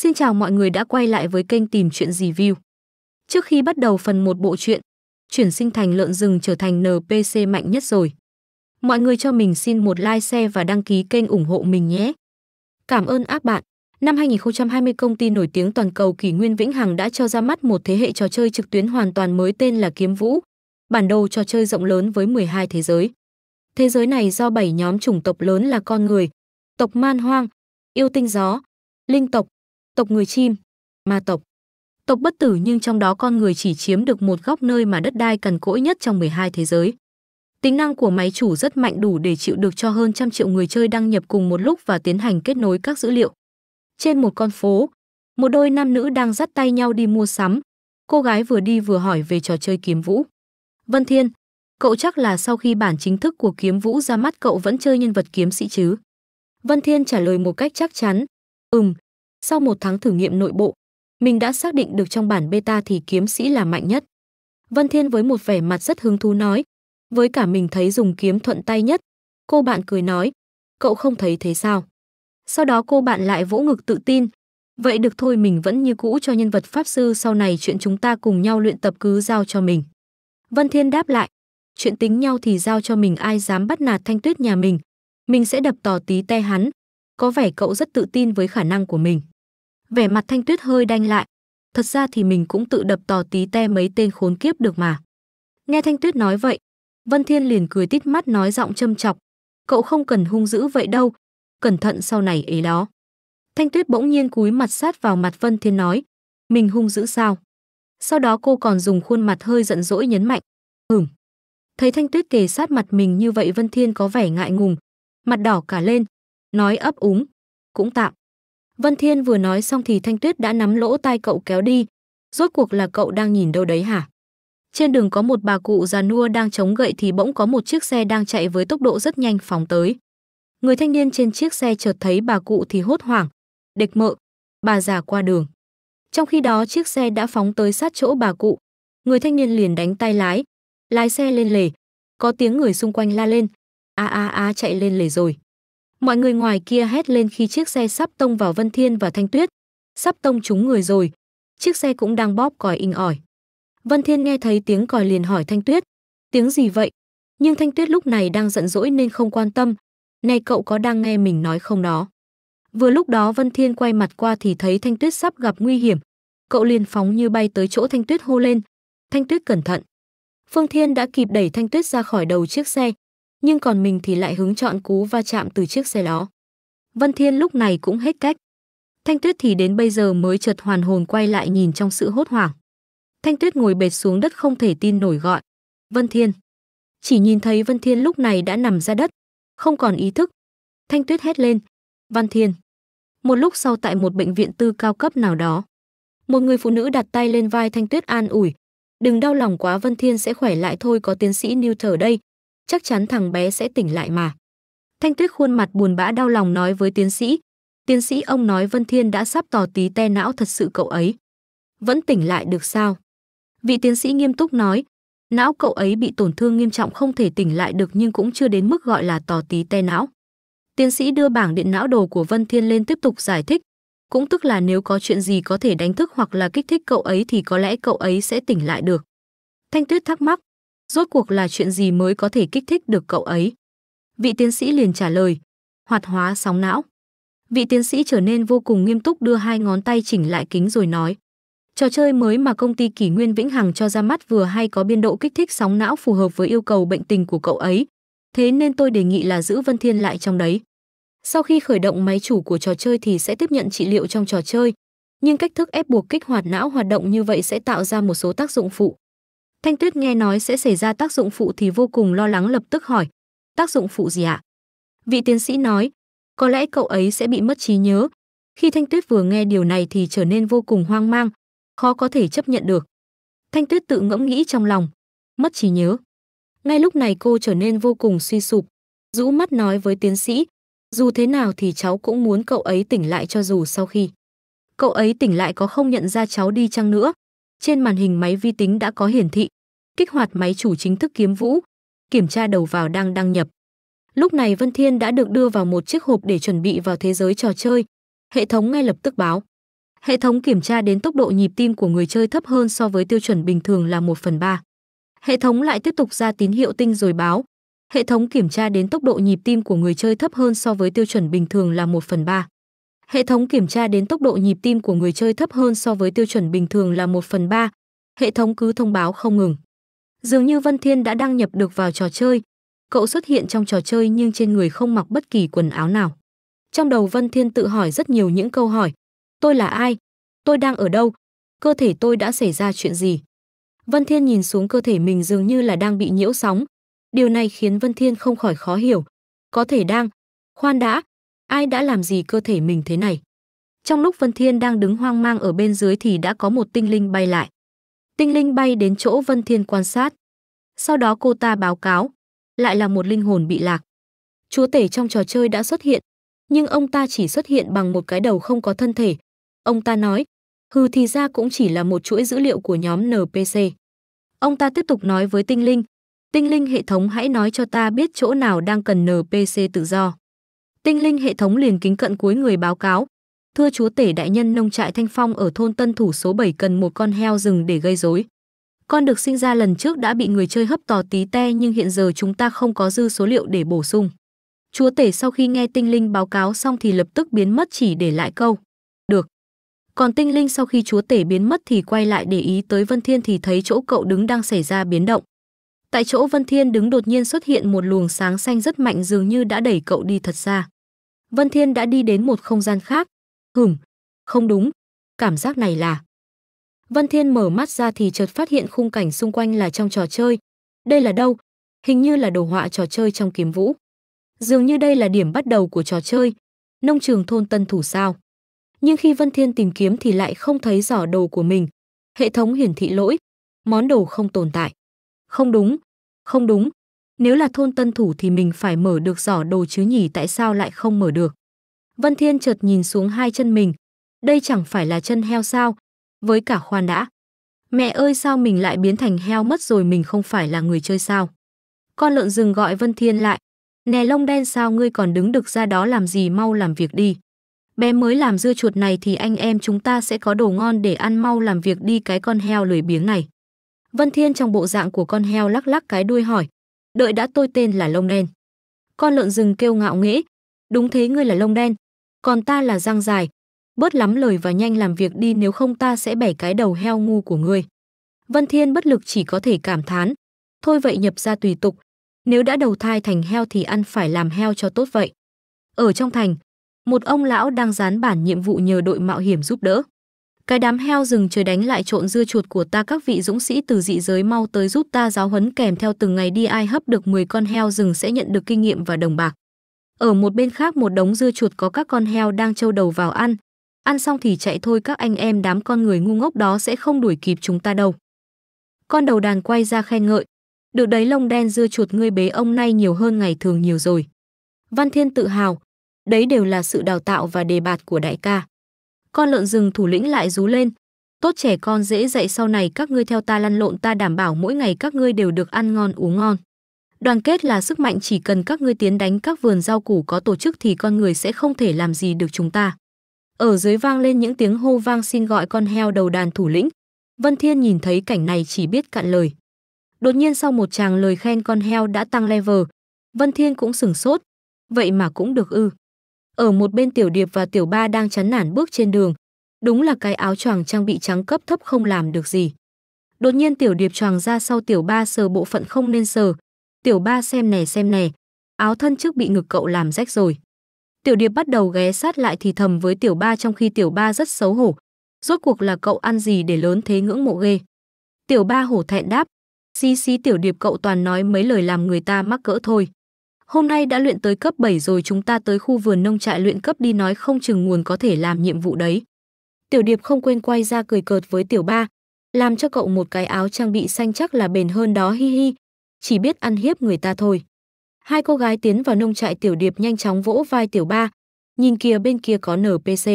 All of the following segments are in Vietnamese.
Xin chào mọi người đã quay lại với kênh Tìm Chuyện Review. Trước khi bắt đầu phần một bộ truyện, chuyển sinh thành lợn rừng trở thành NPC mạnh nhất rồi. Mọi người cho mình xin một like share và đăng ký kênh ủng hộ mình nhé. Cảm ơn áp bạn. Năm 2020, công ty nổi tiếng toàn cầu Kỷ Nguyên Vĩnh Hằng đã cho ra mắt một thế hệ trò chơi trực tuyến hoàn toàn mới tên là Kiếm Vũ. Bản đồ trò chơi rộng lớn với 12 thế giới. Thế giới này do 7 nhóm chủng tộc lớn là con người, tộc man hoang, yêu tinh gió, linh tộc, tộc người chim, ma tộc. Tộc bất tử nhưng trong đó con người chỉ chiếm được một góc nơi mà đất đai cằn cỗi nhất trong 12 thế giới. Tính năng của máy chủ rất mạnh đủ để chịu được cho hơn trăm triệu người chơi đăng nhập cùng một lúc và tiến hành kết nối các dữ liệu. Trên một con phố, một đôi nam nữ đang dắt tay nhau đi mua sắm. Cô gái vừa đi vừa hỏi về trò chơi kiếm vũ. Vân Thiên, cậu chắc là sau khi bản chính thức của kiếm vũ ra mắt cậu vẫn chơi nhân vật kiếm sĩ chứ? Vân Thiên trả lời một cách chắc chắn. Ừm, sau một tháng thử nghiệm nội bộ, mình đã xác định được trong bản beta thì kiếm sĩ là mạnh nhất. Vân Thiên với một vẻ mặt rất hứng thú nói, với cả mình thấy dùng kiếm thuận tay nhất. Cô bạn cười nói, cậu không thấy thế sao? Sau đó cô bạn lại vỗ ngực tự tin. Vậy được thôi mình vẫn như cũ cho nhân vật Pháp Sư sau này chuyện chúng ta cùng nhau luyện tập cứ giao cho mình. Vân Thiên đáp lại, chuyện tính nhau thì giao cho mình ai dám bắt nạt thanh tuyết nhà mình. Mình sẽ đập tò tí te hắn. Có vẻ cậu rất tự tin với khả năng của mình vẻ mặt thanh tuyết hơi đanh lại thật ra thì mình cũng tự đập tò tí te mấy tên khốn kiếp được mà nghe thanh tuyết nói vậy vân thiên liền cười tít mắt nói giọng châm chọc cậu không cần hung dữ vậy đâu cẩn thận sau này ấy đó thanh tuyết bỗng nhiên cúi mặt sát vào mặt vân thiên nói mình hung dữ sao sau đó cô còn dùng khuôn mặt hơi giận dỗi nhấn mạnh hửm thấy thanh tuyết kề sát mặt mình như vậy vân thiên có vẻ ngại ngùng mặt đỏ cả lên nói ấp úng cũng tạm Vân Thiên vừa nói xong thì Thanh Tuyết đã nắm lỗ tai cậu kéo đi. Rốt cuộc là cậu đang nhìn đâu đấy hả? Trên đường có một bà cụ già nua đang chống gậy thì bỗng có một chiếc xe đang chạy với tốc độ rất nhanh phóng tới. Người thanh niên trên chiếc xe chợt thấy bà cụ thì hốt hoảng. Địch mợ, bà già qua đường. Trong khi đó chiếc xe đã phóng tới sát chỗ bà cụ. Người thanh niên liền đánh tay lái. Lái xe lên lề. Có tiếng người xung quanh la lên. a a a chạy lên lề rồi. Mọi người ngoài kia hét lên khi chiếc xe sắp tông vào Vân Thiên và Thanh Tuyết. Sắp tông chúng người rồi. Chiếc xe cũng đang bóp còi inh ỏi. Vân Thiên nghe thấy tiếng còi liền hỏi Thanh Tuyết. Tiếng gì vậy? Nhưng Thanh Tuyết lúc này đang giận dỗi nên không quan tâm. Này cậu có đang nghe mình nói không đó? Vừa lúc đó Vân Thiên quay mặt qua thì thấy Thanh Tuyết sắp gặp nguy hiểm. Cậu liền phóng như bay tới chỗ Thanh Tuyết hô lên. Thanh Tuyết cẩn thận. Phương Thiên đã kịp đẩy Thanh Tuyết ra khỏi đầu chiếc xe, nhưng còn mình thì lại hứng chọn cú va chạm từ chiếc xe đó. Vân Thiên lúc này cũng hết cách. Thanh Tuyết thì đến bây giờ mới chợt hoàn hồn quay lại nhìn trong sự hốt hoảng. Thanh Tuyết ngồi bệt xuống đất không thể tin nổi gọi. Vân Thiên. Chỉ nhìn thấy Vân Thiên lúc này đã nằm ra đất, không còn ý thức. Thanh Tuyết hét lên. Vân Thiên. Một lúc sau tại một bệnh viện tư cao cấp nào đó. Một người phụ nữ đặt tay lên vai Thanh Tuyết an ủi. Đừng đau lòng quá Vân Thiên sẽ khỏe lại thôi có tiến sĩ Newt ở đây, chắc chắn thằng bé sẽ tỉnh lại mà. Thanh Tuyết khuôn mặt buồn bã đau lòng nói với tiến sĩ. Tiến sĩ ông nói Vân Thiên đã sắp tò tí te não thật sự cậu ấy. Vẫn tỉnh lại được sao? Vị tiến sĩ nghiêm túc nói, não cậu ấy bị tổn thương nghiêm trọng không thể tỉnh lại được nhưng cũng chưa đến mức gọi là tò tí te não. Tiến sĩ đưa bảng điện não đồ của Vân Thiên lên tiếp tục giải thích, cũng tức là nếu có chuyện gì có thể đánh thức hoặc là kích thích cậu ấy thì có lẽ cậu ấy sẽ tỉnh lại được. Thanh Tuyết thắc mắc, Rốt cuộc là chuyện gì mới có thể kích thích được cậu ấy? Vị tiến sĩ liền trả lời, hoạt hóa sóng não. Vị tiến sĩ trở nên vô cùng nghiêm túc đưa hai ngón tay chỉnh lại kính rồi nói. Trò chơi mới mà công ty kỷ nguyên Vĩnh Hằng cho ra mắt vừa hay có biên độ kích thích sóng não phù hợp với yêu cầu bệnh tình của cậu ấy. Thế nên tôi đề nghị là giữ Vân Thiên lại trong đấy. Sau khi khởi động máy chủ của trò chơi thì sẽ tiếp nhận trị liệu trong trò chơi. Nhưng cách thức ép buộc kích hoạt não hoạt động như vậy sẽ tạo ra một số tác dụng phụ. Thanh Tuyết nghe nói sẽ xảy ra tác dụng phụ thì vô cùng lo lắng lập tức hỏi, tác dụng phụ gì ạ? Vị tiến sĩ nói, có lẽ cậu ấy sẽ bị mất trí nhớ. Khi Thanh Tuyết vừa nghe điều này thì trở nên vô cùng hoang mang, khó có thể chấp nhận được. Thanh Tuyết tự ngẫm nghĩ trong lòng, mất trí nhớ. Ngay lúc này cô trở nên vô cùng suy sụp, rũ mắt nói với tiến sĩ, dù thế nào thì cháu cũng muốn cậu ấy tỉnh lại cho dù sau khi. Cậu ấy tỉnh lại có không nhận ra cháu đi chăng nữa, trên màn hình máy vi tính đã có hiển thị, kích hoạt máy chủ chính thức kiếm vũ, kiểm tra đầu vào đang đăng nhập. Lúc này Vân Thiên đã được đưa vào một chiếc hộp để chuẩn bị vào thế giới trò chơi. Hệ thống ngay lập tức báo. Hệ thống kiểm tra đến tốc độ nhịp tim của người chơi thấp hơn so với tiêu chuẩn bình thường là 1 phần 3. Hệ thống lại tiếp tục ra tín hiệu tinh rồi báo. Hệ thống kiểm tra đến tốc độ nhịp tim của người chơi thấp hơn so với tiêu chuẩn bình thường là 1 phần 3. Hệ thống kiểm tra đến tốc độ nhịp tim của người chơi thấp hơn so với tiêu chuẩn bình thường là 1 phần 3. Hệ thống cứ thông báo không ngừng. Dường như Vân Thiên đã đăng nhập được vào trò chơi. Cậu xuất hiện trong trò chơi nhưng trên người không mặc bất kỳ quần áo nào. Trong đầu Vân Thiên tự hỏi rất nhiều những câu hỏi. Tôi là ai? Tôi đang ở đâu? Cơ thể tôi đã xảy ra chuyện gì? Vân Thiên nhìn xuống cơ thể mình dường như là đang bị nhiễu sóng. Điều này khiến Vân Thiên không khỏi khó hiểu. Có thể đang... Khoan đã, ai đã làm gì cơ thể mình thế này trong lúc vân thiên đang đứng hoang mang ở bên dưới thì đã có một tinh linh bay lại tinh linh bay đến chỗ vân thiên quan sát sau đó cô ta báo cáo lại là một linh hồn bị lạc chúa tể trong trò chơi đã xuất hiện nhưng ông ta chỉ xuất hiện bằng một cái đầu không có thân thể ông ta nói hư thì ra cũng chỉ là một chuỗi dữ liệu của nhóm npc ông ta tiếp tục nói với tinh linh tinh linh hệ thống hãy nói cho ta biết chỗ nào đang cần npc tự do Tinh linh hệ thống liền kính cận cuối người báo cáo. Thưa chúa tể đại nhân nông trại Thanh Phong ở thôn Tân Thủ số 7 cần một con heo rừng để gây rối. Con được sinh ra lần trước đã bị người chơi hấp tò tí te nhưng hiện giờ chúng ta không có dư số liệu để bổ sung. Chúa tể sau khi nghe tinh linh báo cáo xong thì lập tức biến mất chỉ để lại câu. Được. Còn tinh linh sau khi chúa tể biến mất thì quay lại để ý tới Vân Thiên thì thấy chỗ cậu đứng đang xảy ra biến động. Tại chỗ Vân Thiên đứng đột nhiên xuất hiện một luồng sáng xanh rất mạnh dường như đã đẩy cậu đi thật xa. Vân Thiên đã đi đến một không gian khác. Hửm, không đúng, cảm giác này là... Vân Thiên mở mắt ra thì chợt phát hiện khung cảnh xung quanh là trong trò chơi. Đây là đâu? Hình như là đồ họa trò chơi trong kiếm vũ. Dường như đây là điểm bắt đầu của trò chơi. Nông trường thôn tân thủ sao. Nhưng khi Vân Thiên tìm kiếm thì lại không thấy giỏ đồ của mình. Hệ thống hiển thị lỗi. Món đồ không tồn tại. Không đúng, không đúng. Nếu là thôn tân thủ thì mình phải mở được giỏ đồ chứ nhỉ tại sao lại không mở được. Vân Thiên chợt nhìn xuống hai chân mình. Đây chẳng phải là chân heo sao? Với cả khoan đã. Mẹ ơi sao mình lại biến thành heo mất rồi mình không phải là người chơi sao? Con lợn rừng gọi Vân Thiên lại. Nè lông đen sao ngươi còn đứng được ra đó làm gì mau làm việc đi. Bé mới làm dưa chuột này thì anh em chúng ta sẽ có đồ ngon để ăn mau làm việc đi cái con heo lười biếng này. Vân Thiên trong bộ dạng của con heo lắc lắc cái đuôi hỏi, đợi đã tôi tên là Lông Đen. Con lợn rừng kêu ngạo nghễ, đúng thế ngươi là Lông Đen, còn ta là răng dài, bớt lắm lời và nhanh làm việc đi nếu không ta sẽ bẻ cái đầu heo ngu của ngươi. Vân Thiên bất lực chỉ có thể cảm thán, thôi vậy nhập ra tùy tục, nếu đã đầu thai thành heo thì ăn phải làm heo cho tốt vậy. Ở trong thành, một ông lão đang dán bản nhiệm vụ nhờ đội mạo hiểm giúp đỡ cái đám heo rừng trời đánh lại trộn dưa chuột của ta các vị dũng sĩ từ dị giới mau tới giúp ta giáo huấn kèm theo từng ngày đi ai hấp được 10 con heo rừng sẽ nhận được kinh nghiệm và đồng bạc. Ở một bên khác một đống dưa chuột có các con heo đang trâu đầu vào ăn. Ăn xong thì chạy thôi các anh em đám con người ngu ngốc đó sẽ không đuổi kịp chúng ta đâu. Con đầu đàn quay ra khen ngợi. Được đấy lông đen dưa chuột ngươi bế ông nay nhiều hơn ngày thường nhiều rồi. Văn Thiên tự hào. Đấy đều là sự đào tạo và đề bạt của đại ca con lợn rừng thủ lĩnh lại rú lên tốt trẻ con dễ dạy sau này các ngươi theo ta lăn lộn ta đảm bảo mỗi ngày các ngươi đều được ăn ngon uống ngon đoàn kết là sức mạnh chỉ cần các ngươi tiến đánh các vườn rau củ có tổ chức thì con người sẽ không thể làm gì được chúng ta ở dưới vang lên những tiếng hô vang xin gọi con heo đầu đàn thủ lĩnh vân thiên nhìn thấy cảnh này chỉ biết cạn lời đột nhiên sau một tràng lời khen con heo đã tăng level vân thiên cũng sửng sốt vậy mà cũng được ư ở một bên Tiểu Điệp và Tiểu Ba đang chán nản bước trên đường. Đúng là cái áo choàng trang bị trắng cấp thấp không làm được gì. Đột nhiên Tiểu Điệp choàng ra sau Tiểu Ba sờ bộ phận không nên sờ. Tiểu Ba xem nè xem nè, áo thân trước bị ngực cậu làm rách rồi. Tiểu Điệp bắt đầu ghé sát lại thì thầm với Tiểu Ba trong khi Tiểu Ba rất xấu hổ. Rốt cuộc là cậu ăn gì để lớn thế ngưỡng mộ ghê. Tiểu Ba hổ thẹn đáp, xí xí Tiểu Điệp cậu toàn nói mấy lời làm người ta mắc cỡ thôi hôm nay đã luyện tới cấp 7 rồi chúng ta tới khu vườn nông trại luyện cấp đi nói không chừng nguồn có thể làm nhiệm vụ đấy. Tiểu Điệp không quên quay ra cười cợt với Tiểu Ba, làm cho cậu một cái áo trang bị xanh chắc là bền hơn đó hi hi, chỉ biết ăn hiếp người ta thôi. Hai cô gái tiến vào nông trại Tiểu Điệp nhanh chóng vỗ vai Tiểu Ba, nhìn kìa bên kia có NPC.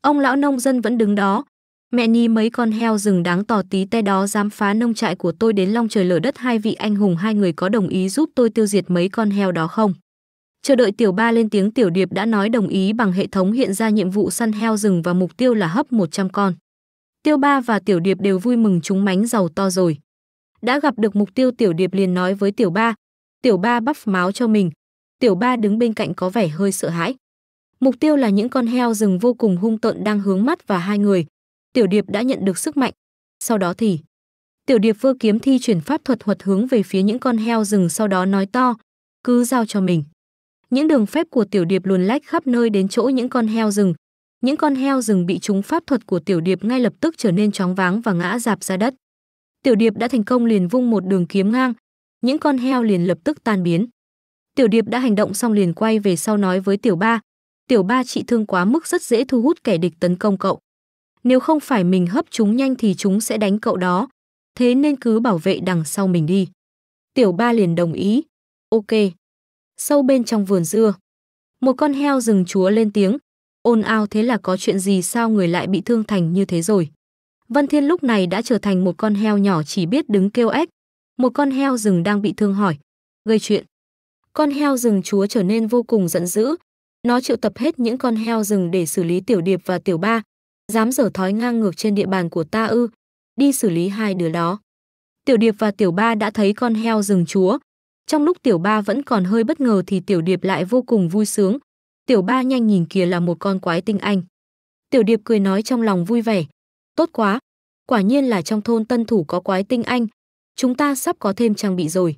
Ông lão nông dân vẫn đứng đó, Mẹ ni mấy con heo rừng đáng tò tí te đó dám phá nông trại của tôi đến long trời lở đất hai vị anh hùng hai người có đồng ý giúp tôi tiêu diệt mấy con heo đó không? Chờ đợi tiểu ba lên tiếng tiểu điệp đã nói đồng ý bằng hệ thống hiện ra nhiệm vụ săn heo rừng và mục tiêu là hấp 100 con. Tiêu ba và tiểu điệp đều vui mừng chúng mánh giàu to rồi. Đã gặp được mục tiêu tiểu điệp liền nói với tiểu ba. Tiểu ba bắp máu cho mình. Tiểu ba đứng bên cạnh có vẻ hơi sợ hãi. Mục tiêu là những con heo rừng vô cùng hung tợn đang hướng mắt vào hai người, Tiểu Điệp đã nhận được sức mạnh. Sau đó thì Tiểu Điệp vơ kiếm thi chuyển pháp thuật thuật hướng về phía những con heo rừng sau đó nói to, cứ giao cho mình. Những đường phép của Tiểu Điệp luồn lách khắp nơi đến chỗ những con heo rừng. Những con heo rừng bị trúng pháp thuật của Tiểu Điệp ngay lập tức trở nên chóng váng và ngã dạp ra đất. Tiểu Điệp đã thành công liền vung một đường kiếm ngang, những con heo liền lập tức tan biến. Tiểu Điệp đã hành động xong liền quay về sau nói với Tiểu Ba, "Tiểu Ba trị thương quá mức rất dễ thu hút kẻ địch tấn công cậu." Nếu không phải mình hấp chúng nhanh thì chúng sẽ đánh cậu đó. Thế nên cứ bảo vệ đằng sau mình đi. Tiểu ba liền đồng ý. Ok. Sâu bên trong vườn dưa. Một con heo rừng chúa lên tiếng. Ôn ao thế là có chuyện gì sao người lại bị thương thành như thế rồi. Vân Thiên lúc này đã trở thành một con heo nhỏ chỉ biết đứng kêu ếch. Một con heo rừng đang bị thương hỏi. Gây chuyện. Con heo rừng chúa trở nên vô cùng giận dữ. Nó triệu tập hết những con heo rừng để xử lý tiểu điệp và tiểu ba, dám dở thói ngang ngược trên địa bàn của ta ư, đi xử lý hai đứa đó. Tiểu Điệp và Tiểu Ba đã thấy con heo rừng chúa. Trong lúc Tiểu Ba vẫn còn hơi bất ngờ thì Tiểu Điệp lại vô cùng vui sướng. Tiểu Ba nhanh nhìn kìa là một con quái tinh anh. Tiểu Điệp cười nói trong lòng vui vẻ. Tốt quá, quả nhiên là trong thôn tân thủ có quái tinh anh. Chúng ta sắp có thêm trang bị rồi.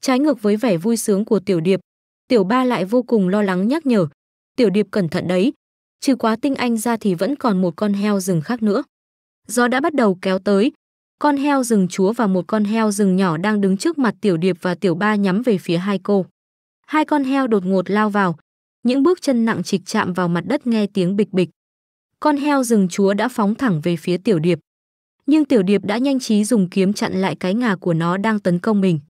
Trái ngược với vẻ vui sướng của Tiểu Điệp, Tiểu Ba lại vô cùng lo lắng nhắc nhở. Tiểu Điệp cẩn thận đấy, trừ quá tinh anh ra thì vẫn còn một con heo rừng khác nữa. Gió đã bắt đầu kéo tới, con heo rừng chúa và một con heo rừng nhỏ đang đứng trước mặt Tiểu Điệp và Tiểu Ba nhắm về phía hai cô. Hai con heo đột ngột lao vào, những bước chân nặng trịch chạm vào mặt đất nghe tiếng bịch bịch. Con heo rừng chúa đã phóng thẳng về phía Tiểu Điệp. Nhưng Tiểu Điệp đã nhanh trí dùng kiếm chặn lại cái ngà của nó đang tấn công mình.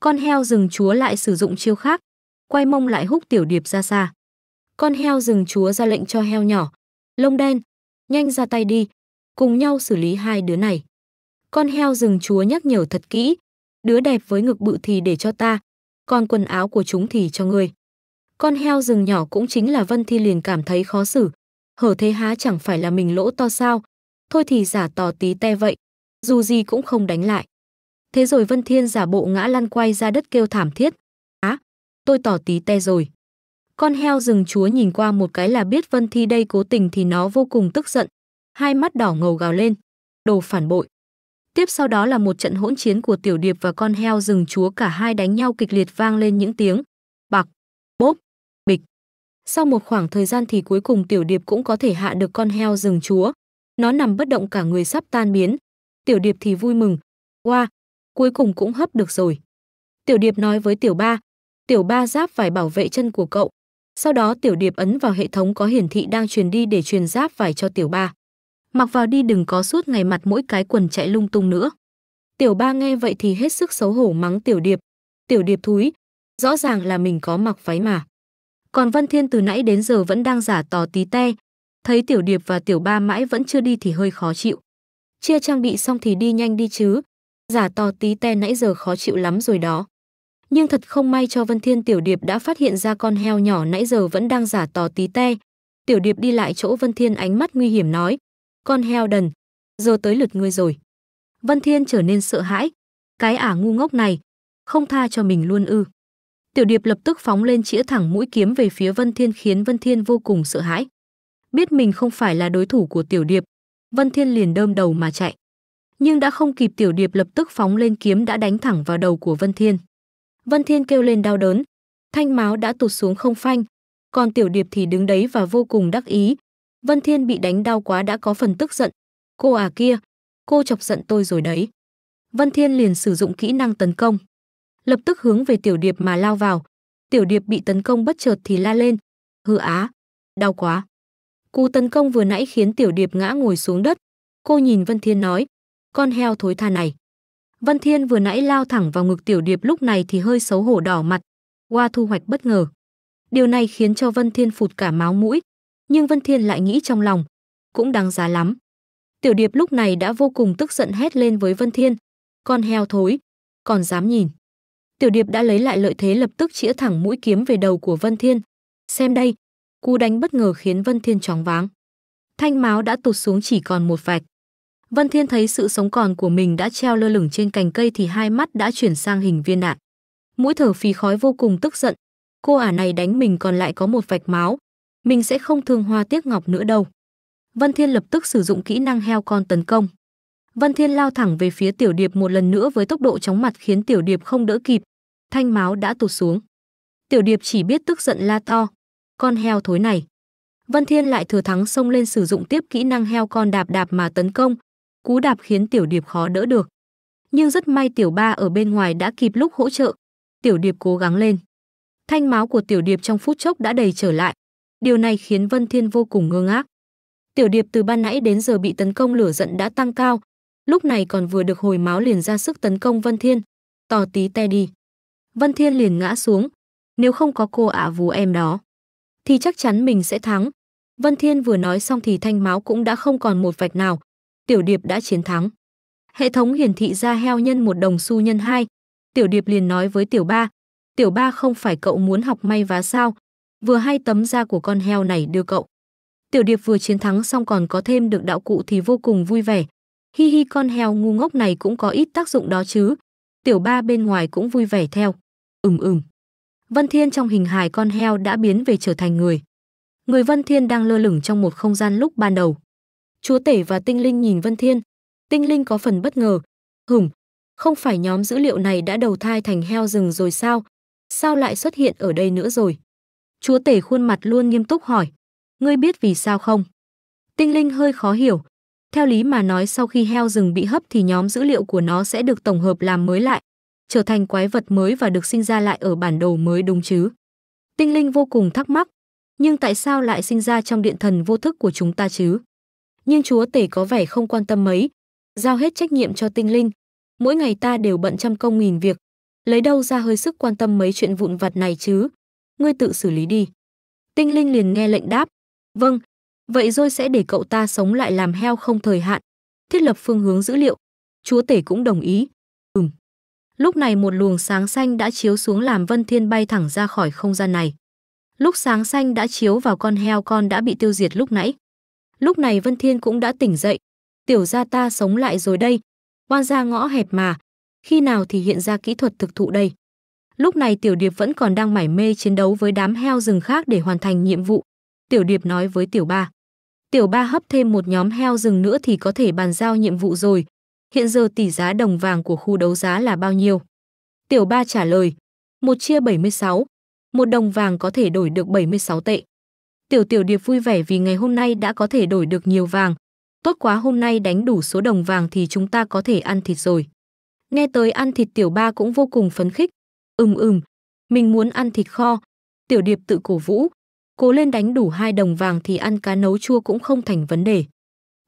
Con heo rừng chúa lại sử dụng chiêu khác, quay mông lại húc Tiểu Điệp ra xa. Con heo rừng chúa ra lệnh cho heo nhỏ. Lông đen, nhanh ra tay đi, cùng nhau xử lý hai đứa này. Con heo rừng chúa nhắc nhở thật kỹ, đứa đẹp với ngực bự thì để cho ta, còn quần áo của chúng thì cho ngươi. Con heo rừng nhỏ cũng chính là Vân Thi liền cảm thấy khó xử, hở thế há chẳng phải là mình lỗ to sao, thôi thì giả tò tí te vậy, dù gì cũng không đánh lại. Thế rồi Vân Thiên giả bộ ngã lăn quay ra đất kêu thảm thiết, á, à, tôi tỏ tí te rồi. Con heo rừng chúa nhìn qua một cái là biết Vân Thi đây cố tình thì nó vô cùng tức giận. Hai mắt đỏ ngầu gào lên. Đồ phản bội. Tiếp sau đó là một trận hỗn chiến của Tiểu Điệp và con heo rừng chúa cả hai đánh nhau kịch liệt vang lên những tiếng. Bạc, bốp, bịch. Sau một khoảng thời gian thì cuối cùng Tiểu Điệp cũng có thể hạ được con heo rừng chúa. Nó nằm bất động cả người sắp tan biến. Tiểu Điệp thì vui mừng. Wow, cuối cùng cũng hấp được rồi. Tiểu Điệp nói với Tiểu Ba. Tiểu Ba giáp phải bảo vệ chân của cậu. Sau đó tiểu điệp ấn vào hệ thống có hiển thị đang truyền đi để truyền giáp vải cho tiểu ba. Mặc vào đi đừng có suốt ngày mặt mỗi cái quần chạy lung tung nữa. Tiểu ba nghe vậy thì hết sức xấu hổ mắng tiểu điệp. Tiểu điệp thúi, rõ ràng là mình có mặc váy mà. Còn Văn Thiên từ nãy đến giờ vẫn đang giả tò tí te. Thấy tiểu điệp và tiểu ba mãi vẫn chưa đi thì hơi khó chịu. Chia trang bị xong thì đi nhanh đi chứ. Giả to tí te nãy giờ khó chịu lắm rồi đó nhưng thật không may cho Vân Thiên Tiểu Điệp đã phát hiện ra con heo nhỏ nãy giờ vẫn đang giả tò tí te. Tiểu Điệp đi lại chỗ Vân Thiên ánh mắt nguy hiểm nói, con heo đần, giờ tới lượt ngươi rồi. Vân Thiên trở nên sợ hãi, cái ả ngu ngốc này, không tha cho mình luôn ư. Tiểu Điệp lập tức phóng lên chĩa thẳng mũi kiếm về phía Vân Thiên khiến Vân Thiên vô cùng sợ hãi. Biết mình không phải là đối thủ của Tiểu Điệp, Vân Thiên liền đơm đầu mà chạy. Nhưng đã không kịp Tiểu Điệp lập tức phóng lên kiếm đã đánh thẳng vào đầu của Vân Thiên. Vân Thiên kêu lên đau đớn. Thanh máu đã tụt xuống không phanh, còn Tiểu Điệp thì đứng đấy và vô cùng đắc ý. Vân Thiên bị đánh đau quá đã có phần tức giận. Cô à kia, cô chọc giận tôi rồi đấy. Vân Thiên liền sử dụng kỹ năng tấn công. Lập tức hướng về Tiểu Điệp mà lao vào. Tiểu Điệp bị tấn công bất chợt thì la lên. hư á, đau quá. Cú tấn công vừa nãy khiến Tiểu Điệp ngã ngồi xuống đất. Cô nhìn Vân Thiên nói, con heo thối tha này. Vân Thiên vừa nãy lao thẳng vào ngực Tiểu Điệp lúc này thì hơi xấu hổ đỏ mặt, qua thu hoạch bất ngờ. Điều này khiến cho Vân Thiên phụt cả máu mũi, nhưng Vân Thiên lại nghĩ trong lòng, cũng đáng giá lắm. Tiểu Điệp lúc này đã vô cùng tức giận hét lên với Vân Thiên, con heo thối, còn dám nhìn. Tiểu Điệp đã lấy lại lợi thế lập tức chĩa thẳng mũi kiếm về đầu của Vân Thiên. Xem đây, cú đánh bất ngờ khiến Vân Thiên chóng váng. Thanh máu đã tụt xuống chỉ còn một vạch. Vân Thiên thấy sự sống còn của mình đã treo lơ lửng trên cành cây thì hai mắt đã chuyển sang hình viên đạn. Mũi thở phì khói vô cùng tức giận. Cô ả này đánh mình còn lại có một vạch máu. Mình sẽ không thương hoa tiếc ngọc nữa đâu. Vân Thiên lập tức sử dụng kỹ năng heo con tấn công. Vân Thiên lao thẳng về phía Tiểu Điệp một lần nữa với tốc độ chóng mặt khiến Tiểu Điệp không đỡ kịp. Thanh máu đã tụt xuống. Tiểu Điệp chỉ biết tức giận la to. Con heo thối này. Vân Thiên lại thừa thắng xông lên sử dụng tiếp kỹ năng heo con đạp đạp mà tấn công, cú đạp khiến Tiểu Điệp khó đỡ được. Nhưng rất may Tiểu Ba ở bên ngoài đã kịp lúc hỗ trợ. Tiểu Điệp cố gắng lên. Thanh máu của Tiểu Điệp trong phút chốc đã đầy trở lại. Điều này khiến Vân Thiên vô cùng ngơ ngác. Tiểu Điệp từ ban nãy đến giờ bị tấn công lửa giận đã tăng cao, lúc này còn vừa được hồi máu liền ra sức tấn công Vân Thiên, tò tí te đi. Vân Thiên liền ngã xuống, nếu không có cô ả vú em đó, thì chắc chắn mình sẽ thắng. Vân Thiên vừa nói xong thì thanh máu cũng đã không còn một vạch nào, Tiểu Điệp đã chiến thắng. Hệ thống hiển thị ra heo nhân một đồng xu nhân 2. Tiểu Điệp liền nói với Tiểu Ba, Tiểu Ba không phải cậu muốn học may vá sao? Vừa hay tấm da của con heo này đưa cậu. Tiểu Điệp vừa chiến thắng xong còn có thêm được đạo cụ thì vô cùng vui vẻ. Hi hi con heo ngu ngốc này cũng có ít tác dụng đó chứ. Tiểu Ba bên ngoài cũng vui vẻ theo. Ừm ừm. Vân Thiên trong hình hài con heo đã biến về trở thành người. Người Vân Thiên đang lơ lửng trong một không gian lúc ban đầu. Chúa tể và tinh linh nhìn Vân Thiên. Tinh linh có phần bất ngờ. Hửng, không phải nhóm dữ liệu này đã đầu thai thành heo rừng rồi sao? Sao lại xuất hiện ở đây nữa rồi? Chúa tể khuôn mặt luôn nghiêm túc hỏi. Ngươi biết vì sao không? Tinh linh hơi khó hiểu. Theo lý mà nói sau khi heo rừng bị hấp thì nhóm dữ liệu của nó sẽ được tổng hợp làm mới lại, trở thành quái vật mới và được sinh ra lại ở bản đồ mới đúng chứ. Tinh linh vô cùng thắc mắc, nhưng tại sao lại sinh ra trong điện thần vô thức của chúng ta chứ? nhưng chúa tể có vẻ không quan tâm mấy, giao hết trách nhiệm cho tinh linh. Mỗi ngày ta đều bận trăm công nghìn việc, lấy đâu ra hơi sức quan tâm mấy chuyện vụn vặt này chứ? Ngươi tự xử lý đi. Tinh linh liền nghe lệnh đáp, vâng, vậy rồi sẽ để cậu ta sống lại làm heo không thời hạn, thiết lập phương hướng dữ liệu. Chúa tể cũng đồng ý. Ừm. Lúc này một luồng sáng xanh đã chiếu xuống làm Vân Thiên bay thẳng ra khỏi không gian này. Lúc sáng xanh đã chiếu vào con heo con đã bị tiêu diệt lúc nãy. Lúc này Vân Thiên cũng đã tỉnh dậy. Tiểu gia ta sống lại rồi đây. quan gia ngõ hẹp mà. Khi nào thì hiện ra kỹ thuật thực thụ đây. Lúc này Tiểu Điệp vẫn còn đang mải mê chiến đấu với đám heo rừng khác để hoàn thành nhiệm vụ. Tiểu Điệp nói với Tiểu Ba. Tiểu Ba hấp thêm một nhóm heo rừng nữa thì có thể bàn giao nhiệm vụ rồi. Hiện giờ tỷ giá đồng vàng của khu đấu giá là bao nhiêu? Tiểu Ba trả lời. một chia 76. Một đồng vàng có thể đổi được 76 tệ. Tiểu Tiểu Điệp vui vẻ vì ngày hôm nay đã có thể đổi được nhiều vàng. Tốt quá hôm nay đánh đủ số đồng vàng thì chúng ta có thể ăn thịt rồi. Nghe tới ăn thịt Tiểu Ba cũng vô cùng phấn khích. Ừm ừm, mình muốn ăn thịt kho. Tiểu Điệp tự cổ vũ. Cố lên đánh đủ hai đồng vàng thì ăn cá nấu chua cũng không thành vấn đề.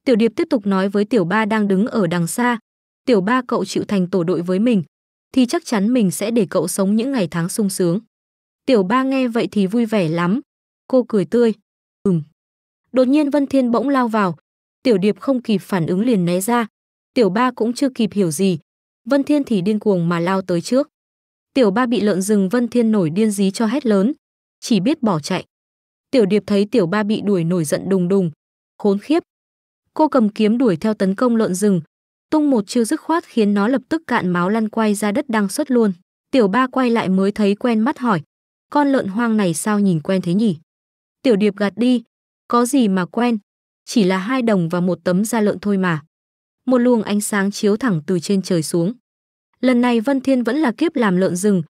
Tiểu Điệp tiếp tục nói với Tiểu Ba đang đứng ở đằng xa. Tiểu Ba cậu chịu thành tổ đội với mình, thì chắc chắn mình sẽ để cậu sống những ngày tháng sung sướng. Tiểu Ba nghe vậy thì vui vẻ lắm Cô cười tươi. Ừm. Đột nhiên Vân Thiên bỗng lao vào. Tiểu Điệp không kịp phản ứng liền né ra. Tiểu ba cũng chưa kịp hiểu gì. Vân Thiên thì điên cuồng mà lao tới trước. Tiểu ba bị lợn rừng Vân Thiên nổi điên dí cho hét lớn. Chỉ biết bỏ chạy. Tiểu Điệp thấy tiểu ba bị đuổi nổi giận đùng đùng. Khốn khiếp. Cô cầm kiếm đuổi theo tấn công lợn rừng. Tung một chiêu dứt khoát khiến nó lập tức cạn máu lăn quay ra đất đang xuất luôn. Tiểu ba quay lại mới thấy quen mắt hỏi. Con lợn hoang này sao nhìn quen thế nhỉ? Tiểu điệp gạt đi, có gì mà quen, chỉ là hai đồng và một tấm da lợn thôi mà. Một luồng ánh sáng chiếu thẳng từ trên trời xuống. Lần này Vân Thiên vẫn là kiếp làm lợn rừng,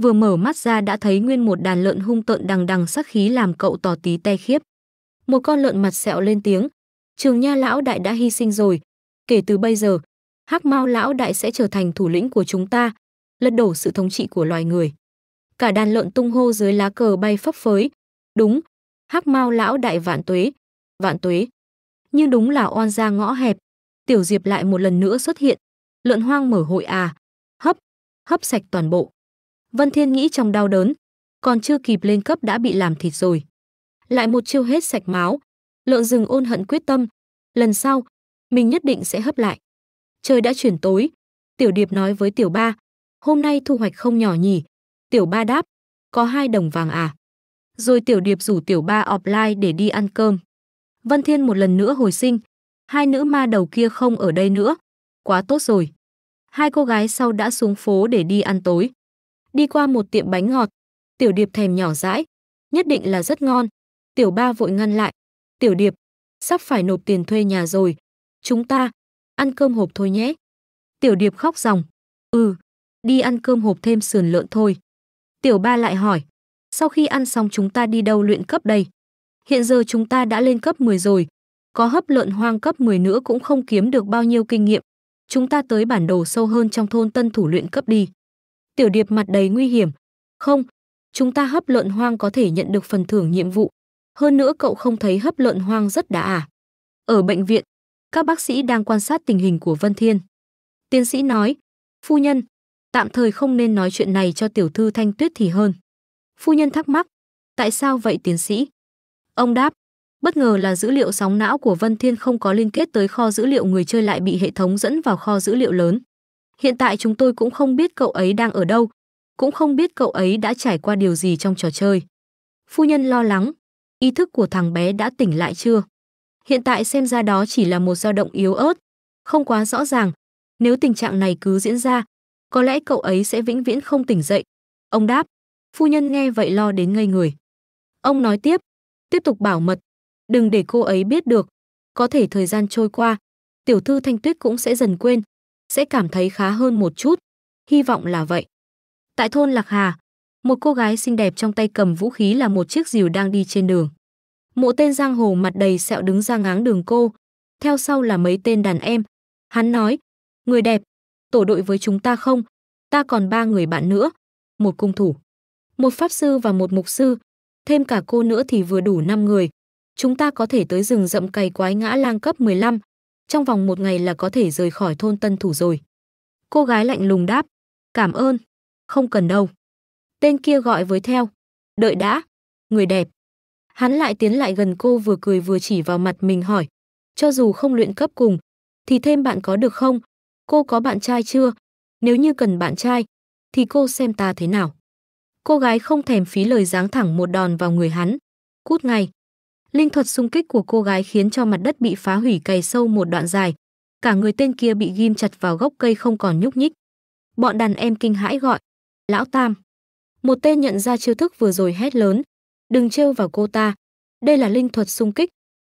vừa mở mắt ra đã thấy nguyên một đàn lợn hung tợn đằng đằng sắc khí làm cậu tỏ tí te khiếp. Một con lợn mặt sẹo lên tiếng, trường nha lão đại đã hy sinh rồi, kể từ bây giờ, hắc mau lão đại sẽ trở thành thủ lĩnh của chúng ta, lật đổ sự thống trị của loài người. Cả đàn lợn tung hô dưới lá cờ bay phấp phới, đúng, hắc mao lão đại vạn tuế vạn tuế nhưng đúng là oan ra ngõ hẹp tiểu diệp lại một lần nữa xuất hiện lợn hoang mở hội à hấp hấp sạch toàn bộ vân thiên nghĩ trong đau đớn còn chưa kịp lên cấp đã bị làm thịt rồi lại một chiêu hết sạch máu lợn rừng ôn hận quyết tâm lần sau mình nhất định sẽ hấp lại trời đã chuyển tối tiểu điệp nói với tiểu ba hôm nay thu hoạch không nhỏ nhỉ tiểu ba đáp có hai đồng vàng à rồi Tiểu Điệp rủ Tiểu Ba offline để đi ăn cơm. Vân Thiên một lần nữa hồi sinh, hai nữ ma đầu kia không ở đây nữa, quá tốt rồi. Hai cô gái sau đã xuống phố để đi ăn tối. Đi qua một tiệm bánh ngọt, Tiểu Điệp thèm nhỏ dãi, nhất định là rất ngon. Tiểu Ba vội ngăn lại, "Tiểu Điệp, sắp phải nộp tiền thuê nhà rồi, chúng ta ăn cơm hộp thôi nhé." Tiểu Điệp khóc ròng, "Ừ, đi ăn cơm hộp thêm sườn lợn thôi." Tiểu Ba lại hỏi, sau khi ăn xong chúng ta đi đâu luyện cấp đây? Hiện giờ chúng ta đã lên cấp 10 rồi, có hấp lợn hoang cấp 10 nữa cũng không kiếm được bao nhiêu kinh nghiệm. Chúng ta tới bản đồ sâu hơn trong thôn tân thủ luyện cấp đi. Tiểu điệp mặt đầy nguy hiểm. Không, chúng ta hấp lợn hoang có thể nhận được phần thưởng nhiệm vụ. Hơn nữa cậu không thấy hấp lợn hoang rất đã à. Ở bệnh viện, các bác sĩ đang quan sát tình hình của Vân Thiên. Tiến sĩ nói, phu nhân, tạm thời không nên nói chuyện này cho tiểu thư Thanh Tuyết thì hơn. Phu nhân thắc mắc, tại sao vậy tiến sĩ? Ông đáp, bất ngờ là dữ liệu sóng não của Vân Thiên không có liên kết tới kho dữ liệu người chơi lại bị hệ thống dẫn vào kho dữ liệu lớn. Hiện tại chúng tôi cũng không biết cậu ấy đang ở đâu, cũng không biết cậu ấy đã trải qua điều gì trong trò chơi. Phu nhân lo lắng, ý thức của thằng bé đã tỉnh lại chưa? Hiện tại xem ra đó chỉ là một dao động yếu ớt, không quá rõ ràng. Nếu tình trạng này cứ diễn ra, có lẽ cậu ấy sẽ vĩnh viễn không tỉnh dậy. Ông đáp, Phu nhân nghe vậy lo đến ngây người. Ông nói tiếp, tiếp tục bảo mật, đừng để cô ấy biết được. Có thể thời gian trôi qua, tiểu thư Thanh Tuyết cũng sẽ dần quên, sẽ cảm thấy khá hơn một chút. Hy vọng là vậy. Tại thôn Lạc Hà, một cô gái xinh đẹp trong tay cầm vũ khí là một chiếc rìu đang đi trên đường. Mộ tên giang hồ mặt đầy sẹo đứng ra ngáng đường cô, theo sau là mấy tên đàn em. Hắn nói, người đẹp, tổ đội với chúng ta không? Ta còn ba người bạn nữa, một cung thủ một pháp sư và một mục sư, thêm cả cô nữa thì vừa đủ 5 người. Chúng ta có thể tới rừng rậm cày quái ngã lang cấp 15, trong vòng một ngày là có thể rời khỏi thôn Tân Thủ rồi. Cô gái lạnh lùng đáp, cảm ơn, không cần đâu. Tên kia gọi với theo, đợi đã, người đẹp. Hắn lại tiến lại gần cô vừa cười vừa chỉ vào mặt mình hỏi, cho dù không luyện cấp cùng, thì thêm bạn có được không? Cô có bạn trai chưa? Nếu như cần bạn trai, thì cô xem ta thế nào? Cô gái không thèm phí lời giáng thẳng một đòn vào người hắn. Cút ngay. Linh thuật xung kích của cô gái khiến cho mặt đất bị phá hủy cày sâu một đoạn dài. Cả người tên kia bị ghim chặt vào gốc cây không còn nhúc nhích. Bọn đàn em kinh hãi gọi. Lão Tam. Một tên nhận ra chiêu thức vừa rồi hét lớn. Đừng trêu vào cô ta. Đây là linh thuật xung kích.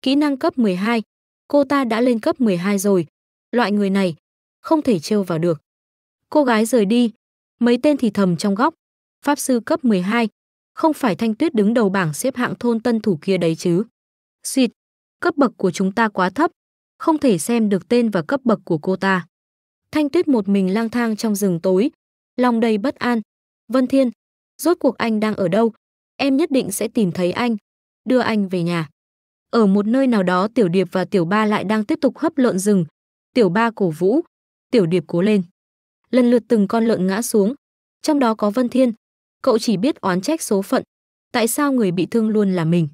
Kỹ năng cấp 12. Cô ta đã lên cấp 12 rồi. Loại người này, không thể trêu vào được. Cô gái rời đi, mấy tên thì thầm trong góc, Pháp sư cấp 12. Không phải Thanh Tuyết đứng đầu bảng xếp hạng thôn tân thủ kia đấy chứ. Xịt, cấp bậc của chúng ta quá thấp, không thể xem được tên và cấp bậc của cô ta. Thanh Tuyết một mình lang thang trong rừng tối, lòng đầy bất an. Vân Thiên, rốt cuộc anh đang ở đâu? Em nhất định sẽ tìm thấy anh, đưa anh về nhà. Ở một nơi nào đó Tiểu Điệp và Tiểu Ba lại đang tiếp tục hấp lợn rừng. Tiểu Ba cổ vũ, Tiểu Điệp cố lên. Lần lượt từng con lợn ngã xuống, trong đó có Vân Thiên, Cậu chỉ biết oán trách số phận. Tại sao người bị thương luôn là mình?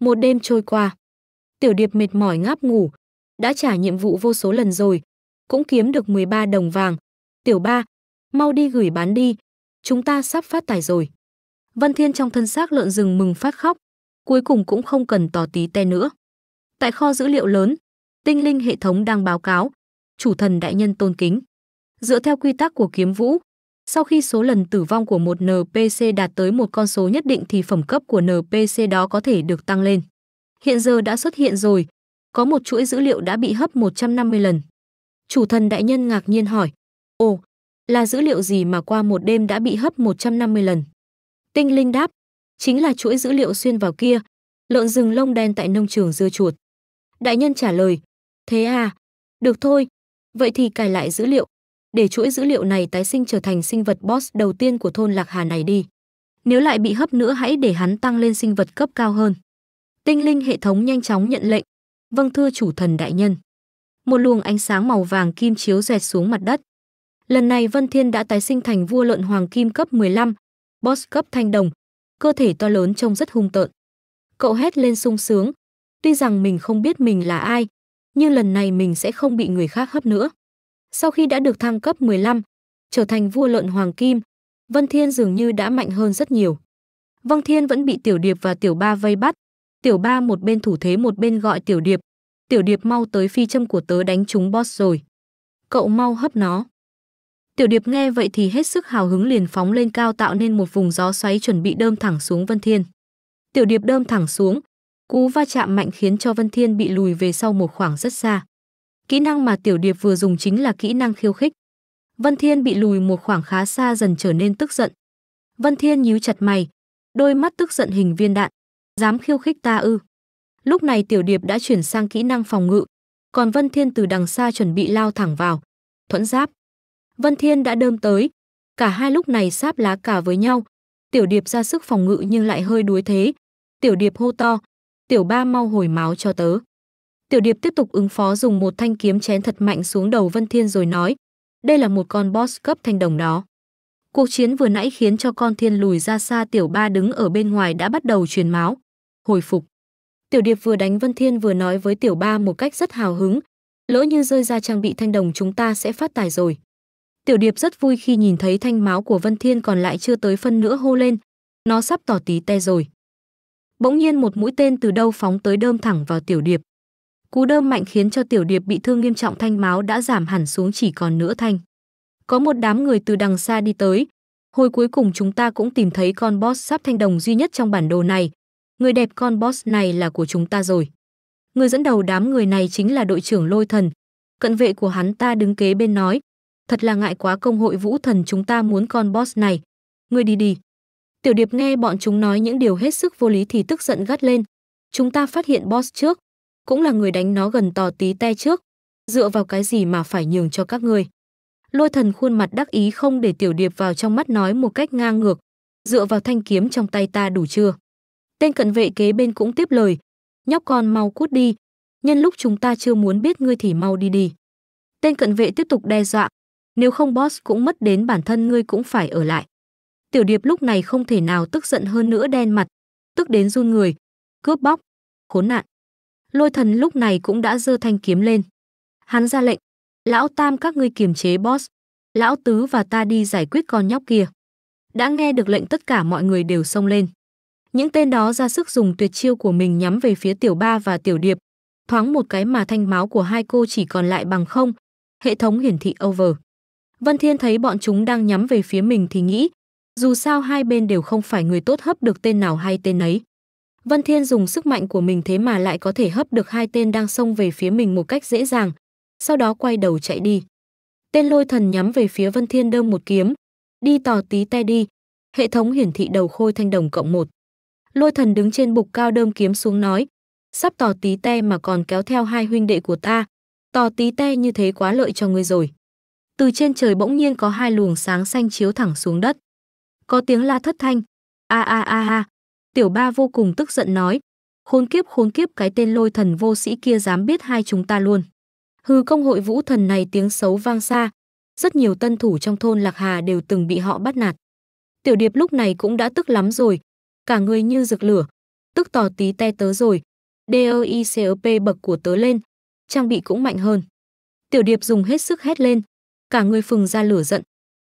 Một đêm trôi qua. Tiểu Điệp mệt mỏi ngáp ngủ. Đã trả nhiệm vụ vô số lần rồi. Cũng kiếm được 13 đồng vàng. Tiểu ba, mau đi gửi bán đi. Chúng ta sắp phát tài rồi. Vân Thiên trong thân xác lợn rừng mừng phát khóc. Cuối cùng cũng không cần tỏ tí te nữa. Tại kho dữ liệu lớn, tinh linh hệ thống đang báo cáo. Chủ thần đại nhân tôn kính. Dựa theo quy tắc của kiếm vũ, sau khi số lần tử vong của một NPC đạt tới một con số nhất định thì phẩm cấp của NPC đó có thể được tăng lên. Hiện giờ đã xuất hiện rồi, có một chuỗi dữ liệu đã bị hấp 150 lần. Chủ thần đại nhân ngạc nhiên hỏi, ồ, là dữ liệu gì mà qua một đêm đã bị hấp 150 lần? Tinh linh đáp, chính là chuỗi dữ liệu xuyên vào kia, lợn rừng lông đen tại nông trường dưa chuột. Đại nhân trả lời, thế à, được thôi, vậy thì cài lại dữ liệu, để chuỗi dữ liệu này tái sinh trở thành sinh vật boss đầu tiên của thôn Lạc Hà này đi. Nếu lại bị hấp nữa hãy để hắn tăng lên sinh vật cấp cao hơn. Tinh linh hệ thống nhanh chóng nhận lệnh. Vâng thưa chủ thần đại nhân. Một luồng ánh sáng màu vàng kim chiếu rẹt xuống mặt đất. Lần này Vân Thiên đã tái sinh thành vua lợn hoàng kim cấp 15, boss cấp thanh đồng, cơ thể to lớn trông rất hung tợn. Cậu hét lên sung sướng, tuy rằng mình không biết mình là ai, nhưng lần này mình sẽ không bị người khác hấp nữa. Sau khi đã được thăng cấp 15, trở thành vua lợn hoàng kim, Vân Thiên dường như đã mạnh hơn rất nhiều. Vong Thiên vẫn bị Tiểu Điệp và Tiểu Ba vây bắt. Tiểu Ba một bên thủ thế một bên gọi Tiểu Điệp. Tiểu Điệp mau tới phi châm của tớ đánh chúng boss rồi. Cậu mau hấp nó. Tiểu Điệp nghe vậy thì hết sức hào hứng liền phóng lên cao tạo nên một vùng gió xoáy chuẩn bị đơm thẳng xuống Vân Thiên. Tiểu Điệp đơm thẳng xuống, cú va chạm mạnh khiến cho Vân Thiên bị lùi về sau một khoảng rất xa. Kỹ năng mà Tiểu Điệp vừa dùng chính là kỹ năng khiêu khích. Vân Thiên bị lùi một khoảng khá xa dần trở nên tức giận. Vân Thiên nhíu chặt mày, đôi mắt tức giận hình viên đạn. Dám khiêu khích ta ư? Lúc này Tiểu Điệp đã chuyển sang kỹ năng phòng ngự, còn Vân Thiên từ đằng xa chuẩn bị lao thẳng vào. Thuẫn giáp. Vân Thiên đã đơm tới, cả hai lúc này sáp lá cả với nhau. Tiểu Điệp ra sức phòng ngự nhưng lại hơi đuối thế. Tiểu Điệp hô to, "Tiểu Ba mau hồi máu cho tớ." Tiểu Điệp tiếp tục ứng phó dùng một thanh kiếm chén thật mạnh xuống đầu Vân Thiên rồi nói, đây là một con boss cấp thanh đồng đó. Cuộc chiến vừa nãy khiến cho con thiên lùi ra xa tiểu ba đứng ở bên ngoài đã bắt đầu truyền máu. Hồi phục. Tiểu điệp vừa đánh Vân Thiên vừa nói với tiểu ba một cách rất hào hứng. Lỡ như rơi ra trang bị thanh đồng chúng ta sẽ phát tài rồi. Tiểu điệp rất vui khi nhìn thấy thanh máu của Vân Thiên còn lại chưa tới phân nữa hô lên. Nó sắp tỏ tí te rồi. Bỗng nhiên một mũi tên từ đâu phóng tới đơm thẳng vào tiểu điệp. Cú đâm mạnh khiến cho Tiểu Điệp bị thương nghiêm trọng thanh máu đã giảm hẳn xuống chỉ còn nửa thanh. Có một đám người từ đằng xa đi tới. Hồi cuối cùng chúng ta cũng tìm thấy con boss sắp thanh đồng duy nhất trong bản đồ này. Người đẹp con boss này là của chúng ta rồi. Người dẫn đầu đám người này chính là đội trưởng Lôi Thần. Cận vệ của hắn ta đứng kế bên nói. Thật là ngại quá công hội vũ thần chúng ta muốn con boss này. Người đi đi. Tiểu Điệp nghe bọn chúng nói những điều hết sức vô lý thì tức giận gắt lên. Chúng ta phát hiện boss trước, cũng là người đánh nó gần tò tí te trước. Dựa vào cái gì mà phải nhường cho các ngươi? Lôi thần khuôn mặt đắc ý không để tiểu điệp vào trong mắt nói một cách ngang ngược. Dựa vào thanh kiếm trong tay ta đủ chưa? Tên cận vệ kế bên cũng tiếp lời. Nhóc con mau cút đi. Nhân lúc chúng ta chưa muốn biết ngươi thì mau đi đi. Tên cận vệ tiếp tục đe dọa. Nếu không boss cũng mất đến bản thân ngươi cũng phải ở lại. Tiểu điệp lúc này không thể nào tức giận hơn nữa đen mặt. Tức đến run người. Cướp bóc. Khốn nạn. Lôi thần lúc này cũng đã giơ thanh kiếm lên. Hắn ra lệnh, lão tam các ngươi kiềm chế boss, lão tứ và ta đi giải quyết con nhóc kia. Đã nghe được lệnh tất cả mọi người đều xông lên. Những tên đó ra sức dùng tuyệt chiêu của mình nhắm về phía tiểu ba và tiểu điệp. Thoáng một cái mà thanh máu của hai cô chỉ còn lại bằng không. Hệ thống hiển thị over. Vân Thiên thấy bọn chúng đang nhắm về phía mình thì nghĩ, dù sao hai bên đều không phải người tốt hấp được tên nào hay tên ấy. Vân Thiên dùng sức mạnh của mình thế mà lại có thể hấp được hai tên đang xông về phía mình một cách dễ dàng, sau đó quay đầu chạy đi. Tên lôi thần nhắm về phía Vân Thiên đâm một kiếm, đi tò tí te đi, hệ thống hiển thị đầu khôi thanh đồng cộng một. Lôi thần đứng trên bục cao đâm kiếm xuống nói, sắp tò tí te mà còn kéo theo hai huynh đệ của ta, tò tí te như thế quá lợi cho ngươi rồi. Từ trên trời bỗng nhiên có hai luồng sáng xanh chiếu thẳng xuống đất. Có tiếng la thất thanh, a a a a, Tiểu ba vô cùng tức giận nói, khốn kiếp khốn kiếp cái tên lôi thần vô sĩ kia dám biết hai chúng ta luôn. Hư công hội vũ thần này tiếng xấu vang xa, rất nhiều tân thủ trong thôn Lạc Hà đều từng bị họ bắt nạt. Tiểu điệp lúc này cũng đã tức lắm rồi, cả người như rực lửa, tức tỏ tí te tớ rồi, DEICOP e bậc của tớ lên, trang bị cũng mạnh hơn. Tiểu điệp dùng hết sức hét lên, cả người phừng ra lửa giận,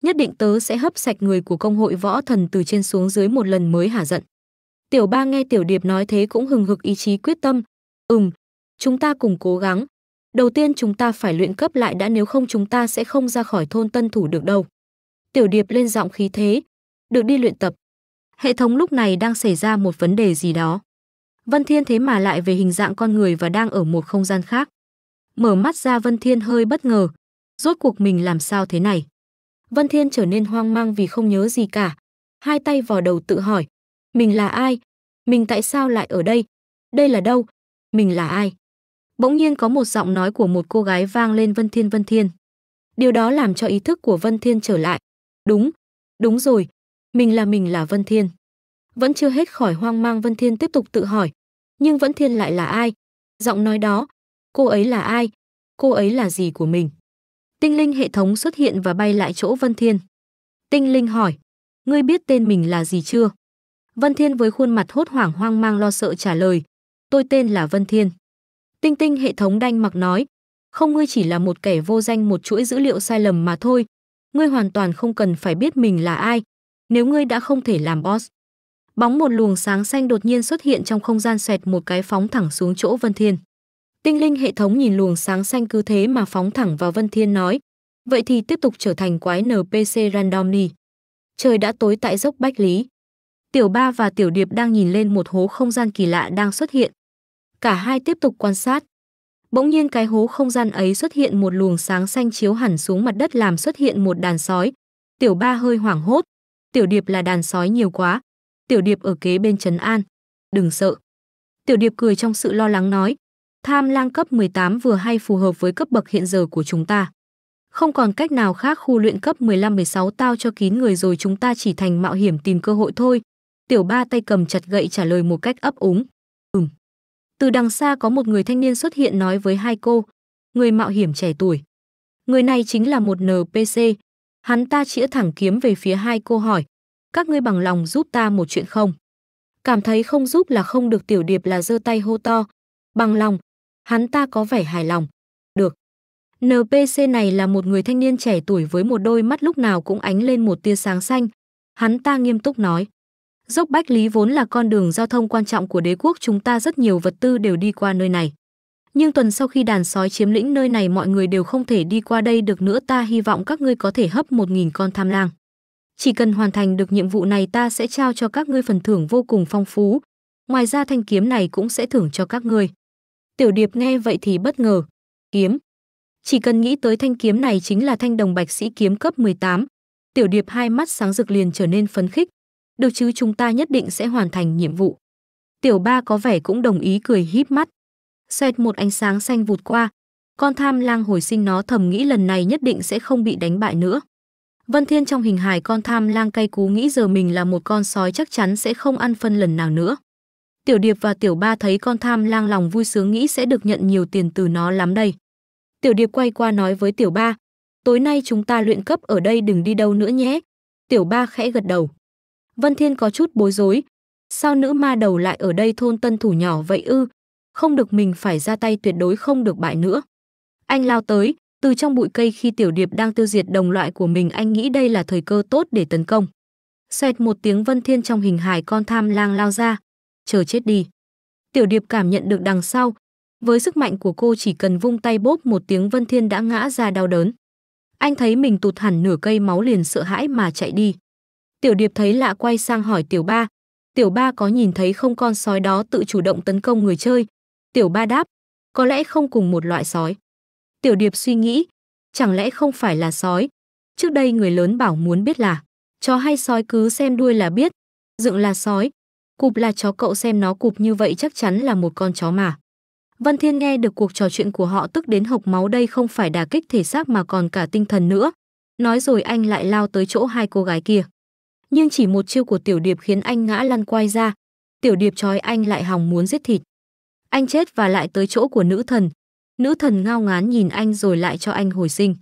nhất định tớ sẽ hấp sạch người của công hội võ thần từ trên xuống dưới một lần mới hả giận. Tiểu ba nghe Tiểu Điệp nói thế cũng hừng hực ý chí quyết tâm. Ừm, chúng ta cùng cố gắng. Đầu tiên chúng ta phải luyện cấp lại đã nếu không chúng ta sẽ không ra khỏi thôn tân thủ được đâu. Tiểu Điệp lên giọng khí thế. Được đi luyện tập. Hệ thống lúc này đang xảy ra một vấn đề gì đó. Vân Thiên thế mà lại về hình dạng con người và đang ở một không gian khác. Mở mắt ra Vân Thiên hơi bất ngờ. Rốt cuộc mình làm sao thế này? Vân Thiên trở nên hoang mang vì không nhớ gì cả. Hai tay vò đầu tự hỏi, mình là ai? Mình tại sao lại ở đây? Đây là đâu? Mình là ai? Bỗng nhiên có một giọng nói của một cô gái vang lên Vân Thiên Vân Thiên. Điều đó làm cho ý thức của Vân Thiên trở lại. Đúng, đúng rồi, mình là mình là Vân Thiên. Vẫn chưa hết khỏi hoang mang Vân Thiên tiếp tục tự hỏi, nhưng Vân Thiên lại là ai? Giọng nói đó, cô ấy là ai? Cô ấy là gì của mình? Tinh linh hệ thống xuất hiện và bay lại chỗ Vân Thiên. Tinh linh hỏi, ngươi biết tên mình là gì chưa? Vân Thiên với khuôn mặt hốt hoảng hoang mang lo sợ trả lời, tôi tên là Vân Thiên. Tinh tinh hệ thống đanh mặc nói, không ngươi chỉ là một kẻ vô danh một chuỗi dữ liệu sai lầm mà thôi, ngươi hoàn toàn không cần phải biết mình là ai, nếu ngươi đã không thể làm boss. Bóng một luồng sáng xanh đột nhiên xuất hiện trong không gian xoẹt một cái phóng thẳng xuống chỗ Vân Thiên. Tinh linh hệ thống nhìn luồng sáng xanh cứ thế mà phóng thẳng vào Vân Thiên nói, vậy thì tiếp tục trở thành quái NPC random đi. Trời đã tối tại dốc Bách Lý. Tiểu Ba và Tiểu Điệp đang nhìn lên một hố không gian kỳ lạ đang xuất hiện. Cả hai tiếp tục quan sát. Bỗng nhiên cái hố không gian ấy xuất hiện một luồng sáng xanh chiếu hẳn xuống mặt đất làm xuất hiện một đàn sói. Tiểu Ba hơi hoảng hốt. Tiểu Điệp là đàn sói nhiều quá. Tiểu Điệp ở kế bên Trấn An. Đừng sợ. Tiểu Điệp cười trong sự lo lắng nói. Tham lang cấp 18 vừa hay phù hợp với cấp bậc hiện giờ của chúng ta. Không còn cách nào khác khu luyện cấp 15-16 tao cho kín người rồi chúng ta chỉ thành mạo hiểm tìm cơ hội thôi, tiểu ba tay cầm chặt gậy trả lời một cách ấp úng. Ừm. Từ đằng xa có một người thanh niên xuất hiện nói với hai cô, người mạo hiểm trẻ tuổi. Người này chính là một NPC. Hắn ta chĩa thẳng kiếm về phía hai cô hỏi, các ngươi bằng lòng giúp ta một chuyện không? Cảm thấy không giúp là không được tiểu điệp là giơ tay hô to. Bằng lòng, hắn ta có vẻ hài lòng. Được. NPC này là một người thanh niên trẻ tuổi với một đôi mắt lúc nào cũng ánh lên một tia sáng xanh. Hắn ta nghiêm túc nói. Dốc Bách Lý vốn là con đường giao thông quan trọng của đế quốc chúng ta rất nhiều vật tư đều đi qua nơi này. Nhưng tuần sau khi đàn sói chiếm lĩnh nơi này mọi người đều không thể đi qua đây được nữa ta hy vọng các ngươi có thể hấp 1.000 con tham lang. Chỉ cần hoàn thành được nhiệm vụ này ta sẽ trao cho các ngươi phần thưởng vô cùng phong phú. Ngoài ra thanh kiếm này cũng sẽ thưởng cho các ngươi. Tiểu điệp nghe vậy thì bất ngờ. Kiếm. Chỉ cần nghĩ tới thanh kiếm này chính là thanh đồng bạch sĩ kiếm cấp 18. Tiểu điệp hai mắt sáng rực liền trở nên phấn khích được chứ chúng ta nhất định sẽ hoàn thành nhiệm vụ. Tiểu ba có vẻ cũng đồng ý cười híp mắt. Xoẹt một ánh sáng xanh vụt qua, con tham lang hồi sinh nó thầm nghĩ lần này nhất định sẽ không bị đánh bại nữa. Vân Thiên trong hình hài con tham lang cay cú nghĩ giờ mình là một con sói chắc chắn sẽ không ăn phân lần nào nữa. Tiểu Điệp và Tiểu Ba thấy con tham lang lòng vui sướng nghĩ sẽ được nhận nhiều tiền từ nó lắm đây. Tiểu Điệp quay qua nói với Tiểu Ba, tối nay chúng ta luyện cấp ở đây đừng đi đâu nữa nhé. Tiểu Ba khẽ gật đầu. Vân Thiên có chút bối rối. Sao nữ ma đầu lại ở đây thôn tân thủ nhỏ vậy ư? Không được mình phải ra tay tuyệt đối không được bại nữa. Anh lao tới, từ trong bụi cây khi tiểu điệp đang tiêu diệt đồng loại của mình anh nghĩ đây là thời cơ tốt để tấn công. Xoẹt một tiếng Vân Thiên trong hình hài con tham lang lao ra. Chờ chết đi. Tiểu điệp cảm nhận được đằng sau. Với sức mạnh của cô chỉ cần vung tay bóp một tiếng Vân Thiên đã ngã ra đau đớn. Anh thấy mình tụt hẳn nửa cây máu liền sợ hãi mà chạy đi. Tiểu điệp thấy lạ quay sang hỏi tiểu ba. Tiểu ba có nhìn thấy không con sói đó tự chủ động tấn công người chơi? Tiểu ba đáp, có lẽ không cùng một loại sói. Tiểu điệp suy nghĩ, chẳng lẽ không phải là sói? Trước đây người lớn bảo muốn biết là, chó hay sói cứ xem đuôi là biết, dựng là sói, cụp là chó cậu xem nó cụp như vậy chắc chắn là một con chó mà. Văn Thiên nghe được cuộc trò chuyện của họ tức đến hộc máu đây không phải đà kích thể xác mà còn cả tinh thần nữa. Nói rồi anh lại lao tới chỗ hai cô gái kia nhưng chỉ một chiêu của Tiểu Điệp khiến anh ngã lăn quay ra. Tiểu Điệp trói anh lại hòng muốn giết thịt. Anh chết và lại tới chỗ của nữ thần. Nữ thần ngao ngán nhìn anh rồi lại cho anh hồi sinh.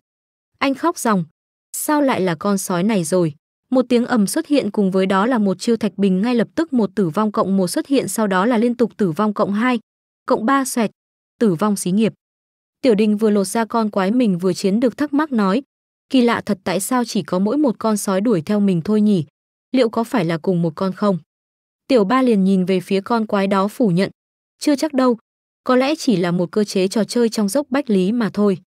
Anh khóc ròng. Sao lại là con sói này rồi? Một tiếng ầm xuất hiện cùng với đó là một chiêu thạch bình ngay lập tức một tử vong cộng một xuất hiện sau đó là liên tục tử vong cộng hai cộng ba xoẹt, tử vong xí nghiệp. Tiểu đình vừa lột ra con quái mình vừa chiến được thắc mắc nói, kỳ lạ thật tại sao chỉ có mỗi một con sói đuổi theo mình thôi nhỉ? liệu có phải là cùng một con không? Tiểu ba liền nhìn về phía con quái đó phủ nhận. Chưa chắc đâu, có lẽ chỉ là một cơ chế trò chơi trong dốc bách lý mà thôi.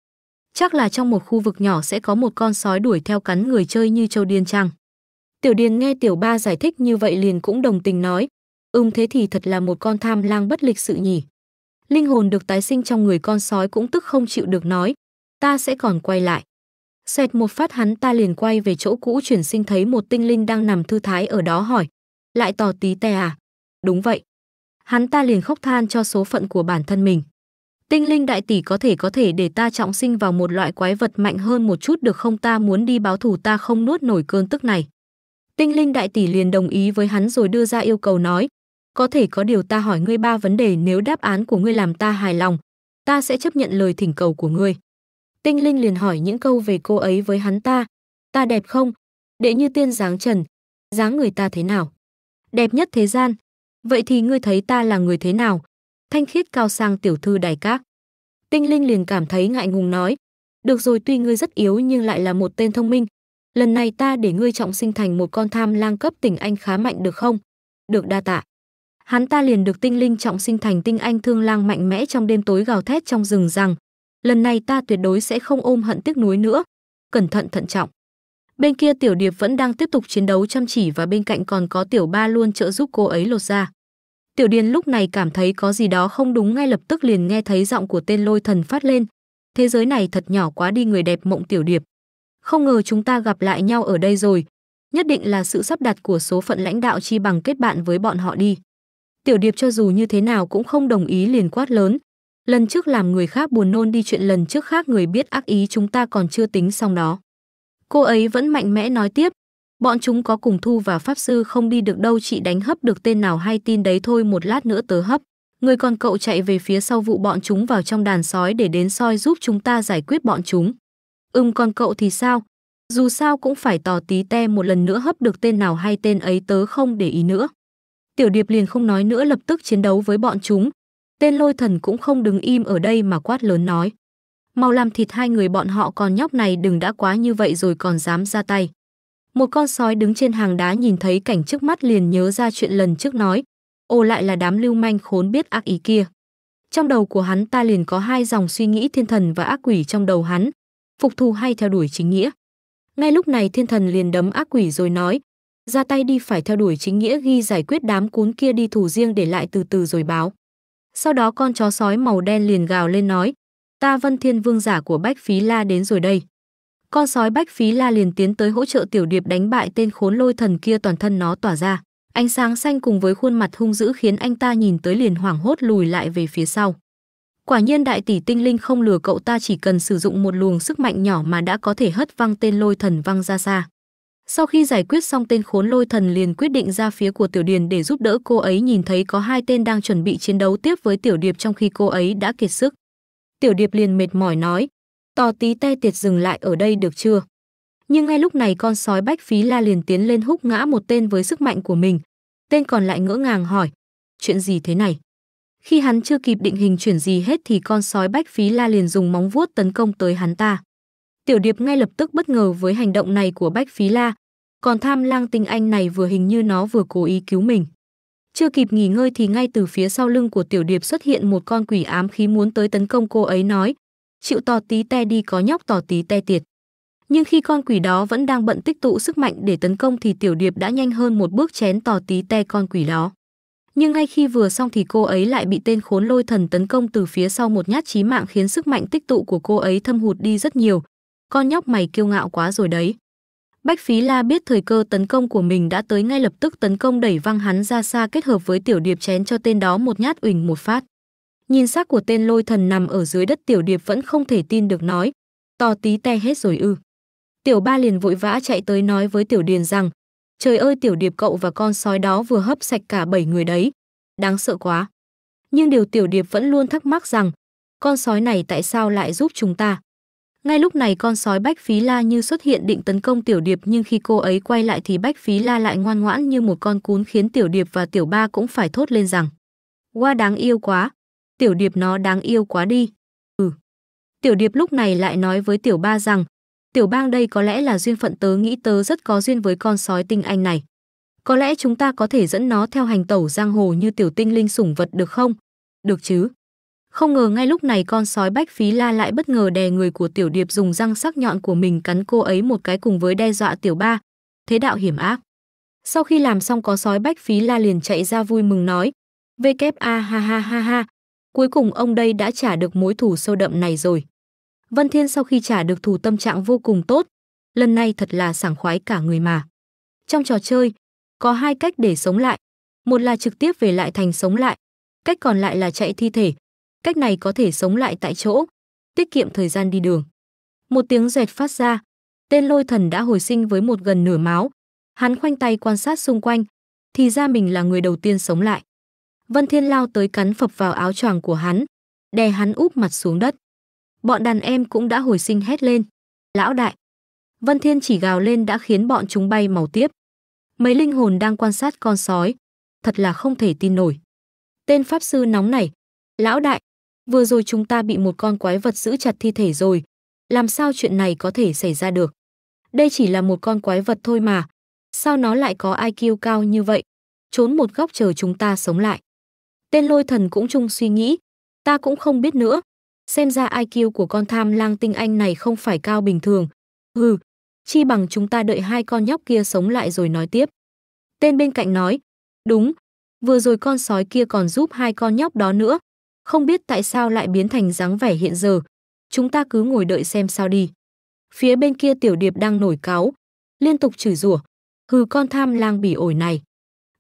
Chắc là trong một khu vực nhỏ sẽ có một con sói đuổi theo cắn người chơi như châu điên chăng. Tiểu điền nghe tiểu ba giải thích như vậy liền cũng đồng tình nói. Ừm thế thì thật là một con tham lang bất lịch sự nhỉ. Linh hồn được tái sinh trong người con sói cũng tức không chịu được nói. Ta sẽ còn quay lại. Xẹt một phát hắn ta liền quay về chỗ cũ chuyển sinh thấy một tinh linh đang nằm thư thái ở đó hỏi. Lại tò tí tè à? Đúng vậy. Hắn ta liền khóc than cho số phận của bản thân mình. Tinh linh đại tỷ có thể có thể để ta trọng sinh vào một loại quái vật mạnh hơn một chút được không ta muốn đi báo thù ta không nuốt nổi cơn tức này. Tinh linh đại tỷ liền đồng ý với hắn rồi đưa ra yêu cầu nói. Có thể có điều ta hỏi ngươi ba vấn đề nếu đáp án của ngươi làm ta hài lòng. Ta sẽ chấp nhận lời thỉnh cầu của ngươi. Tinh Linh liền hỏi những câu về cô ấy với hắn ta. Ta đẹp không? Đệ như tiên dáng trần. Dáng người ta thế nào? Đẹp nhất thế gian. Vậy thì ngươi thấy ta là người thế nào? Thanh khiết cao sang tiểu thư đài các. Tinh Linh liền cảm thấy ngại ngùng nói. Được rồi tuy ngươi rất yếu nhưng lại là một tên thông minh. Lần này ta để ngươi trọng sinh thành một con tham lang cấp tỉnh Anh khá mạnh được không? Được đa tạ. Hắn ta liền được tinh linh trọng sinh thành tinh anh thương lang mạnh mẽ trong đêm tối gào thét trong rừng rằng lần này ta tuyệt đối sẽ không ôm hận tiếc nuối nữa cẩn thận thận trọng bên kia tiểu điệp vẫn đang tiếp tục chiến đấu chăm chỉ và bên cạnh còn có tiểu ba luôn trợ giúp cô ấy lột ra tiểu điền lúc này cảm thấy có gì đó không đúng ngay lập tức liền nghe thấy giọng của tên lôi thần phát lên thế giới này thật nhỏ quá đi người đẹp mộng tiểu điệp không ngờ chúng ta gặp lại nhau ở đây rồi nhất định là sự sắp đặt của số phận lãnh đạo chi bằng kết bạn với bọn họ đi tiểu điệp cho dù như thế nào cũng không đồng ý liền quát lớn Lần trước làm người khác buồn nôn đi chuyện lần trước khác người biết ác ý chúng ta còn chưa tính xong đó. Cô ấy vẫn mạnh mẽ nói tiếp, bọn chúng có cùng Thu và Pháp Sư không đi được đâu chị đánh hấp được tên nào hay tin đấy thôi một lát nữa tớ hấp. Người còn cậu chạy về phía sau vụ bọn chúng vào trong đàn sói để đến soi giúp chúng ta giải quyết bọn chúng. Ừm còn cậu thì sao? Dù sao cũng phải tò tí te một lần nữa hấp được tên nào hay tên ấy tớ không để ý nữa. Tiểu Điệp liền không nói nữa lập tức chiến đấu với bọn chúng, Tên lôi thần cũng không đứng im ở đây mà quát lớn nói. Mau làm thịt hai người bọn họ còn nhóc này đừng đã quá như vậy rồi còn dám ra tay. Một con sói đứng trên hàng đá nhìn thấy cảnh trước mắt liền nhớ ra chuyện lần trước nói. Ô lại là đám lưu manh khốn biết ác ý kia. Trong đầu của hắn ta liền có hai dòng suy nghĩ thiên thần và ác quỷ trong đầu hắn. Phục thù hay theo đuổi chính nghĩa. Ngay lúc này thiên thần liền đấm ác quỷ rồi nói. Ra tay đi phải theo đuổi chính nghĩa ghi giải quyết đám cún kia đi thù riêng để lại từ từ rồi báo. Sau đó con chó sói màu đen liền gào lên nói, ta vân thiên vương giả của Bách Phí La đến rồi đây. Con sói Bách Phí La liền tiến tới hỗ trợ tiểu điệp đánh bại tên khốn lôi thần kia toàn thân nó tỏa ra. Ánh sáng xanh cùng với khuôn mặt hung dữ khiến anh ta nhìn tới liền hoảng hốt lùi lại về phía sau. Quả nhiên đại tỷ tinh linh không lừa cậu ta chỉ cần sử dụng một luồng sức mạnh nhỏ mà đã có thể hất văng tên lôi thần văng ra xa. Sau khi giải quyết xong tên khốn lôi thần liền quyết định ra phía của Tiểu Điền để giúp đỡ cô ấy nhìn thấy có hai tên đang chuẩn bị chiến đấu tiếp với Tiểu Điệp trong khi cô ấy đã kiệt sức. Tiểu Điệp liền mệt mỏi nói, to tí te tiệt dừng lại ở đây được chưa? Nhưng ngay lúc này con sói bách phí la liền tiến lên húc ngã một tên với sức mạnh của mình. Tên còn lại ngỡ ngàng hỏi, chuyện gì thế này? Khi hắn chưa kịp định hình chuyển gì hết thì con sói bách phí la liền dùng móng vuốt tấn công tới hắn ta. Tiểu Điệp ngay lập tức bất ngờ với hành động này của Bách Phí La, còn tham lang tinh anh này vừa hình như nó vừa cố ý cứu mình. Chưa kịp nghỉ ngơi thì ngay từ phía sau lưng của Tiểu Điệp xuất hiện một con quỷ ám khí muốn tới tấn công cô ấy nói, chịu tò tí te đi có nhóc tò tí te tiệt. Nhưng khi con quỷ đó vẫn đang bận tích tụ sức mạnh để tấn công thì Tiểu Điệp đã nhanh hơn một bước chén tò tí te con quỷ đó. Nhưng ngay khi vừa xong thì cô ấy lại bị tên khốn lôi thần tấn công từ phía sau một nhát chí mạng khiến sức mạnh tích tụ của cô ấy thâm hụt đi rất nhiều, con nhóc mày kiêu ngạo quá rồi đấy. Bách Phí La biết thời cơ tấn công của mình đã tới ngay lập tức tấn công đẩy văng hắn ra xa kết hợp với tiểu điệp chén cho tên đó một nhát uỳnh một phát. Nhìn xác của tên lôi thần nằm ở dưới đất tiểu điệp vẫn không thể tin được nói. To tí te hết rồi ư. Tiểu ba liền vội vã chạy tới nói với tiểu điền rằng Trời ơi tiểu điệp cậu và con sói đó vừa hấp sạch cả bảy người đấy. Đáng sợ quá. Nhưng điều tiểu điệp vẫn luôn thắc mắc rằng con sói này tại sao lại giúp chúng ta? Ngay lúc này con sói Bách Phí La như xuất hiện định tấn công Tiểu Điệp nhưng khi cô ấy quay lại thì Bách Phí La lại ngoan ngoãn như một con cún khiến Tiểu Điệp và Tiểu Ba cũng phải thốt lên rằng Qua đáng yêu quá, Tiểu Điệp nó đáng yêu quá đi. Ừ. Tiểu Điệp lúc này lại nói với Tiểu Ba rằng Tiểu Bang đây có lẽ là duyên phận tớ nghĩ tớ rất có duyên với con sói tinh anh này. Có lẽ chúng ta có thể dẫn nó theo hành tẩu giang hồ như tiểu tinh linh sủng vật được không? Được chứ? Không ngờ ngay lúc này con sói bách phí la lại bất ngờ đè người của tiểu điệp dùng răng sắc nhọn của mình cắn cô ấy một cái cùng với đe dọa tiểu ba. Thế đạo hiểm ác. Sau khi làm xong có sói bách phí la liền chạy ra vui mừng nói. VKA ha ha ha ha. Cuối cùng ông đây đã trả được mối thù sâu đậm này rồi. Vân Thiên sau khi trả được thù tâm trạng vô cùng tốt. Lần này thật là sảng khoái cả người mà. Trong trò chơi, có hai cách để sống lại. Một là trực tiếp về lại thành sống lại. Cách còn lại là chạy thi thể, Cách này có thể sống lại tại chỗ, tiết kiệm thời gian đi đường. Một tiếng rẹt phát ra, tên lôi thần đã hồi sinh với một gần nửa máu. Hắn khoanh tay quan sát xung quanh, thì ra mình là người đầu tiên sống lại. Vân Thiên lao tới cắn phập vào áo choàng của hắn, đè hắn úp mặt xuống đất. Bọn đàn em cũng đã hồi sinh hét lên. Lão đại! Vân Thiên chỉ gào lên đã khiến bọn chúng bay màu tiếp. Mấy linh hồn đang quan sát con sói. Thật là không thể tin nổi. Tên Pháp Sư nóng này. Lão đại, Vừa rồi chúng ta bị một con quái vật giữ chặt thi thể rồi. Làm sao chuyện này có thể xảy ra được? Đây chỉ là một con quái vật thôi mà. Sao nó lại có IQ cao như vậy? Trốn một góc chờ chúng ta sống lại. Tên lôi thần cũng chung suy nghĩ. Ta cũng không biết nữa. Xem ra IQ của con tham lang tinh anh này không phải cao bình thường. Hừ, chi bằng chúng ta đợi hai con nhóc kia sống lại rồi nói tiếp. Tên bên cạnh nói, đúng, vừa rồi con sói kia còn giúp hai con nhóc đó nữa, không biết tại sao lại biến thành dáng vẻ hiện giờ. Chúng ta cứ ngồi đợi xem sao đi. Phía bên kia tiểu điệp đang nổi cáo, liên tục chửi rủa. Hừ con tham lang bỉ ổi này.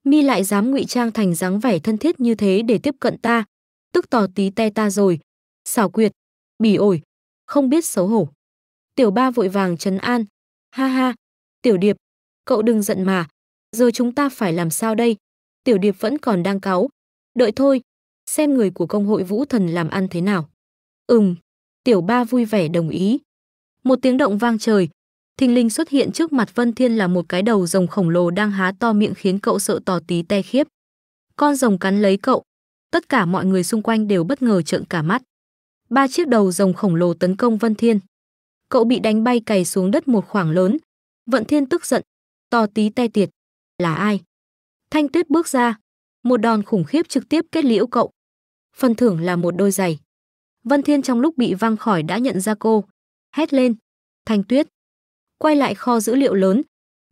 Mi lại dám ngụy trang thành dáng vẻ thân thiết như thế để tiếp cận ta. Tức tò tí te ta rồi. Xảo quyệt, bỉ ổi, không biết xấu hổ. Tiểu ba vội vàng trấn an. Ha ha, tiểu điệp, cậu đừng giận mà. Giờ chúng ta phải làm sao đây? Tiểu điệp vẫn còn đang cáu. Đợi thôi, xem người của công hội Vũ Thần làm ăn thế nào. Ừm, tiểu ba vui vẻ đồng ý. Một tiếng động vang trời, thình lình xuất hiện trước mặt Vân Thiên là một cái đầu rồng khổng lồ đang há to miệng khiến cậu sợ tò tí te khiếp. Con rồng cắn lấy cậu, tất cả mọi người xung quanh đều bất ngờ trợn cả mắt. Ba chiếc đầu rồng khổng lồ tấn công Vân Thiên. Cậu bị đánh bay cày xuống đất một khoảng lớn. Vận Thiên tức giận, to tí te tiệt. Là ai? Thanh Tuyết bước ra, một đòn khủng khiếp trực tiếp kết liễu cậu. Phần thưởng là một đôi giày. Vân Thiên trong lúc bị văng khỏi đã nhận ra cô, hét lên, "Thanh Tuyết!" Quay lại kho dữ liệu lớn,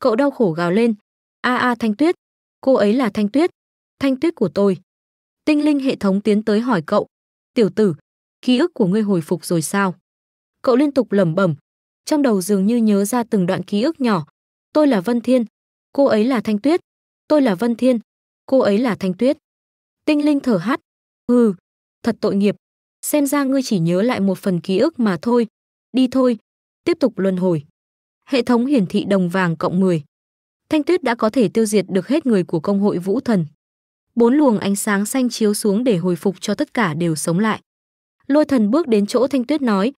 cậu đau khổ gào lên, "A a Thanh Tuyết, cô ấy là Thanh Tuyết, Thanh Tuyết của tôi." Tinh linh hệ thống tiến tới hỏi cậu, "Tiểu tử, ký ức của ngươi hồi phục rồi sao?" Cậu liên tục lẩm bẩm, trong đầu dường như nhớ ra từng đoạn ký ức nhỏ, "Tôi là Vân Thiên, cô ấy là Thanh Tuyết, tôi là Vân Thiên, cô ấy là Thanh Tuyết. Tinh Linh thở hắt, "Ừ, thật tội nghiệp, xem ra ngươi chỉ nhớ lại một phần ký ức mà thôi, đi thôi, tiếp tục luân hồi." Hệ thống hiển thị đồng vàng cộng 10. Thanh Tuyết đã có thể tiêu diệt được hết người của công hội Vũ Thần. Bốn luồng ánh sáng xanh chiếu xuống để hồi phục cho tất cả đều sống lại. Lôi Thần bước đến chỗ Thanh Tuyết nói,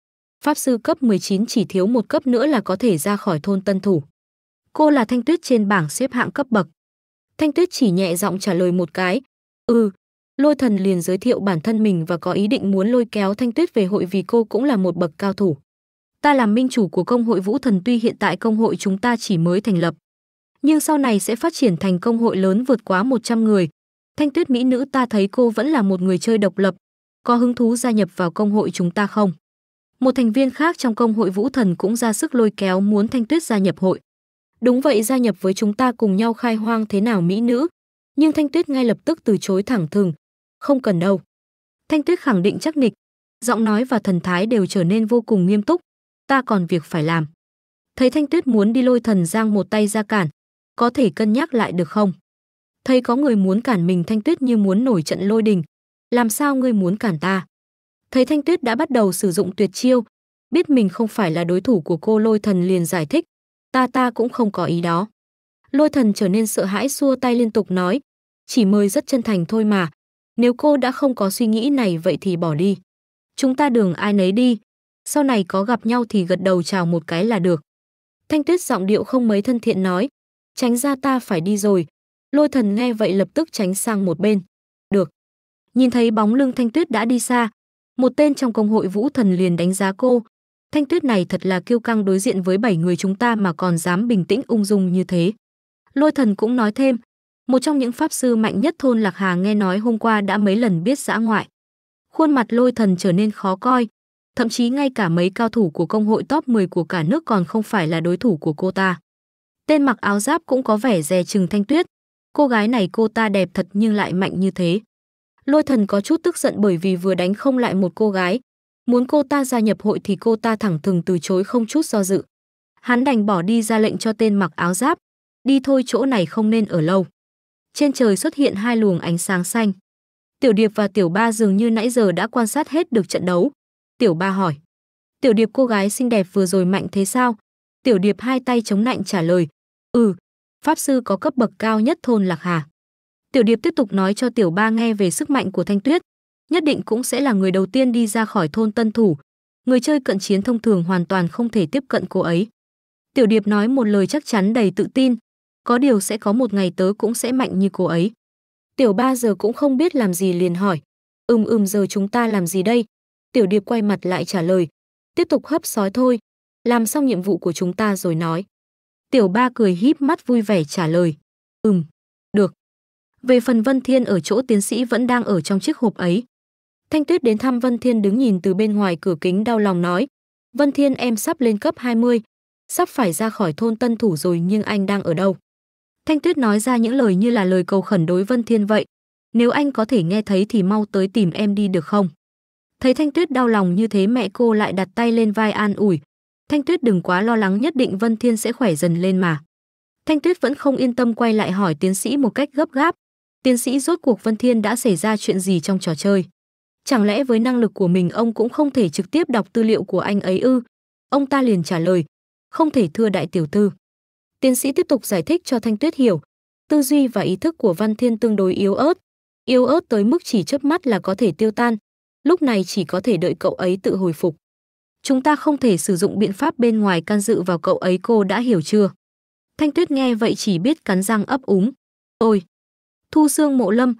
Pháp sư cấp 19 chỉ thiếu một cấp nữa là có thể ra khỏi thôn Tân Thủ. Cô là Thanh Tuyết trên bảng xếp hạng cấp bậc. Thanh Tuyết chỉ nhẹ giọng trả lời một cái, "Ừ." Lôi Thần liền giới thiệu bản thân mình và có ý định muốn lôi kéo Thanh Tuyết về hội vì cô cũng là một bậc cao thủ. "Ta làm minh chủ của công hội Vũ Thần tuy hiện tại công hội chúng ta chỉ mới thành lập, nhưng sau này sẽ phát triển thành công hội lớn vượt quá 100 người. Thanh Tuyết mỹ nữ ta thấy cô vẫn là một người chơi độc lập, có hứng thú gia nhập vào công hội chúng ta không?" Một thành viên khác trong công hội Vũ Thần cũng ra sức lôi kéo muốn Thanh Tuyết gia nhập hội. Đúng vậy gia nhập với chúng ta cùng nhau khai hoang thế nào mỹ nữ. Nhưng Thanh Tuyết ngay lập tức từ chối thẳng thừng. Không cần đâu. Thanh Tuyết khẳng định chắc nịch. Giọng nói và thần thái đều trở nên vô cùng nghiêm túc. Ta còn việc phải làm. Thấy Thanh Tuyết muốn đi lôi thần Giang một tay ra cản. Có thể cân nhắc lại được không? Thấy có người muốn cản mình Thanh Tuyết như muốn nổi trận lôi đình. Làm sao ngươi muốn cản ta? Thấy Thanh Tuyết đã bắt đầu sử dụng tuyệt chiêu. Biết mình không phải là đối thủ của cô lôi thần liền giải thích ta ta cũng không có ý đó. Lôi thần trở nên sợ hãi xua tay liên tục nói, chỉ mời rất chân thành thôi mà, nếu cô đã không có suy nghĩ này vậy thì bỏ đi. Chúng ta đường ai nấy đi, sau này có gặp nhau thì gật đầu chào một cái là được. Thanh tuyết giọng điệu không mấy thân thiện nói, tránh ra ta phải đi rồi. Lôi thần nghe vậy lập tức tránh sang một bên. Được. Nhìn thấy bóng lưng thanh tuyết đã đi xa, một tên trong công hội vũ thần liền đánh giá cô, Thanh Tuyết này thật là kiêu căng đối diện với bảy người chúng ta mà còn dám bình tĩnh ung dung như thế. Lôi thần cũng nói thêm, một trong những pháp sư mạnh nhất thôn Lạc Hà nghe nói hôm qua đã mấy lần biết dã ngoại. Khuôn mặt lôi thần trở nên khó coi, thậm chí ngay cả mấy cao thủ của công hội top 10 của cả nước còn không phải là đối thủ của cô ta. Tên mặc áo giáp cũng có vẻ dè chừng Thanh Tuyết, cô gái này cô ta đẹp thật nhưng lại mạnh như thế. Lôi thần có chút tức giận bởi vì vừa đánh không lại một cô gái, Muốn cô ta gia nhập hội thì cô ta thẳng thừng từ chối không chút do dự. Hắn đành bỏ đi ra lệnh cho tên mặc áo giáp. Đi thôi chỗ này không nên ở lâu. Trên trời xuất hiện hai luồng ánh sáng xanh. Tiểu Điệp và Tiểu Ba dường như nãy giờ đã quan sát hết được trận đấu. Tiểu Ba hỏi. Tiểu Điệp cô gái xinh đẹp vừa rồi mạnh thế sao? Tiểu Điệp hai tay chống nạnh trả lời. Ừ, Pháp Sư có cấp bậc cao nhất thôn Lạc Hà. Tiểu Điệp tiếp tục nói cho Tiểu Ba nghe về sức mạnh của Thanh Tuyết, nhất định cũng sẽ là người đầu tiên đi ra khỏi thôn tân thủ. Người chơi cận chiến thông thường hoàn toàn không thể tiếp cận cô ấy. Tiểu Điệp nói một lời chắc chắn đầy tự tin, có điều sẽ có một ngày tớ cũng sẽ mạnh như cô ấy. Tiểu ba giờ cũng không biết làm gì liền hỏi, ừm ừm giờ chúng ta làm gì đây? Tiểu Điệp quay mặt lại trả lời, tiếp tục hấp sói thôi, làm xong nhiệm vụ của chúng ta rồi nói. Tiểu ba cười híp mắt vui vẻ trả lời, ừm, được. Về phần Vân Thiên ở chỗ tiến sĩ vẫn đang ở trong chiếc hộp ấy. Thanh Tuyết đến thăm Vân Thiên đứng nhìn từ bên ngoài cửa kính đau lòng nói, Vân Thiên em sắp lên cấp 20, sắp phải ra khỏi thôn Tân Thủ rồi nhưng anh đang ở đâu? Thanh Tuyết nói ra những lời như là lời cầu khẩn đối Vân Thiên vậy. Nếu anh có thể nghe thấy thì mau tới tìm em đi được không? Thấy Thanh Tuyết đau lòng như thế mẹ cô lại đặt tay lên vai an ủi. Thanh Tuyết đừng quá lo lắng nhất định Vân Thiên sẽ khỏe dần lên mà. Thanh Tuyết vẫn không yên tâm quay lại hỏi tiến sĩ một cách gấp gáp. Tiến sĩ rốt cuộc Vân Thiên đã xảy ra chuyện gì trong trò chơi? chẳng lẽ với năng lực của mình ông cũng không thể trực tiếp đọc tư liệu của anh ấy ư? Ông ta liền trả lời, không thể thưa đại tiểu thư. Tiến sĩ tiếp tục giải thích cho Thanh Tuyết hiểu, tư duy và ý thức của Văn Thiên tương đối yếu ớt, yếu ớt tới mức chỉ chớp mắt là có thể tiêu tan, lúc này chỉ có thể đợi cậu ấy tự hồi phục. Chúng ta không thể sử dụng biện pháp bên ngoài can dự vào cậu ấy cô đã hiểu chưa? Thanh Tuyết nghe vậy chỉ biết cắn răng ấp úng. Ôi! Thu xương mộ lâm,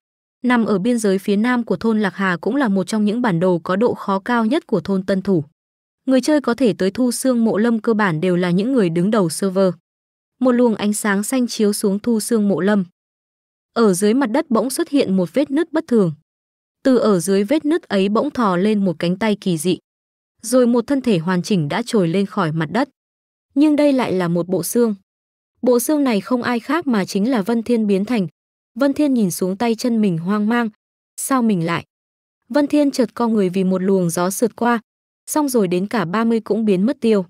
nằm ở biên giới phía nam của thôn Lạc Hà cũng là một trong những bản đồ có độ khó cao nhất của thôn Tân Thủ. Người chơi có thể tới thu xương mộ lâm cơ bản đều là những người đứng đầu server. Một luồng ánh sáng xanh chiếu xuống thu xương mộ lâm. Ở dưới mặt đất bỗng xuất hiện một vết nứt bất thường. Từ ở dưới vết nứt ấy bỗng thò lên một cánh tay kỳ dị. Rồi một thân thể hoàn chỉnh đã trồi lên khỏi mặt đất. Nhưng đây lại là một bộ xương. Bộ xương này không ai khác mà chính là Vân Thiên biến thành, Vân Thiên nhìn xuống tay chân mình hoang mang. Sao mình lại? Vân Thiên chợt co người vì một luồng gió sượt qua, xong rồi đến cả 30 cũng biến mất tiêu.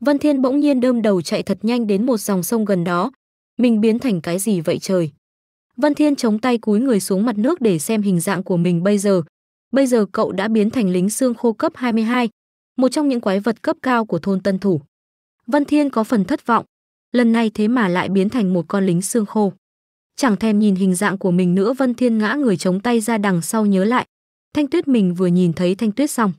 Vân Thiên bỗng nhiên đơm đầu chạy thật nhanh đến một dòng sông gần đó. Mình biến thành cái gì vậy trời? Vân Thiên chống tay cúi người xuống mặt nước để xem hình dạng của mình bây giờ. Bây giờ cậu đã biến thành lính xương khô cấp 22, một trong những quái vật cấp cao của thôn Tân Thủ. Vân Thiên có phần thất vọng, lần này thế mà lại biến thành một con lính xương khô chẳng thèm nhìn hình dạng của mình nữa vân thiên ngã người chống tay ra đằng sau nhớ lại thanh tuyết mình vừa nhìn thấy thanh tuyết xong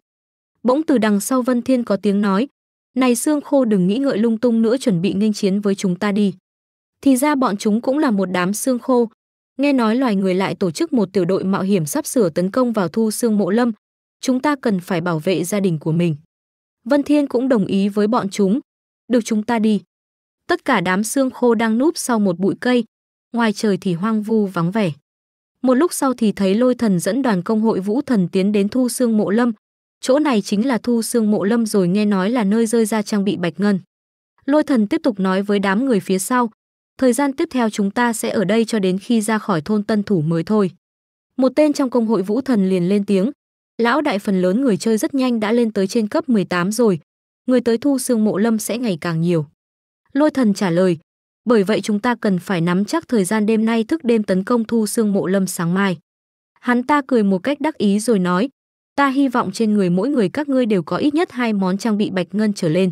bỗng từ đằng sau vân thiên có tiếng nói này xương khô đừng nghĩ ngợi lung tung nữa chuẩn bị nghênh chiến với chúng ta đi thì ra bọn chúng cũng là một đám xương khô nghe nói loài người lại tổ chức một tiểu đội mạo hiểm sắp sửa tấn công vào thu xương mộ lâm chúng ta cần phải bảo vệ gia đình của mình vân thiên cũng đồng ý với bọn chúng được chúng ta đi tất cả đám xương khô đang núp sau một bụi cây ngoài trời thì hoang vu vắng vẻ. Một lúc sau thì thấy lôi thần dẫn đoàn công hội vũ thần tiến đến thu xương mộ lâm. Chỗ này chính là thu xương mộ lâm rồi nghe nói là nơi rơi ra trang bị bạch ngân. Lôi thần tiếp tục nói với đám người phía sau. Thời gian tiếp theo chúng ta sẽ ở đây cho đến khi ra khỏi thôn tân thủ mới thôi. Một tên trong công hội vũ thần liền lên tiếng. Lão đại phần lớn người chơi rất nhanh đã lên tới trên cấp 18 rồi. Người tới thu xương mộ lâm sẽ ngày càng nhiều. Lôi thần trả lời, bởi vậy chúng ta cần phải nắm chắc thời gian đêm nay thức đêm tấn công thu xương mộ lâm sáng mai. Hắn ta cười một cách đắc ý rồi nói, ta hy vọng trên người mỗi người các ngươi đều có ít nhất hai món trang bị bạch ngân trở lên.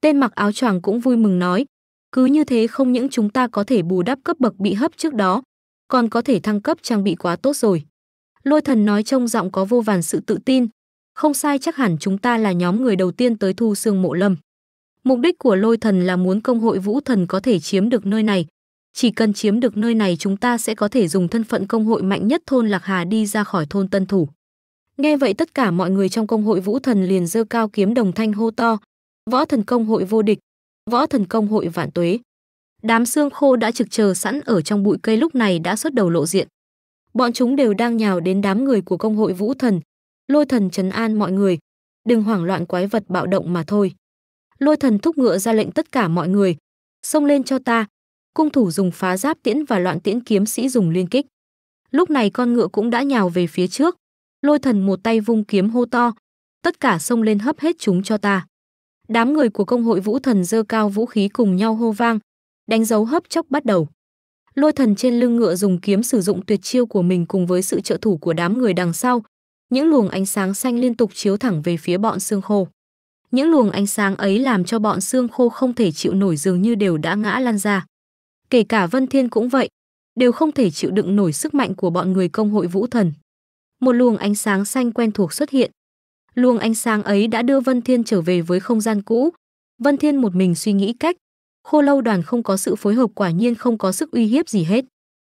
Tên mặc áo choàng cũng vui mừng nói, cứ như thế không những chúng ta có thể bù đắp cấp bậc bị hấp trước đó, còn có thể thăng cấp trang bị quá tốt rồi. Lôi thần nói trong giọng có vô vàn sự tự tin, không sai chắc hẳn chúng ta là nhóm người đầu tiên tới thu xương mộ lâm. Mục đích của lôi thần là muốn công hội vũ thần có thể chiếm được nơi này. Chỉ cần chiếm được nơi này chúng ta sẽ có thể dùng thân phận công hội mạnh nhất thôn Lạc Hà đi ra khỏi thôn Tân Thủ. Nghe vậy tất cả mọi người trong công hội vũ thần liền dơ cao kiếm đồng thanh hô to. Võ thần công hội vô địch, võ thần công hội vạn tuế. Đám xương khô đã trực chờ sẵn ở trong bụi cây lúc này đã xuất đầu lộ diện. Bọn chúng đều đang nhào đến đám người của công hội vũ thần. Lôi thần trấn an mọi người. Đừng hoảng loạn quái vật bạo động mà thôi lôi thần thúc ngựa ra lệnh tất cả mọi người xông lên cho ta cung thủ dùng phá giáp tiễn và loạn tiễn kiếm sĩ dùng liên kích lúc này con ngựa cũng đã nhào về phía trước lôi thần một tay vung kiếm hô to tất cả xông lên hấp hết chúng cho ta đám người của công hội vũ thần dơ cao vũ khí cùng nhau hô vang đánh dấu hấp chốc bắt đầu lôi thần trên lưng ngựa dùng kiếm sử dụng tuyệt chiêu của mình cùng với sự trợ thủ của đám người đằng sau những luồng ánh sáng xanh liên tục chiếu thẳng về phía bọn xương khô những luồng ánh sáng ấy làm cho bọn xương khô không thể chịu nổi dường như đều đã ngã lăn ra. Kể cả Vân Thiên cũng vậy, đều không thể chịu đựng nổi sức mạnh của bọn người công hội vũ thần. Một luồng ánh sáng xanh quen thuộc xuất hiện. Luồng ánh sáng ấy đã đưa Vân Thiên trở về với không gian cũ. Vân Thiên một mình suy nghĩ cách. Khô lâu đoàn không có sự phối hợp quả nhiên không có sức uy hiếp gì hết.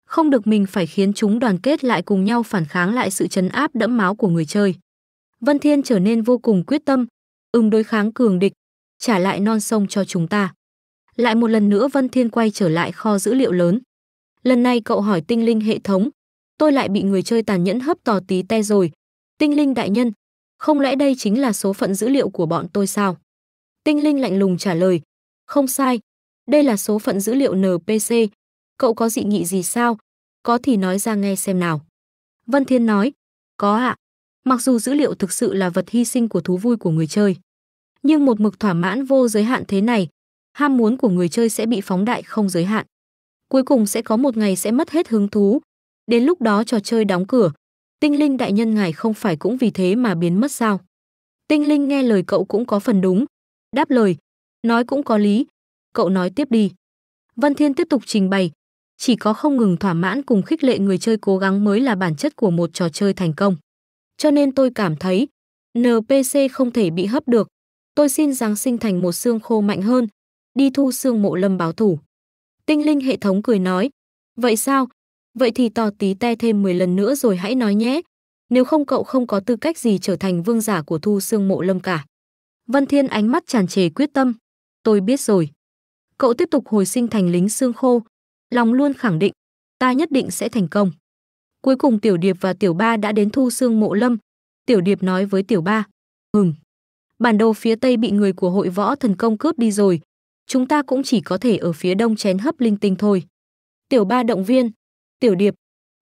Không được mình phải khiến chúng đoàn kết lại cùng nhau phản kháng lại sự chấn áp đẫm máu của người chơi. Vân Thiên trở nên vô cùng quyết tâm, ưng đối kháng cường địch, trả lại non sông cho chúng ta. Lại một lần nữa Vân Thiên quay trở lại kho dữ liệu lớn. Lần này cậu hỏi tinh linh hệ thống, tôi lại bị người chơi tàn nhẫn hấp tò tí te rồi. Tinh linh đại nhân, không lẽ đây chính là số phận dữ liệu của bọn tôi sao? Tinh linh lạnh lùng trả lời, không sai, đây là số phận dữ liệu NPC. Cậu có dị nghị gì sao? Có thì nói ra nghe xem nào. Vân Thiên nói, có ạ. À. Mặc dù dữ liệu thực sự là vật hy sinh của thú vui của người chơi, nhưng một mực thỏa mãn vô giới hạn thế này, ham muốn của người chơi sẽ bị phóng đại không giới hạn. Cuối cùng sẽ có một ngày sẽ mất hết hứng thú. Đến lúc đó trò chơi đóng cửa, tinh linh đại nhân ngài không phải cũng vì thế mà biến mất sao? Tinh linh nghe lời cậu cũng có phần đúng. Đáp lời, nói cũng có lý. Cậu nói tiếp đi. Văn Thiên tiếp tục trình bày, chỉ có không ngừng thỏa mãn cùng khích lệ người chơi cố gắng mới là bản chất của một trò chơi thành công. Cho nên tôi cảm thấy NPC không thể bị hấp được, tôi xin Giáng sinh thành một xương khô mạnh hơn, đi thu xương mộ lâm báo thủ. Tinh linh hệ thống cười nói, vậy sao? Vậy thì tò tí te thêm 10 lần nữa rồi hãy nói nhé. Nếu không cậu không có tư cách gì trở thành vương giả của thu xương mộ lâm cả. Vân Thiên ánh mắt tràn trề quyết tâm. Tôi biết rồi. Cậu tiếp tục hồi sinh thành lính xương khô. Lòng luôn khẳng định, ta nhất định sẽ thành công. Cuối cùng Tiểu Điệp và Tiểu Ba đã đến thu xương mộ lâm. Tiểu Điệp nói với Tiểu Ba, ừm, bản đồ phía tây bị người của hội võ thần công cướp đi rồi. Chúng ta cũng chỉ có thể ở phía đông chén hấp linh tinh thôi. Tiểu ba động viên, tiểu điệp,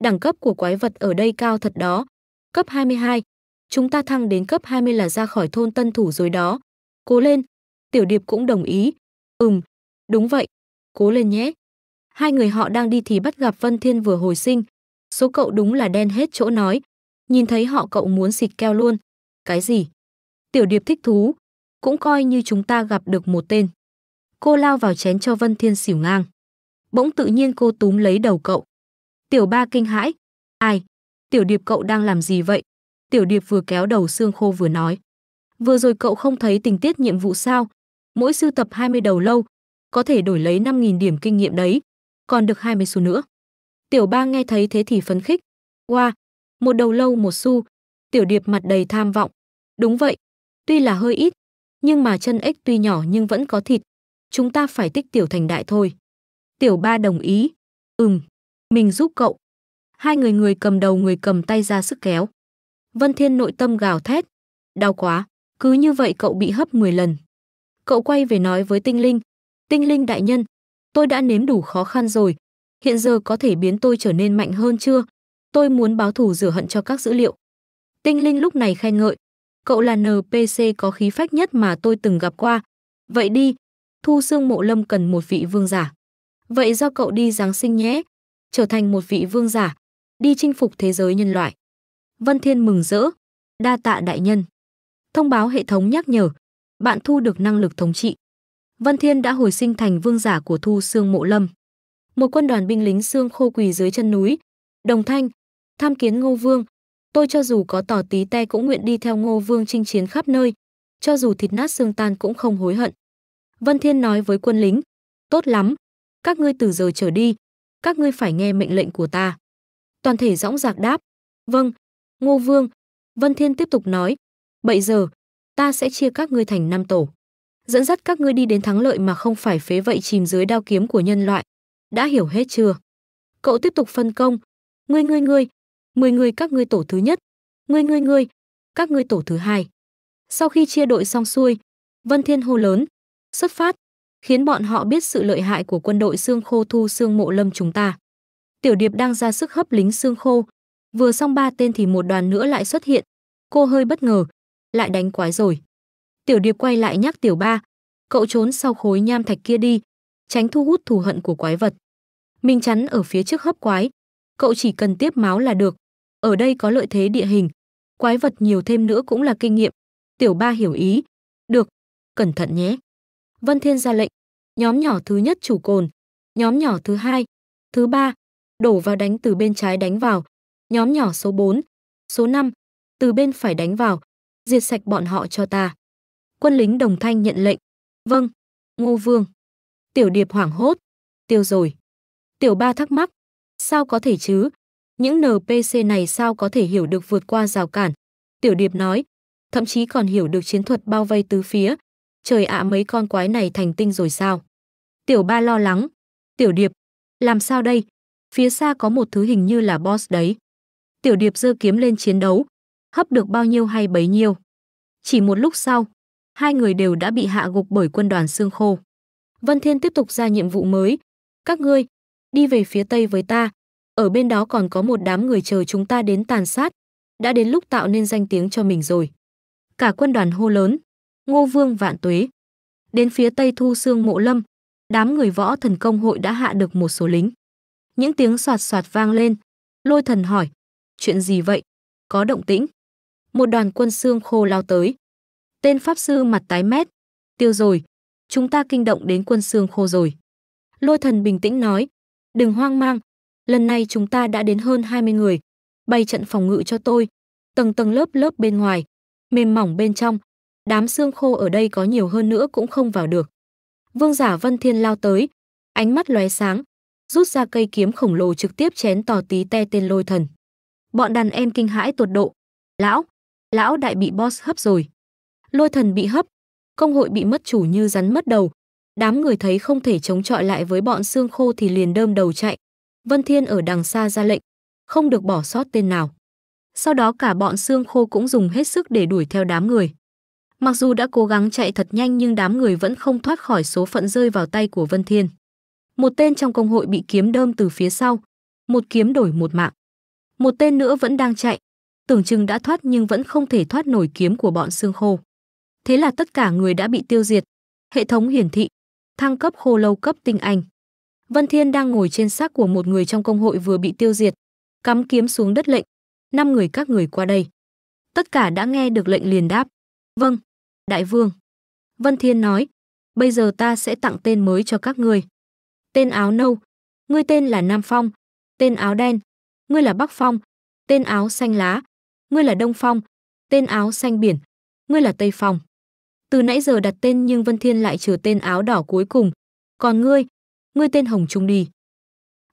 đẳng cấp của quái vật ở đây cao thật đó. Cấp 22, chúng ta thăng đến cấp 20 là ra khỏi thôn tân thủ rồi đó. Cố lên, tiểu điệp cũng đồng ý. Ừm, đúng vậy, cố lên nhé. Hai người họ đang đi thì bắt gặp Vân Thiên vừa hồi sinh. Số cậu đúng là đen hết chỗ nói. Nhìn thấy họ cậu muốn xịt keo luôn. Cái gì? Tiểu Điệp thích thú, cũng coi như chúng ta gặp được một tên. Cô lao vào chén cho Vân Thiên xỉu ngang. Bỗng tự nhiên cô túm lấy đầu cậu. Tiểu ba kinh hãi. Ai? Tiểu Điệp cậu đang làm gì vậy? Tiểu Điệp vừa kéo đầu xương khô vừa nói. Vừa rồi cậu không thấy tình tiết nhiệm vụ sao? Mỗi sưu tập 20 đầu lâu, có thể đổi lấy 5.000 điểm kinh nghiệm đấy, còn được 20 xu nữa. Tiểu ba nghe thấy thế thì phấn khích. Wow, một đầu lâu một xu. Tiểu Điệp mặt đầy tham vọng. Đúng vậy, Tuy là hơi ít, nhưng mà chân ếch tuy nhỏ nhưng vẫn có thịt. Chúng ta phải tích tiểu thành đại thôi. Tiểu ba đồng ý. Ừm, mình giúp cậu. Hai người người cầm đầu người cầm tay ra sức kéo. Vân Thiên nội tâm gào thét. Đau quá, cứ như vậy cậu bị hấp 10 lần. Cậu quay về nói với tinh linh. Tinh linh đại nhân, tôi đã nếm đủ khó khăn rồi. Hiện giờ có thể biến tôi trở nên mạnh hơn chưa? Tôi muốn báo thù rửa hận cho các dữ liệu. Tinh linh lúc này khen ngợi cậu là NPC có khí phách nhất mà tôi từng gặp qua. Vậy đi, Thu Sương Mộ Lâm cần một vị vương giả. Vậy do cậu đi Giáng sinh nhé, trở thành một vị vương giả, đi chinh phục thế giới nhân loại. Vân Thiên mừng rỡ, đa tạ đại nhân. Thông báo hệ thống nhắc nhở, bạn thu được năng lực thống trị. Vân Thiên đã hồi sinh thành vương giả của Thu Sương Mộ Lâm. Một quân đoàn binh lính xương khô quỳ dưới chân núi, Đồng Thanh, tham kiến Ngô Vương, Tôi cho dù có tỏ tí te cũng nguyện đi theo Ngô Vương chinh chiến khắp nơi, cho dù thịt nát xương tan cũng không hối hận. Vân Thiên nói với quân lính, tốt lắm, các ngươi từ giờ trở đi, các ngươi phải nghe mệnh lệnh của ta. Toàn thể dõng dạc đáp, vâng, Ngô Vương. Vân Thiên tiếp tục nói, bây giờ, ta sẽ chia các ngươi thành năm tổ. Dẫn dắt các ngươi đi đến thắng lợi mà không phải phế vậy chìm dưới đao kiếm của nhân loại. Đã hiểu hết chưa? Cậu tiếp tục phân công. Ngươi ngươi ngươi, 10 người các ngươi tổ thứ nhất, ngươi ngươi ngươi, các ngươi tổ thứ hai. Sau khi chia đội xong xuôi, Vân Thiên hô lớn, xuất phát, khiến bọn họ biết sự lợi hại của quân đội xương khô thu xương mộ lâm chúng ta. Tiểu Điệp đang ra sức hấp lính xương khô, vừa xong ba tên thì một đoàn nữa lại xuất hiện. Cô hơi bất ngờ, lại đánh quái rồi. Tiểu Điệp quay lại nhắc Tiểu Ba, cậu trốn sau khối nham thạch kia đi, tránh thu hút thù hận của quái vật. Minh chắn ở phía trước hấp quái, cậu chỉ cần tiếp máu là được, ở đây có lợi thế địa hình, quái vật nhiều thêm nữa cũng là kinh nghiệm. Tiểu ba hiểu ý. Được, cẩn thận nhé. Vân Thiên ra lệnh, nhóm nhỏ thứ nhất chủ cồn, nhóm nhỏ thứ hai, thứ ba, đổ vào đánh từ bên trái đánh vào, nhóm nhỏ số 4, số 5, từ bên phải đánh vào, diệt sạch bọn họ cho ta. Quân lính đồng thanh nhận lệnh. Vâng, Ngô Vương. Tiểu Điệp hoảng hốt. Tiêu rồi. Tiểu Ba thắc mắc. Sao có thể chứ? Những NPC này sao có thể hiểu được vượt qua rào cản? Tiểu Điệp nói, thậm chí còn hiểu được chiến thuật bao vây tứ phía. Trời ạ mấy con quái này thành tinh rồi sao? Tiểu ba lo lắng. Tiểu Điệp, làm sao đây? Phía xa có một thứ hình như là boss đấy. Tiểu Điệp giơ kiếm lên chiến đấu, hấp được bao nhiêu hay bấy nhiêu. Chỉ một lúc sau, hai người đều đã bị hạ gục bởi quân đoàn xương khô. Vân Thiên tiếp tục ra nhiệm vụ mới. Các ngươi, đi về phía Tây với ta, ở bên đó còn có một đám người chờ chúng ta đến tàn sát, đã đến lúc tạo nên danh tiếng cho mình rồi. Cả quân đoàn hô lớn, Ngô Vương vạn tuế. Đến phía Tây Thu xương Mộ Lâm, đám người võ thần công hội đã hạ được một số lính. Những tiếng soạt soạt vang lên, lôi thần hỏi, chuyện gì vậy? Có động tĩnh. Một đoàn quân xương khô lao tới. Tên pháp sư mặt tái mét, tiêu rồi, chúng ta kinh động đến quân xương khô rồi. Lôi thần bình tĩnh nói, đừng hoang mang, Lần này chúng ta đã đến hơn 20 người, bày trận phòng ngự cho tôi, tầng tầng lớp lớp bên ngoài, mềm mỏng bên trong, đám xương khô ở đây có nhiều hơn nữa cũng không vào được. Vương giả Vân Thiên lao tới, ánh mắt lóe sáng, rút ra cây kiếm khổng lồ trực tiếp chén tò tí te tên lôi thần. Bọn đàn em kinh hãi tột độ. Lão, lão đại bị boss hấp rồi. Lôi thần bị hấp, công hội bị mất chủ như rắn mất đầu. Đám người thấy không thể chống chọi lại với bọn xương khô thì liền đơm đầu chạy, Vân Thiên ở đằng xa ra lệnh, không được bỏ sót tên nào. Sau đó cả bọn xương khô cũng dùng hết sức để đuổi theo đám người. Mặc dù đã cố gắng chạy thật nhanh nhưng đám người vẫn không thoát khỏi số phận rơi vào tay của Vân Thiên. Một tên trong công hội bị kiếm đâm từ phía sau, một kiếm đổi một mạng. Một tên nữa vẫn đang chạy, tưởng chừng đã thoát nhưng vẫn không thể thoát nổi kiếm của bọn xương khô. Thế là tất cả người đã bị tiêu diệt. Hệ thống hiển thị, thăng cấp khô lâu cấp tinh anh. Vân Thiên đang ngồi trên xác của một người trong công hội vừa bị tiêu diệt, cắm kiếm xuống đất lệnh, năm người các người qua đây. Tất cả đã nghe được lệnh liền đáp. Vâng, đại vương. Vân Thiên nói, bây giờ ta sẽ tặng tên mới cho các ngươi. Tên áo nâu, ngươi tên là Nam Phong, tên áo đen, ngươi là Bắc Phong, tên áo xanh lá, ngươi là Đông Phong, tên áo xanh biển, ngươi là Tây Phong. Từ nãy giờ đặt tên nhưng Vân Thiên lại trừ tên áo đỏ cuối cùng, còn ngươi ngươi tên Hồng Trung đi.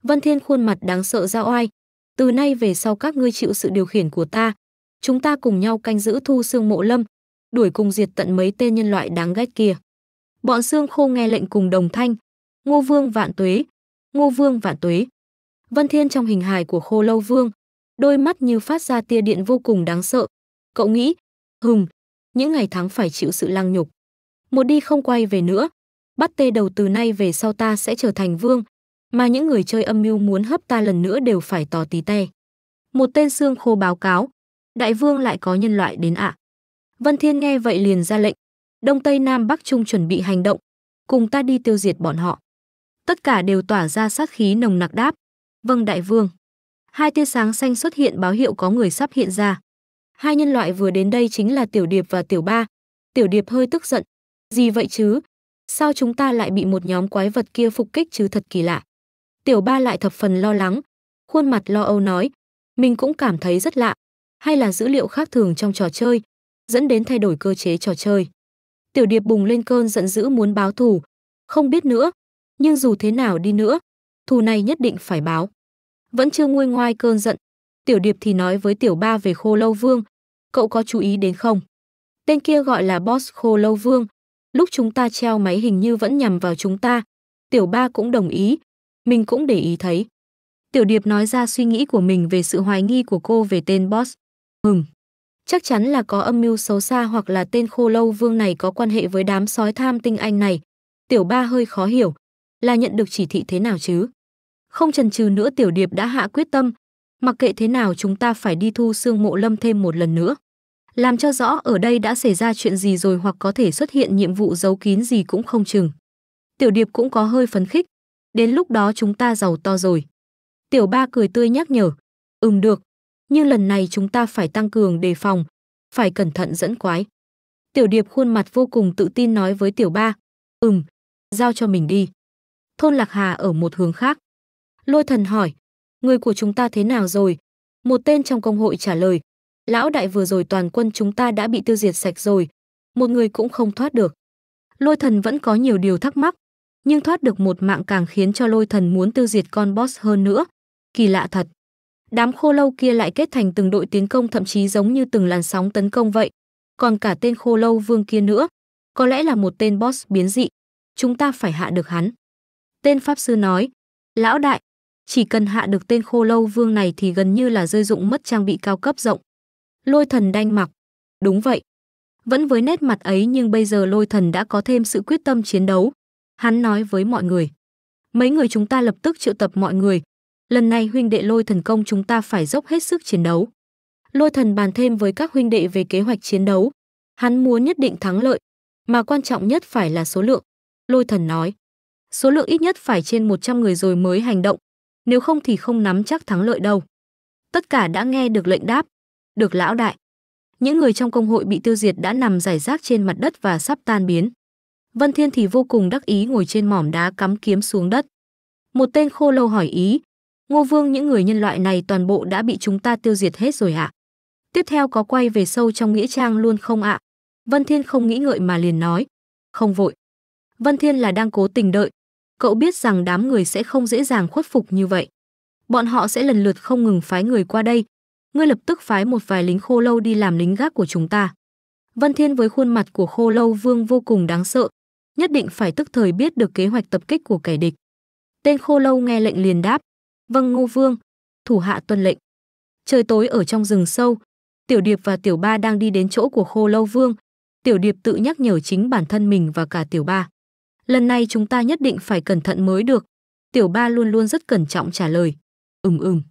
Vân Thiên khuôn mặt đáng sợ ra oai, từ nay về sau các ngươi chịu sự điều khiển của ta, chúng ta cùng nhau canh giữ thu xương mộ lâm, đuổi cùng diệt tận mấy tên nhân loại đáng ghét kia. Bọn xương khô nghe lệnh cùng đồng thanh, Ngô Vương vạn tuế, Ngô Vương vạn tuế. Vân Thiên trong hình hài của Khô Lâu Vương, đôi mắt như phát ra tia điện vô cùng đáng sợ. Cậu nghĩ, hùng, những ngày tháng phải chịu sự lăng nhục. Một đi không quay về nữa, bắt tê đầu từ nay về sau ta sẽ trở thành vương, mà những người chơi âm mưu muốn hấp ta lần nữa đều phải tỏ tí te. Một tên xương khô báo cáo, đại vương lại có nhân loại đến ạ. Vân Thiên nghe vậy liền ra lệnh, Đông Tây Nam Bắc Trung chuẩn bị hành động, cùng ta đi tiêu diệt bọn họ. Tất cả đều tỏa ra sát khí nồng nặc đáp, vâng đại vương. Hai tia sáng xanh xuất hiện báo hiệu có người sắp hiện ra. Hai nhân loại vừa đến đây chính là Tiểu Điệp và Tiểu Ba. Tiểu Điệp hơi tức giận. Gì vậy chứ, Sao chúng ta lại bị một nhóm quái vật kia phục kích chứ thật kỳ lạ. Tiểu ba lại thập phần lo lắng, khuôn mặt lo âu nói, mình cũng cảm thấy rất lạ, hay là dữ liệu khác thường trong trò chơi, dẫn đến thay đổi cơ chế trò chơi. Tiểu điệp bùng lên cơn giận dữ muốn báo thù, không biết nữa, nhưng dù thế nào đi nữa, thù này nhất định phải báo. Vẫn chưa nguôi ngoai cơn giận, tiểu điệp thì nói với tiểu ba về khô lâu vương, cậu có chú ý đến không? Tên kia gọi là boss khô lâu vương, lúc chúng ta treo máy hình như vẫn nhằm vào chúng ta. Tiểu ba cũng đồng ý, mình cũng để ý thấy. Tiểu điệp nói ra suy nghĩ của mình về sự hoài nghi của cô về tên Boss. Hừm, chắc chắn là có âm mưu xấu xa hoặc là tên khô lâu vương này có quan hệ với đám sói tham tinh anh này. Tiểu ba hơi khó hiểu, là nhận được chỉ thị thế nào chứ? Không chần chừ nữa tiểu điệp đã hạ quyết tâm, mặc kệ thế nào chúng ta phải đi thu xương mộ lâm thêm một lần nữa làm cho rõ ở đây đã xảy ra chuyện gì rồi hoặc có thể xuất hiện nhiệm vụ giấu kín gì cũng không chừng. Tiểu Điệp cũng có hơi phấn khích, đến lúc đó chúng ta giàu to rồi. Tiểu Ba cười tươi nhắc nhở, "Ừm được, nhưng lần này chúng ta phải tăng cường đề phòng, phải cẩn thận dẫn quái." Tiểu Điệp khuôn mặt vô cùng tự tin nói với Tiểu Ba, "Ừm, giao cho mình đi." Thôn Lạc Hà ở một hướng khác. Lôi Thần hỏi, "Người của chúng ta thế nào rồi?" Một tên trong công hội trả lời, lão đại vừa rồi toàn quân chúng ta đã bị tiêu diệt sạch rồi, một người cũng không thoát được. Lôi thần vẫn có nhiều điều thắc mắc, nhưng thoát được một mạng càng khiến cho lôi thần muốn tiêu diệt con boss hơn nữa. Kỳ lạ thật. Đám khô lâu kia lại kết thành từng đội tiến công thậm chí giống như từng làn sóng tấn công vậy. Còn cả tên khô lâu vương kia nữa, có lẽ là một tên boss biến dị. Chúng ta phải hạ được hắn. Tên Pháp Sư nói, lão đại, chỉ cần hạ được tên khô lâu vương này thì gần như là rơi dụng mất trang bị cao cấp rộng. Lôi thần đanh mặc. Đúng vậy. Vẫn với nét mặt ấy nhưng bây giờ lôi thần đã có thêm sự quyết tâm chiến đấu. Hắn nói với mọi người. Mấy người chúng ta lập tức triệu tập mọi người. Lần này huynh đệ lôi thần công chúng ta phải dốc hết sức chiến đấu. Lôi thần bàn thêm với các huynh đệ về kế hoạch chiến đấu. Hắn muốn nhất định thắng lợi, mà quan trọng nhất phải là số lượng. Lôi thần nói, số lượng ít nhất phải trên 100 người rồi mới hành động, nếu không thì không nắm chắc thắng lợi đâu. Tất cả đã nghe được lệnh đáp, được lão đại. Những người trong công hội bị tiêu diệt đã nằm rải rác trên mặt đất và sắp tan biến. Vân Thiên thì vô cùng đắc ý ngồi trên mỏm đá cắm kiếm xuống đất. Một tên khô lâu hỏi ý, Ngô Vương những người nhân loại này toàn bộ đã bị chúng ta tiêu diệt hết rồi ạ. À? Tiếp theo có quay về sâu trong nghĩa trang luôn không ạ? Vân Thiên không nghĩ ngợi mà liền nói, không vội. Vân Thiên là đang cố tình đợi, cậu biết rằng đám người sẽ không dễ dàng khuất phục như vậy. Bọn họ sẽ lần lượt không ngừng phái người qua đây, ngươi lập tức phái một vài lính khô lâu đi làm lính gác của chúng ta. Vân Thiên với khuôn mặt của khô lâu vương vô cùng đáng sợ, nhất định phải tức thời biết được kế hoạch tập kích của kẻ địch. Tên khô lâu nghe lệnh liền đáp, vâng ngô vương, thủ hạ tuân lệnh. Trời tối ở trong rừng sâu, Tiểu Điệp và Tiểu Ba đang đi đến chỗ của khô lâu vương. Tiểu Điệp tự nhắc nhở chính bản thân mình và cả Tiểu Ba. Lần này chúng ta nhất định phải cẩn thận mới được. Tiểu Ba luôn luôn rất cẩn trọng trả lời. Ừm ừm.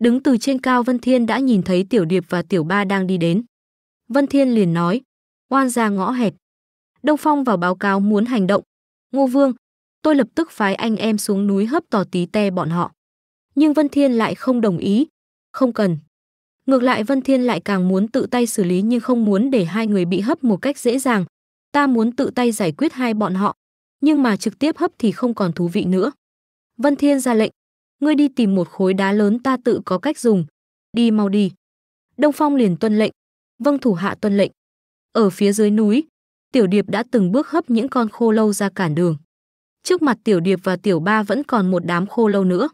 Đứng từ trên cao Vân Thiên đã nhìn thấy Tiểu Điệp và Tiểu Ba đang đi đến. Vân Thiên liền nói, oan ra ngõ hẹp. Đông Phong vào báo cáo muốn hành động. Ngô Vương, tôi lập tức phái anh em xuống núi hấp tỏ tí te bọn họ. Nhưng Vân Thiên lại không đồng ý. Không cần. Ngược lại Vân Thiên lại càng muốn tự tay xử lý nhưng không muốn để hai người bị hấp một cách dễ dàng. Ta muốn tự tay giải quyết hai bọn họ. Nhưng mà trực tiếp hấp thì không còn thú vị nữa. Vân Thiên ra lệnh, ngươi đi tìm một khối đá lớn ta tự có cách dùng, đi mau đi. Đông Phong liền tuân lệnh, vâng thủ hạ tuân lệnh. Ở phía dưới núi, Tiểu Điệp đã từng bước hấp những con khô lâu ra cản đường. Trước mặt Tiểu Điệp và Tiểu Ba vẫn còn một đám khô lâu nữa.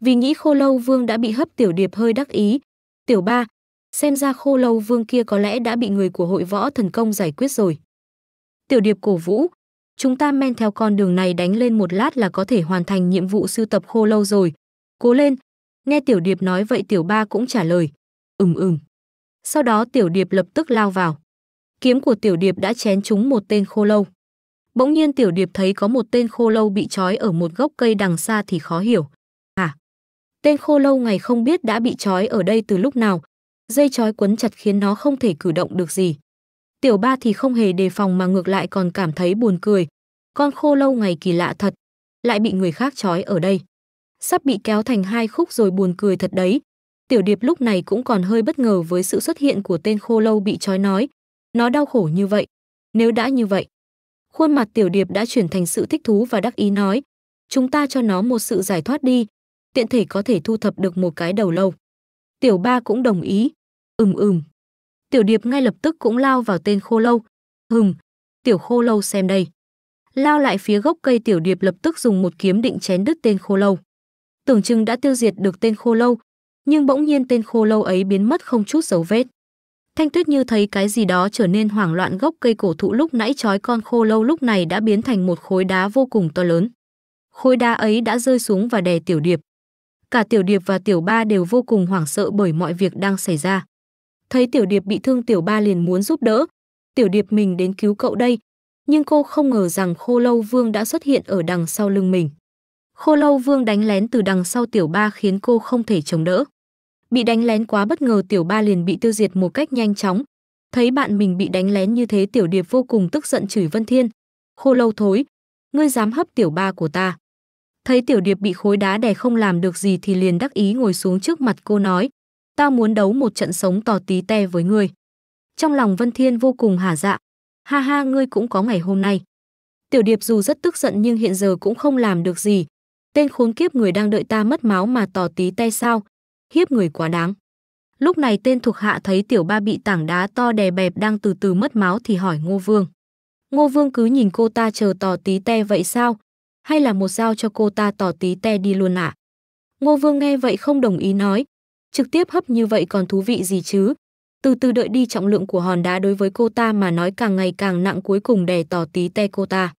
Vì nghĩ khô lâu vương đã bị hấp Tiểu Điệp hơi đắc ý. Tiểu Ba, xem ra khô lâu vương kia có lẽ đã bị người của hội võ thần công giải quyết rồi. Tiểu Điệp cổ vũ, Chúng ta men theo con đường này đánh lên một lát là có thể hoàn thành nhiệm vụ sưu tập khô lâu rồi. Cố lên. Nghe Tiểu Điệp nói vậy Tiểu Ba cũng trả lời. Ừm ừm. Sau đó Tiểu Điệp lập tức lao vào. Kiếm của Tiểu Điệp đã chén trúng một tên khô lâu. Bỗng nhiên Tiểu Điệp thấy có một tên khô lâu bị trói ở một gốc cây đằng xa thì khó hiểu. À, tên khô lâu ngày không biết đã bị trói ở đây từ lúc nào. Dây trói quấn chặt khiến nó không thể cử động được gì. Tiểu ba thì không hề đề phòng mà ngược lại còn cảm thấy buồn cười. Con khô lâu ngày kỳ lạ thật, lại bị người khác trói ở đây. Sắp bị kéo thành hai khúc rồi buồn cười thật đấy. Tiểu điệp lúc này cũng còn hơi bất ngờ với sự xuất hiện của tên khô lâu bị trói nói. Nó đau khổ như vậy, nếu đã như vậy. Khuôn mặt tiểu điệp đã chuyển thành sự thích thú và đắc ý nói. Chúng ta cho nó một sự giải thoát đi, tiện thể có thể thu thập được một cái đầu lâu. Tiểu ba cũng đồng ý. Ừm ừm. Tiểu điệp ngay lập tức cũng lao vào tên khô lâu. Hừm, tiểu khô lâu xem đây. Lao lại phía gốc cây tiểu điệp lập tức dùng một kiếm định chén đứt tên khô lâu. Tưởng chừng đã tiêu diệt được tên khô lâu, nhưng bỗng nhiên tên khô lâu ấy biến mất không chút dấu vết. Thanh Tuyết như thấy cái gì đó trở nên hoảng loạn gốc cây cổ thụ lúc nãy trói con khô lâu lúc này đã biến thành một khối đá vô cùng to lớn. Khối đá ấy đã rơi xuống và đè tiểu điệp. Cả tiểu điệp và tiểu ba đều vô cùng hoảng sợ bởi mọi việc đang xảy ra. Thấy Tiểu Điệp bị thương Tiểu Ba liền muốn giúp đỡ. Tiểu Điệp mình đến cứu cậu đây. Nhưng cô không ngờ rằng Khô Lâu Vương đã xuất hiện ở đằng sau lưng mình. Khô Lâu Vương đánh lén từ đằng sau Tiểu Ba khiến cô không thể chống đỡ. Bị đánh lén quá bất ngờ Tiểu Ba liền bị tiêu diệt một cách nhanh chóng. Thấy bạn mình bị đánh lén như thế Tiểu Điệp vô cùng tức giận chửi Vân Thiên. Khô Lâu thối, ngươi dám hấp Tiểu Ba của ta. Thấy Tiểu Điệp bị khối đá đè không làm được gì thì liền đắc ý ngồi xuống trước mặt cô nói, tao muốn đấu một trận sống tò tí te với ngươi. Trong lòng Vân Thiên vô cùng hả dạ, ha ha ngươi cũng có ngày hôm nay. Tiểu Điệp dù rất tức giận nhưng hiện giờ cũng không làm được gì. Tên khốn kiếp người đang đợi ta mất máu mà tò tí te sao, hiếp người quá đáng. Lúc này tên thuộc hạ thấy tiểu ba bị tảng đá to đè bẹp đang từ từ mất máu thì hỏi Ngô Vương. Ngô Vương cứ nhìn cô ta chờ tò tí te vậy sao? Hay là một dao cho cô ta tò tí te đi luôn ạ? À? Ngô Vương nghe vậy không đồng ý nói, trực tiếp hấp như vậy còn thú vị gì chứ? Từ từ đợi đi trọng lượng của hòn đá đối với cô ta mà nói càng ngày càng nặng cuối cùng đè tỏ tí te cô ta.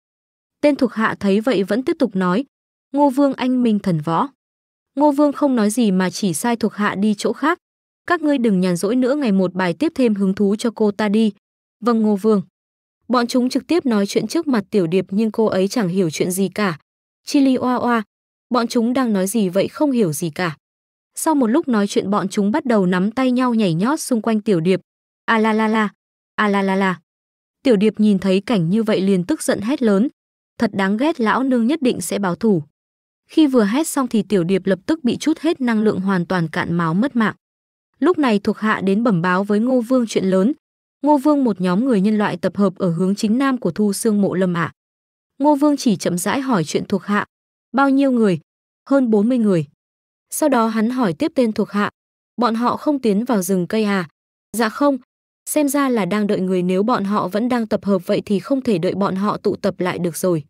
Tên thuộc hạ thấy vậy vẫn tiếp tục nói, Ngô Vương anh minh thần võ. Ngô Vương không nói gì mà chỉ sai thuộc hạ đi chỗ khác. Các ngươi đừng nhàn rỗi nữa ngày một bài tiếp thêm hứng thú cho cô ta đi. Vâng Ngô Vương. Bọn chúng trực tiếp nói chuyện trước mặt Tiểu Điệp nhưng cô ấy chẳng hiểu chuyện gì cả. Chili oa oa, bọn chúng đang nói gì vậy không hiểu gì cả. Sau một lúc nói chuyện bọn chúng bắt đầu nắm tay nhau nhảy nhót xung quanh Tiểu Điệp. A la la la, a la la la. Tiểu Điệp nhìn thấy cảnh như vậy liền tức giận hét lớn. Thật đáng ghét lão nương nhất định sẽ báo thủ. Khi vừa hét xong thì Tiểu Điệp lập tức bị chút hết năng lượng hoàn toàn cạn máu mất mạng. Lúc này thuộc hạ đến bẩm báo với Ngô Vương chuyện lớn. Ngô Vương một nhóm người nhân loại tập hợp ở hướng chính nam của Thu xương Mộ Lâm ạ. Ngô Vương chỉ chậm rãi hỏi chuyện thuộc hạ. Bao nhiêu người? Hơn 40 người. Sau đó hắn hỏi tiếp tên thuộc hạ, bọn họ không tiến vào rừng cây à? Dạ không, xem ra là đang đợi người nếu bọn họ vẫn đang tập hợp vậy thì không thể đợi bọn họ tụ tập lại được rồi.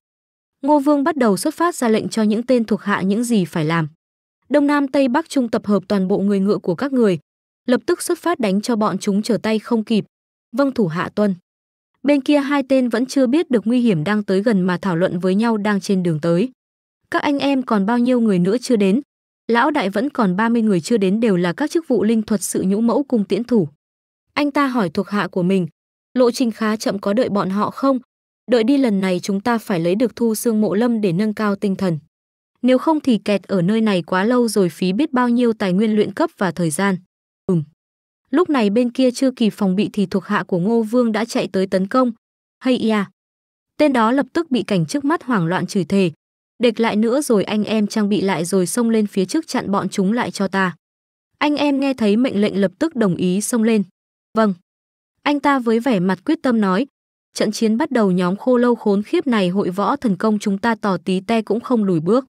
Ngô Vương bắt đầu xuất phát ra lệnh cho những tên thuộc hạ những gì phải làm. Đông Nam Tây Bắc Trung tập hợp toàn bộ người ngựa của các người, lập tức xuất phát đánh cho bọn chúng trở tay không kịp. Vâng thủ hạ tuân. Bên kia hai tên vẫn chưa biết được nguy hiểm đang tới gần mà thảo luận với nhau đang trên đường tới. Các anh em còn bao nhiêu người nữa chưa đến, lão đại vẫn còn 30 người chưa đến đều là các chức vụ linh thuật sự nhũ mẫu cùng tiễn thủ. Anh ta hỏi thuộc hạ của mình, lộ trình khá chậm có đợi bọn họ không? Đợi đi lần này chúng ta phải lấy được thu xương mộ lâm để nâng cao tinh thần. Nếu không thì kẹt ở nơi này quá lâu rồi phí biết bao nhiêu tài nguyên luyện cấp và thời gian. Ừm. Lúc này bên kia chưa kịp phòng bị thì thuộc hạ của Ngô Vương đã chạy tới tấn công. Hay ya. À. Tên đó lập tức bị cảnh trước mắt hoảng loạn chửi thề, Địch lại nữa rồi anh em trang bị lại rồi xông lên phía trước chặn bọn chúng lại cho ta. Anh em nghe thấy mệnh lệnh lập tức đồng ý xông lên. Vâng. Anh ta với vẻ mặt quyết tâm nói, trận chiến bắt đầu nhóm khô lâu khốn khiếp này hội võ thần công chúng ta tỏ tí te cũng không lùi bước.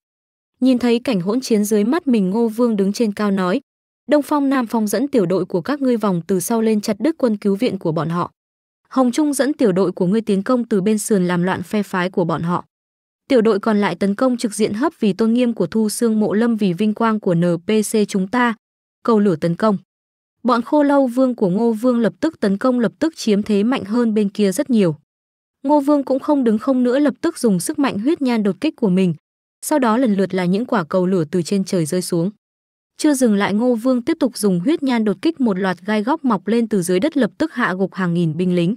Nhìn thấy cảnh hỗn chiến dưới mắt mình Ngô Vương đứng trên cao nói, Đông Phong Nam Phong dẫn tiểu đội của các ngươi vòng từ sau lên chặt đứt quân cứu viện của bọn họ. Hồng Trung dẫn tiểu đội của ngươi tiến công từ bên sườn làm loạn phe phái của bọn họ. Tiểu đội còn lại tấn công trực diện hấp vì tôn nghiêm của Thu Xương Mộ Lâm vì vinh quang của NPC chúng ta. Cầu lửa tấn công. Bọn Khô Lâu Vương của Ngô Vương lập tức tấn công lập tức chiếm thế mạnh hơn bên kia rất nhiều. Ngô Vương cũng không đứng không nữa lập tức dùng sức mạnh huyết nhan đột kích của mình. Sau đó lần lượt là những quả cầu lửa từ trên trời rơi xuống. Chưa dừng lại Ngô Vương tiếp tục dùng huyết nhan đột kích một loạt gai góc mọc lên từ dưới đất lập tức hạ gục hàng nghìn binh lính.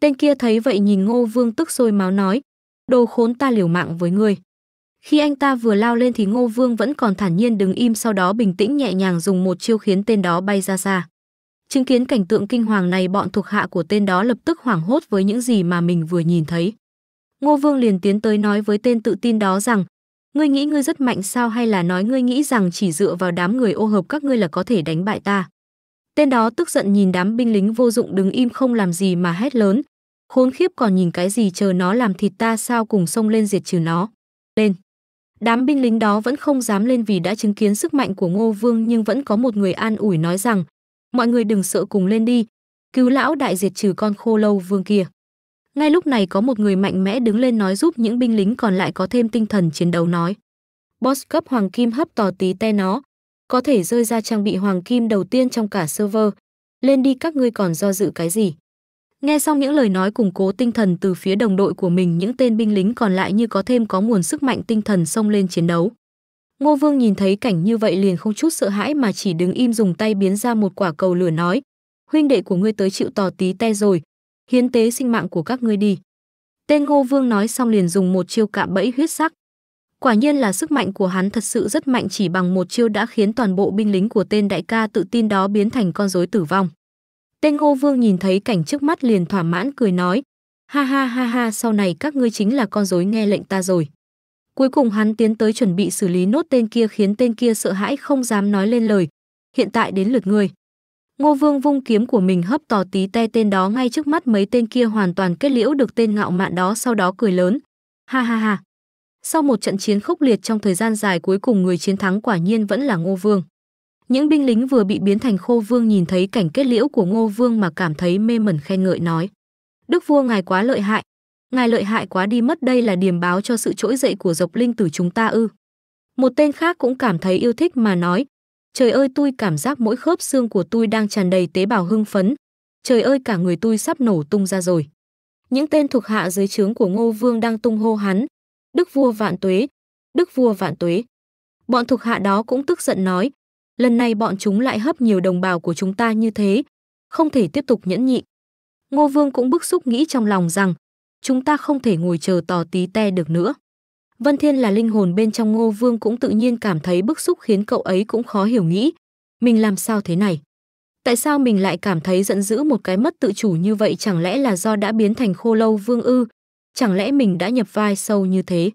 Tên kia thấy vậy nhìn Ngô Vương tức sôi máu nói, đồ khốn ta liều mạng với ngươi. Khi anh ta vừa lao lên thì Ngô Vương vẫn còn thản nhiên đứng im sau đó bình tĩnh nhẹ nhàng dùng một chiêu khiến tên đó bay ra xa. Chứng kiến cảnh tượng kinh hoàng này bọn thuộc hạ của tên đó lập tức hoảng hốt với những gì mà mình vừa nhìn thấy. Ngô Vương liền tiến tới nói với tên tự tin đó rằng Ngươi nghĩ ngươi rất mạnh sao hay là nói ngươi nghĩ rằng chỉ dựa vào đám người ô hợp các ngươi là có thể đánh bại ta. Tên đó tức giận nhìn đám binh lính vô dụng đứng im không làm gì mà hét lớn, khốn khiếp còn nhìn cái gì chờ nó làm thịt ta sao cùng xông lên diệt trừ nó lên đám binh lính đó vẫn không dám lên vì đã chứng kiến sức mạnh của ngô vương nhưng vẫn có một người an ủi nói rằng mọi người đừng sợ cùng lên đi cứu lão đại diệt trừ con khô lâu vương kia ngay lúc này có một người mạnh mẽ đứng lên nói giúp những binh lính còn lại có thêm tinh thần chiến đấu nói boss cấp hoàng kim hấp tò tí te nó có thể rơi ra trang bị hoàng kim đầu tiên trong cả server lên đi các ngươi còn do dự cái gì Nghe xong những lời nói củng cố tinh thần từ phía đồng đội của mình, những tên binh lính còn lại như có thêm có nguồn sức mạnh tinh thần xông lên chiến đấu. Ngô Vương nhìn thấy cảnh như vậy liền không chút sợ hãi mà chỉ đứng im dùng tay biến ra một quả cầu lửa nói: "Huynh đệ của ngươi tới chịu tò tí te rồi, hiến tế sinh mạng của các ngươi đi." Tên Ngô Vương nói xong liền dùng một chiêu cạm bẫy huyết sắc. Quả nhiên là sức mạnh của hắn thật sự rất mạnh chỉ bằng một chiêu đã khiến toàn bộ binh lính của tên đại ca tự tin đó biến thành con rối tử vong. Tên Ngô Vương nhìn thấy cảnh trước mắt liền thỏa mãn cười nói, ha ha ha ha sau này các ngươi chính là con rối nghe lệnh ta rồi. Cuối cùng hắn tiến tới chuẩn bị xử lý nốt tên kia khiến tên kia sợ hãi không dám nói lên lời. Hiện tại đến lượt ngươi. Ngô Vương vung kiếm của mình hấp tò tí te tên đó ngay trước mắt mấy tên kia hoàn toàn kết liễu được tên ngạo mạn đó sau đó cười lớn. Ha ha ha. Sau một trận chiến khốc liệt trong thời gian dài cuối cùng người chiến thắng quả nhiên vẫn là Ngô Vương. Những binh lính vừa bị biến thành khô vương nhìn thấy cảnh kết liễu của Ngô Vương mà cảm thấy mê mẩn khen ngợi nói: "Đức vua ngài quá lợi hại, ngài lợi hại quá đi mất đây là điểm báo cho sự trỗi dậy của dọc linh tử chúng ta ư?" Một tên khác cũng cảm thấy yêu thích mà nói: "Trời ơi, tôi cảm giác mỗi khớp xương của tôi đang tràn đầy tế bào hưng phấn, trời ơi cả người tôi sắp nổ tung ra rồi." Những tên thuộc hạ dưới trướng của Ngô Vương đang tung hô hắn: "Đức vua vạn tuế, đức vua vạn tuế." Bọn thuộc hạ đó cũng tức giận nói: lần này bọn chúng lại hấp nhiều đồng bào của chúng ta như thế, không thể tiếp tục nhẫn nhịn. Ngô Vương cũng bức xúc nghĩ trong lòng rằng, chúng ta không thể ngồi chờ tò tí te được nữa. Vân Thiên là linh hồn bên trong Ngô Vương cũng tự nhiên cảm thấy bức xúc khiến cậu ấy cũng khó hiểu nghĩ, mình làm sao thế này? Tại sao mình lại cảm thấy giận dữ một cái mất tự chủ như vậy chẳng lẽ là do đã biến thành khô lâu vương ư? Chẳng lẽ mình đã nhập vai sâu như thế?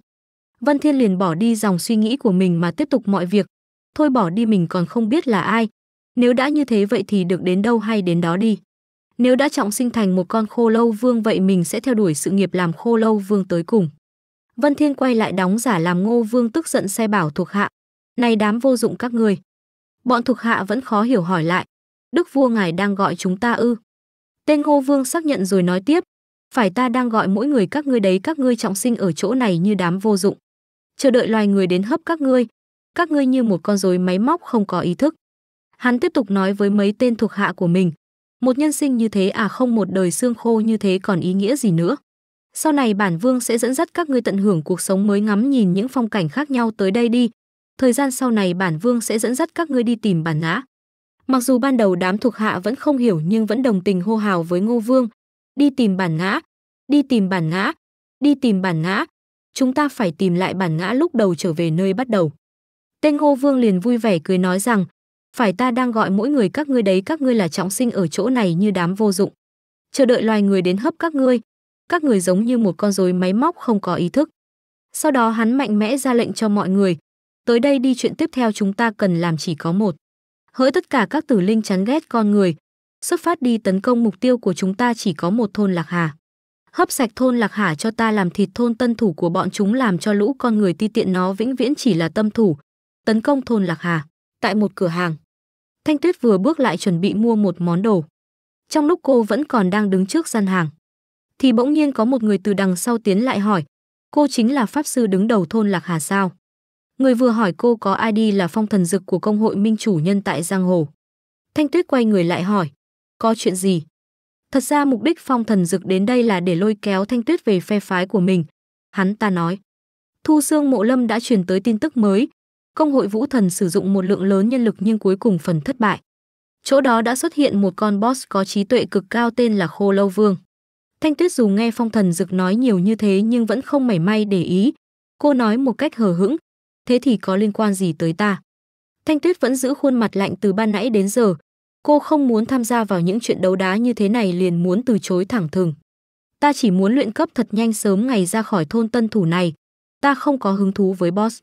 Vân Thiên liền bỏ đi dòng suy nghĩ của mình mà tiếp tục mọi việc, thôi bỏ đi mình còn không biết là ai. Nếu đã như thế vậy thì được đến đâu hay đến đó đi. Nếu đã trọng sinh thành một con khô lâu vương vậy mình sẽ theo đuổi sự nghiệp làm khô lâu vương tới cùng. Vân Thiên quay lại đóng giả làm ngô vương tức giận sai bảo thuộc hạ. Này đám vô dụng các người. Bọn thuộc hạ vẫn khó hiểu hỏi lại. Đức vua ngài đang gọi chúng ta ư. Tên ngô vương xác nhận rồi nói tiếp. Phải ta đang gọi mỗi người các ngươi đấy các ngươi trọng sinh ở chỗ này như đám vô dụng. Chờ đợi loài người đến hấp các ngươi, các ngươi như một con rối máy móc không có ý thức. Hắn tiếp tục nói với mấy tên thuộc hạ của mình, một nhân sinh như thế à không một đời xương khô như thế còn ý nghĩa gì nữa. Sau này bản vương sẽ dẫn dắt các ngươi tận hưởng cuộc sống mới ngắm nhìn những phong cảnh khác nhau tới đây đi. Thời gian sau này bản vương sẽ dẫn dắt các ngươi đi tìm bản ngã. Mặc dù ban đầu đám thuộc hạ vẫn không hiểu nhưng vẫn đồng tình hô hào với Ngô Vương. Đi tìm bản ngã, đi tìm bản ngã, đi tìm bản ngã. Chúng ta phải tìm lại bản ngã lúc đầu trở về nơi bắt đầu. Tên Ngô Vương liền vui vẻ cười nói rằng, phải ta đang gọi mỗi người các ngươi đấy các ngươi là trọng sinh ở chỗ này như đám vô dụng. Chờ đợi loài người đến hấp các ngươi, các người giống như một con rối máy móc không có ý thức. Sau đó hắn mạnh mẽ ra lệnh cho mọi người, tới đây đi chuyện tiếp theo chúng ta cần làm chỉ có một. Hỡi tất cả các tử linh chán ghét con người, xuất phát đi tấn công mục tiêu của chúng ta chỉ có một thôn Lạc Hà. Hấp sạch thôn Lạc Hà cho ta làm thịt thôn tân thủ của bọn chúng làm cho lũ con người ti tiện nó vĩnh viễn chỉ là tâm thủ, tấn công thôn Lạc Hà, tại một cửa hàng. Thanh Tuyết vừa bước lại chuẩn bị mua một món đồ. Trong lúc cô vẫn còn đang đứng trước gian hàng, thì bỗng nhiên có một người từ đằng sau tiến lại hỏi, cô chính là pháp sư đứng đầu thôn Lạc Hà sao? Người vừa hỏi cô có ID là phong thần dực của công hội minh chủ nhân tại Giang Hồ. Thanh Tuyết quay người lại hỏi, có chuyện gì? Thật ra mục đích phong thần dực đến đây là để lôi kéo Thanh Tuyết về phe phái của mình. Hắn ta nói, Thu Sương Mộ Lâm đã truyền tới tin tức mới, công hội Vũ Thần sử dụng một lượng lớn nhân lực nhưng cuối cùng phần thất bại. Chỗ đó đã xuất hiện một con boss có trí tuệ cực cao tên là Khô Lâu Vương. Thanh Tuyết dù nghe phong thần dực nói nhiều như thế nhưng vẫn không mảy may để ý. Cô nói một cách hờ hững, thế thì có liên quan gì tới ta? Thanh Tuyết vẫn giữ khuôn mặt lạnh từ ban nãy đến giờ. Cô không muốn tham gia vào những chuyện đấu đá như thế này liền muốn từ chối thẳng thừng. Ta chỉ muốn luyện cấp thật nhanh sớm ngày ra khỏi thôn tân thủ này. Ta không có hứng thú với boss.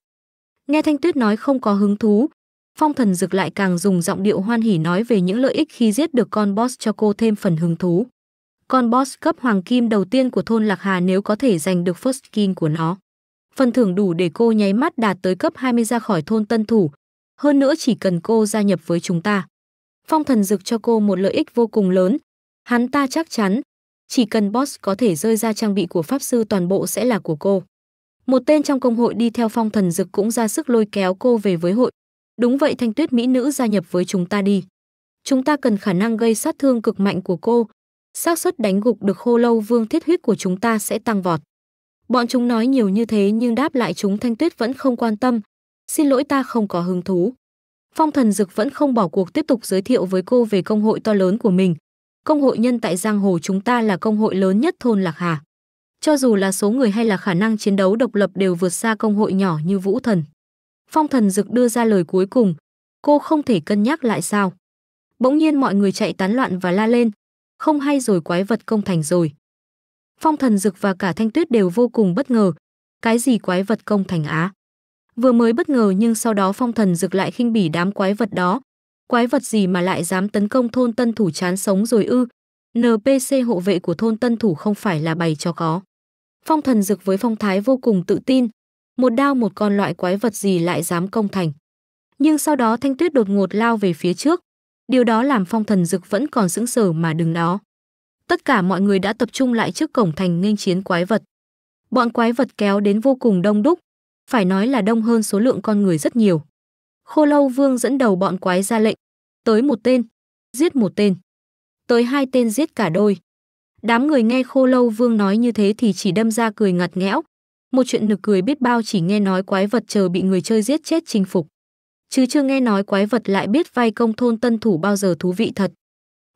Nghe Thanh Tuyết nói không có hứng thú, Phong Thần Dực lại càng dùng giọng điệu hoan hỉ nói về những lợi ích khi giết được con boss cho cô thêm phần hứng thú. Con boss cấp hoàng kim đầu tiên của thôn Lạc Hà nếu có thể giành được first skin của nó. Phần thưởng đủ để cô nháy mắt đạt tới cấp 20 ra khỏi thôn Tân Thủ. Hơn nữa chỉ cần cô gia nhập với chúng ta. Phong Thần Dực cho cô một lợi ích vô cùng lớn. Hắn ta chắc chắn, chỉ cần boss có thể rơi ra trang bị của pháp sư toàn bộ sẽ là của cô. Một tên trong công hội đi theo phong thần dực cũng ra sức lôi kéo cô về với hội. Đúng vậy thanh tuyết mỹ nữ gia nhập với chúng ta đi. Chúng ta cần khả năng gây sát thương cực mạnh của cô. xác suất đánh gục được khô lâu vương thiết huyết của chúng ta sẽ tăng vọt. Bọn chúng nói nhiều như thế nhưng đáp lại chúng thanh tuyết vẫn không quan tâm. Xin lỗi ta không có hứng thú. Phong thần dực vẫn không bỏ cuộc tiếp tục giới thiệu với cô về công hội to lớn của mình. Công hội nhân tại Giang Hồ chúng ta là công hội lớn nhất thôn Lạc Hà cho dù là số người hay là khả năng chiến đấu độc lập đều vượt xa công hội nhỏ như Vũ Thần. Phong Thần Dực đưa ra lời cuối cùng, cô không thể cân nhắc lại sao. Bỗng nhiên mọi người chạy tán loạn và la lên, không hay rồi quái vật công thành rồi. Phong Thần Dực và cả Thanh Tuyết đều vô cùng bất ngờ, cái gì quái vật công thành á? Vừa mới bất ngờ nhưng sau đó Phong Thần Dực lại khinh bỉ đám quái vật đó. Quái vật gì mà lại dám tấn công thôn Tân Thủ chán sống rồi ư? NPC hộ vệ của thôn Tân Thủ không phải là bày cho có. Phong thần dực với phong thái vô cùng tự tin, một đao một con loại quái vật gì lại dám công thành. Nhưng sau đó Thanh Tuyết đột ngột lao về phía trước, điều đó làm phong thần dực vẫn còn sững sờ mà đứng đó. Tất cả mọi người đã tập trung lại trước cổng thành nghênh chiến quái vật. Bọn quái vật kéo đến vô cùng đông đúc, phải nói là đông hơn số lượng con người rất nhiều. Khô Lâu Vương dẫn đầu bọn quái ra lệnh, tới một tên, giết một tên, tới hai tên giết cả đôi. Đám người nghe khô lâu vương nói như thế thì chỉ đâm ra cười ngặt nghẽo. Một chuyện nực cười biết bao chỉ nghe nói quái vật chờ bị người chơi giết chết chinh phục. Chứ chưa nghe nói quái vật lại biết vai công thôn tân thủ bao giờ thú vị thật.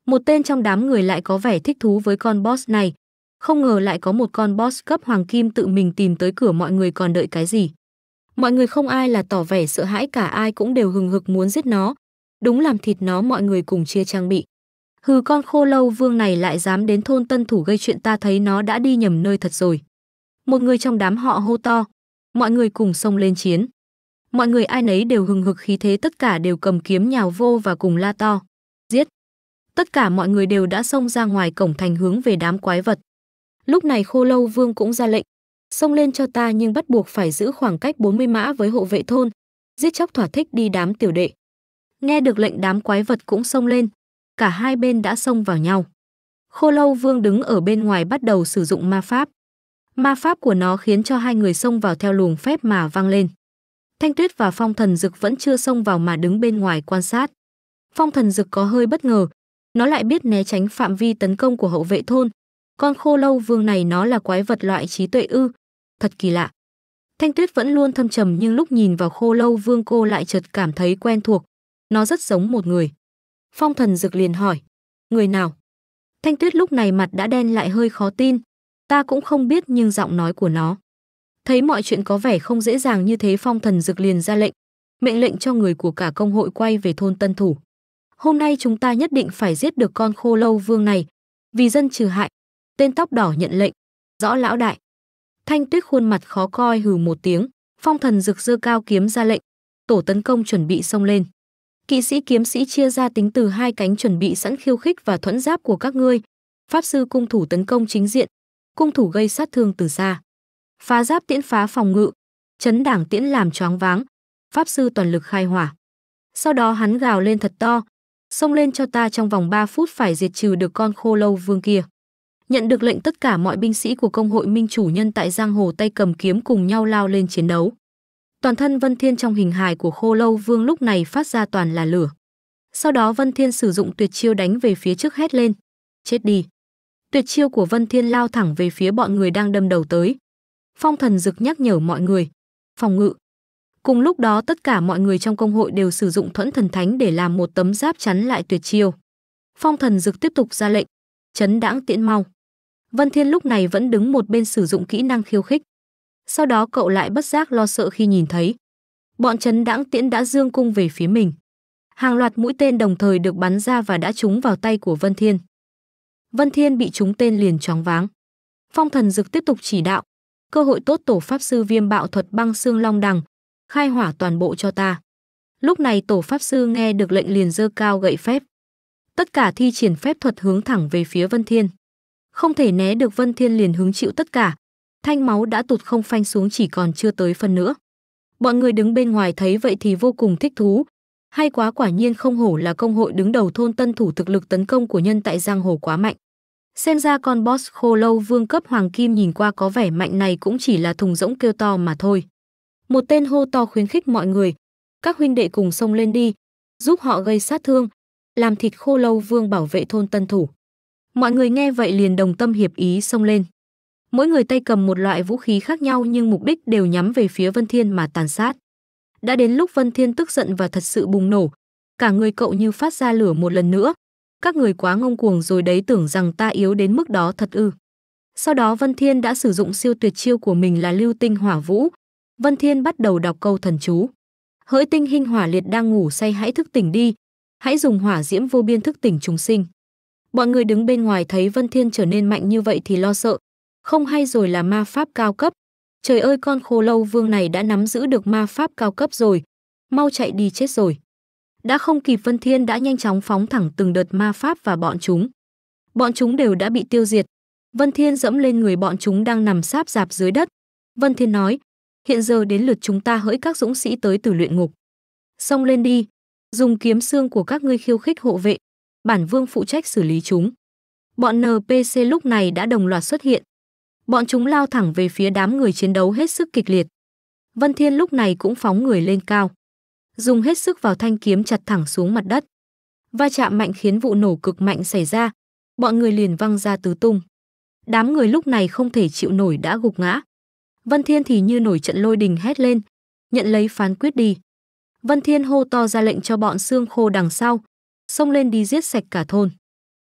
Một tên trong đám người lại có vẻ thích thú với con boss này. Không ngờ lại có một con boss cấp hoàng kim tự mình tìm tới cửa mọi người còn đợi cái gì. Mọi người không ai là tỏ vẻ sợ hãi cả ai cũng đều hừng hực muốn giết nó. Đúng làm thịt nó mọi người cùng chia trang bị. Hừ con khô lâu vương này lại dám đến thôn tân thủ gây chuyện ta thấy nó đã đi nhầm nơi thật rồi. Một người trong đám họ hô to. Mọi người cùng xông lên chiến. Mọi người ai nấy đều hừng hực khí thế tất cả đều cầm kiếm nhào vô và cùng la to. Giết. Tất cả mọi người đều đã xông ra ngoài cổng thành hướng về đám quái vật. Lúc này khô lâu vương cũng ra lệnh. Xông lên cho ta nhưng bắt buộc phải giữ khoảng cách 40 mã với hộ vệ thôn. Giết chóc thỏa thích đi đám tiểu đệ. Nghe được lệnh đám quái vật cũng xông lên, cả hai bên đã xông vào nhau. Khô lâu vương đứng ở bên ngoài bắt đầu sử dụng ma pháp. Ma pháp của nó khiến cho hai người xông vào theo luồng phép mà vang lên. Thanh tuyết và phong thần dực vẫn chưa xông vào mà đứng bên ngoài quan sát. Phong thần dực có hơi bất ngờ, nó lại biết né tránh phạm vi tấn công của hậu vệ thôn. Con khô lâu vương này nó là quái vật loại trí tuệ ư, thật kỳ lạ. Thanh tuyết vẫn luôn thâm trầm nhưng lúc nhìn vào khô lâu vương cô lại chợt cảm thấy quen thuộc, nó rất giống một người. Phong thần dực liền hỏi. Người nào? Thanh tuyết lúc này mặt đã đen lại hơi khó tin. Ta cũng không biết nhưng giọng nói của nó. Thấy mọi chuyện có vẻ không dễ dàng như thế phong thần dực liền ra lệnh. Mệnh lệnh cho người của cả công hội quay về thôn tân thủ. Hôm nay chúng ta nhất định phải giết được con khô lâu vương này. Vì dân trừ hại. Tên tóc đỏ nhận lệnh. Rõ lão đại. Thanh tuyết khuôn mặt khó coi hừ một tiếng. Phong thần rực dơ cao kiếm ra lệnh. Tổ tấn công chuẩn bị xông lên. Kỵ sĩ kiếm sĩ chia ra tính từ hai cánh chuẩn bị sẵn khiêu khích và thuẫn giáp của các ngươi. Pháp sư cung thủ tấn công chính diện, cung thủ gây sát thương từ xa. Phá giáp tiễn phá phòng ngự, chấn đảng tiễn làm choáng váng. Pháp sư toàn lực khai hỏa. Sau đó hắn gào lên thật to, xông lên cho ta trong vòng 3 phút phải diệt trừ được con khô lâu vương kia. Nhận được lệnh tất cả mọi binh sĩ của công hội minh chủ nhân tại giang hồ tay cầm kiếm cùng nhau lao lên chiến đấu. Toàn thân Vân Thiên trong hình hài của khô lâu vương lúc này phát ra toàn là lửa. Sau đó Vân Thiên sử dụng tuyệt chiêu đánh về phía trước hét lên. Chết đi. Tuyệt chiêu của Vân Thiên lao thẳng về phía bọn người đang đâm đầu tới. Phong thần rực nhắc nhở mọi người. Phòng ngự. Cùng lúc đó tất cả mọi người trong công hội đều sử dụng thuẫn thần thánh để làm một tấm giáp chắn lại tuyệt chiêu. Phong thần rực tiếp tục ra lệnh. Chấn đãng tiễn mau. Vân Thiên lúc này vẫn đứng một bên sử dụng kỹ năng khiêu khích sau đó cậu lại bất giác lo sợ khi nhìn thấy. Bọn chấn đãng tiễn đã dương cung về phía mình. Hàng loạt mũi tên đồng thời được bắn ra và đã trúng vào tay của Vân Thiên. Vân Thiên bị trúng tên liền choáng váng. Phong thần dực tiếp tục chỉ đạo. Cơ hội tốt tổ pháp sư viêm bạo thuật băng xương long đằng. Khai hỏa toàn bộ cho ta. Lúc này tổ pháp sư nghe được lệnh liền dơ cao gậy phép. Tất cả thi triển phép thuật hướng thẳng về phía Vân Thiên. Không thể né được Vân Thiên liền hứng chịu tất cả, thanh máu đã tụt không phanh xuống chỉ còn chưa tới phần nữa. Bọn người đứng bên ngoài thấy vậy thì vô cùng thích thú. Hay quá quả nhiên không hổ là công hội đứng đầu thôn tân thủ thực lực tấn công của nhân tại giang hồ quá mạnh. Xem ra con boss khô lâu vương cấp hoàng kim nhìn qua có vẻ mạnh này cũng chỉ là thùng rỗng kêu to mà thôi. Một tên hô to khuyến khích mọi người. Các huynh đệ cùng xông lên đi, giúp họ gây sát thương, làm thịt khô lâu vương bảo vệ thôn tân thủ. Mọi người nghe vậy liền đồng tâm hiệp ý xông lên. Mỗi người tay cầm một loại vũ khí khác nhau nhưng mục đích đều nhắm về phía Vân Thiên mà tàn sát. Đã đến lúc Vân Thiên tức giận và thật sự bùng nổ, cả người cậu như phát ra lửa một lần nữa. Các người quá ngông cuồng rồi đấy tưởng rằng ta yếu đến mức đó thật ư. Sau đó Vân Thiên đã sử dụng siêu tuyệt chiêu của mình là lưu tinh hỏa vũ. Vân Thiên bắt đầu đọc câu thần chú. Hỡi tinh hình hỏa liệt đang ngủ say hãy thức tỉnh đi. Hãy dùng hỏa diễm vô biên thức tỉnh chúng sinh. Bọn người đứng bên ngoài thấy Vân Thiên trở nên mạnh như vậy thì lo sợ, không hay rồi là ma pháp cao cấp. Trời ơi con khô lâu vương này đã nắm giữ được ma pháp cao cấp rồi. Mau chạy đi chết rồi. Đã không kịp Vân Thiên đã nhanh chóng phóng thẳng từng đợt ma pháp và bọn chúng. Bọn chúng đều đã bị tiêu diệt. Vân Thiên dẫm lên người bọn chúng đang nằm sáp dạp dưới đất. Vân Thiên nói, hiện giờ đến lượt chúng ta hỡi các dũng sĩ tới từ luyện ngục. Xông lên đi, dùng kiếm xương của các ngươi khiêu khích hộ vệ, bản vương phụ trách xử lý chúng. Bọn NPC lúc này đã đồng loạt xuất hiện, Bọn chúng lao thẳng về phía đám người chiến đấu hết sức kịch liệt. Vân Thiên lúc này cũng phóng người lên cao, dùng hết sức vào thanh kiếm chặt thẳng xuống mặt đất. Va chạm mạnh khiến vụ nổ cực mạnh xảy ra, bọn người liền văng ra tứ tung. Đám người lúc này không thể chịu nổi đã gục ngã. Vân Thiên thì như nổi trận lôi đình hét lên, nhận lấy phán quyết đi. Vân Thiên hô to ra lệnh cho bọn xương khô đằng sau, xông lên đi giết sạch cả thôn.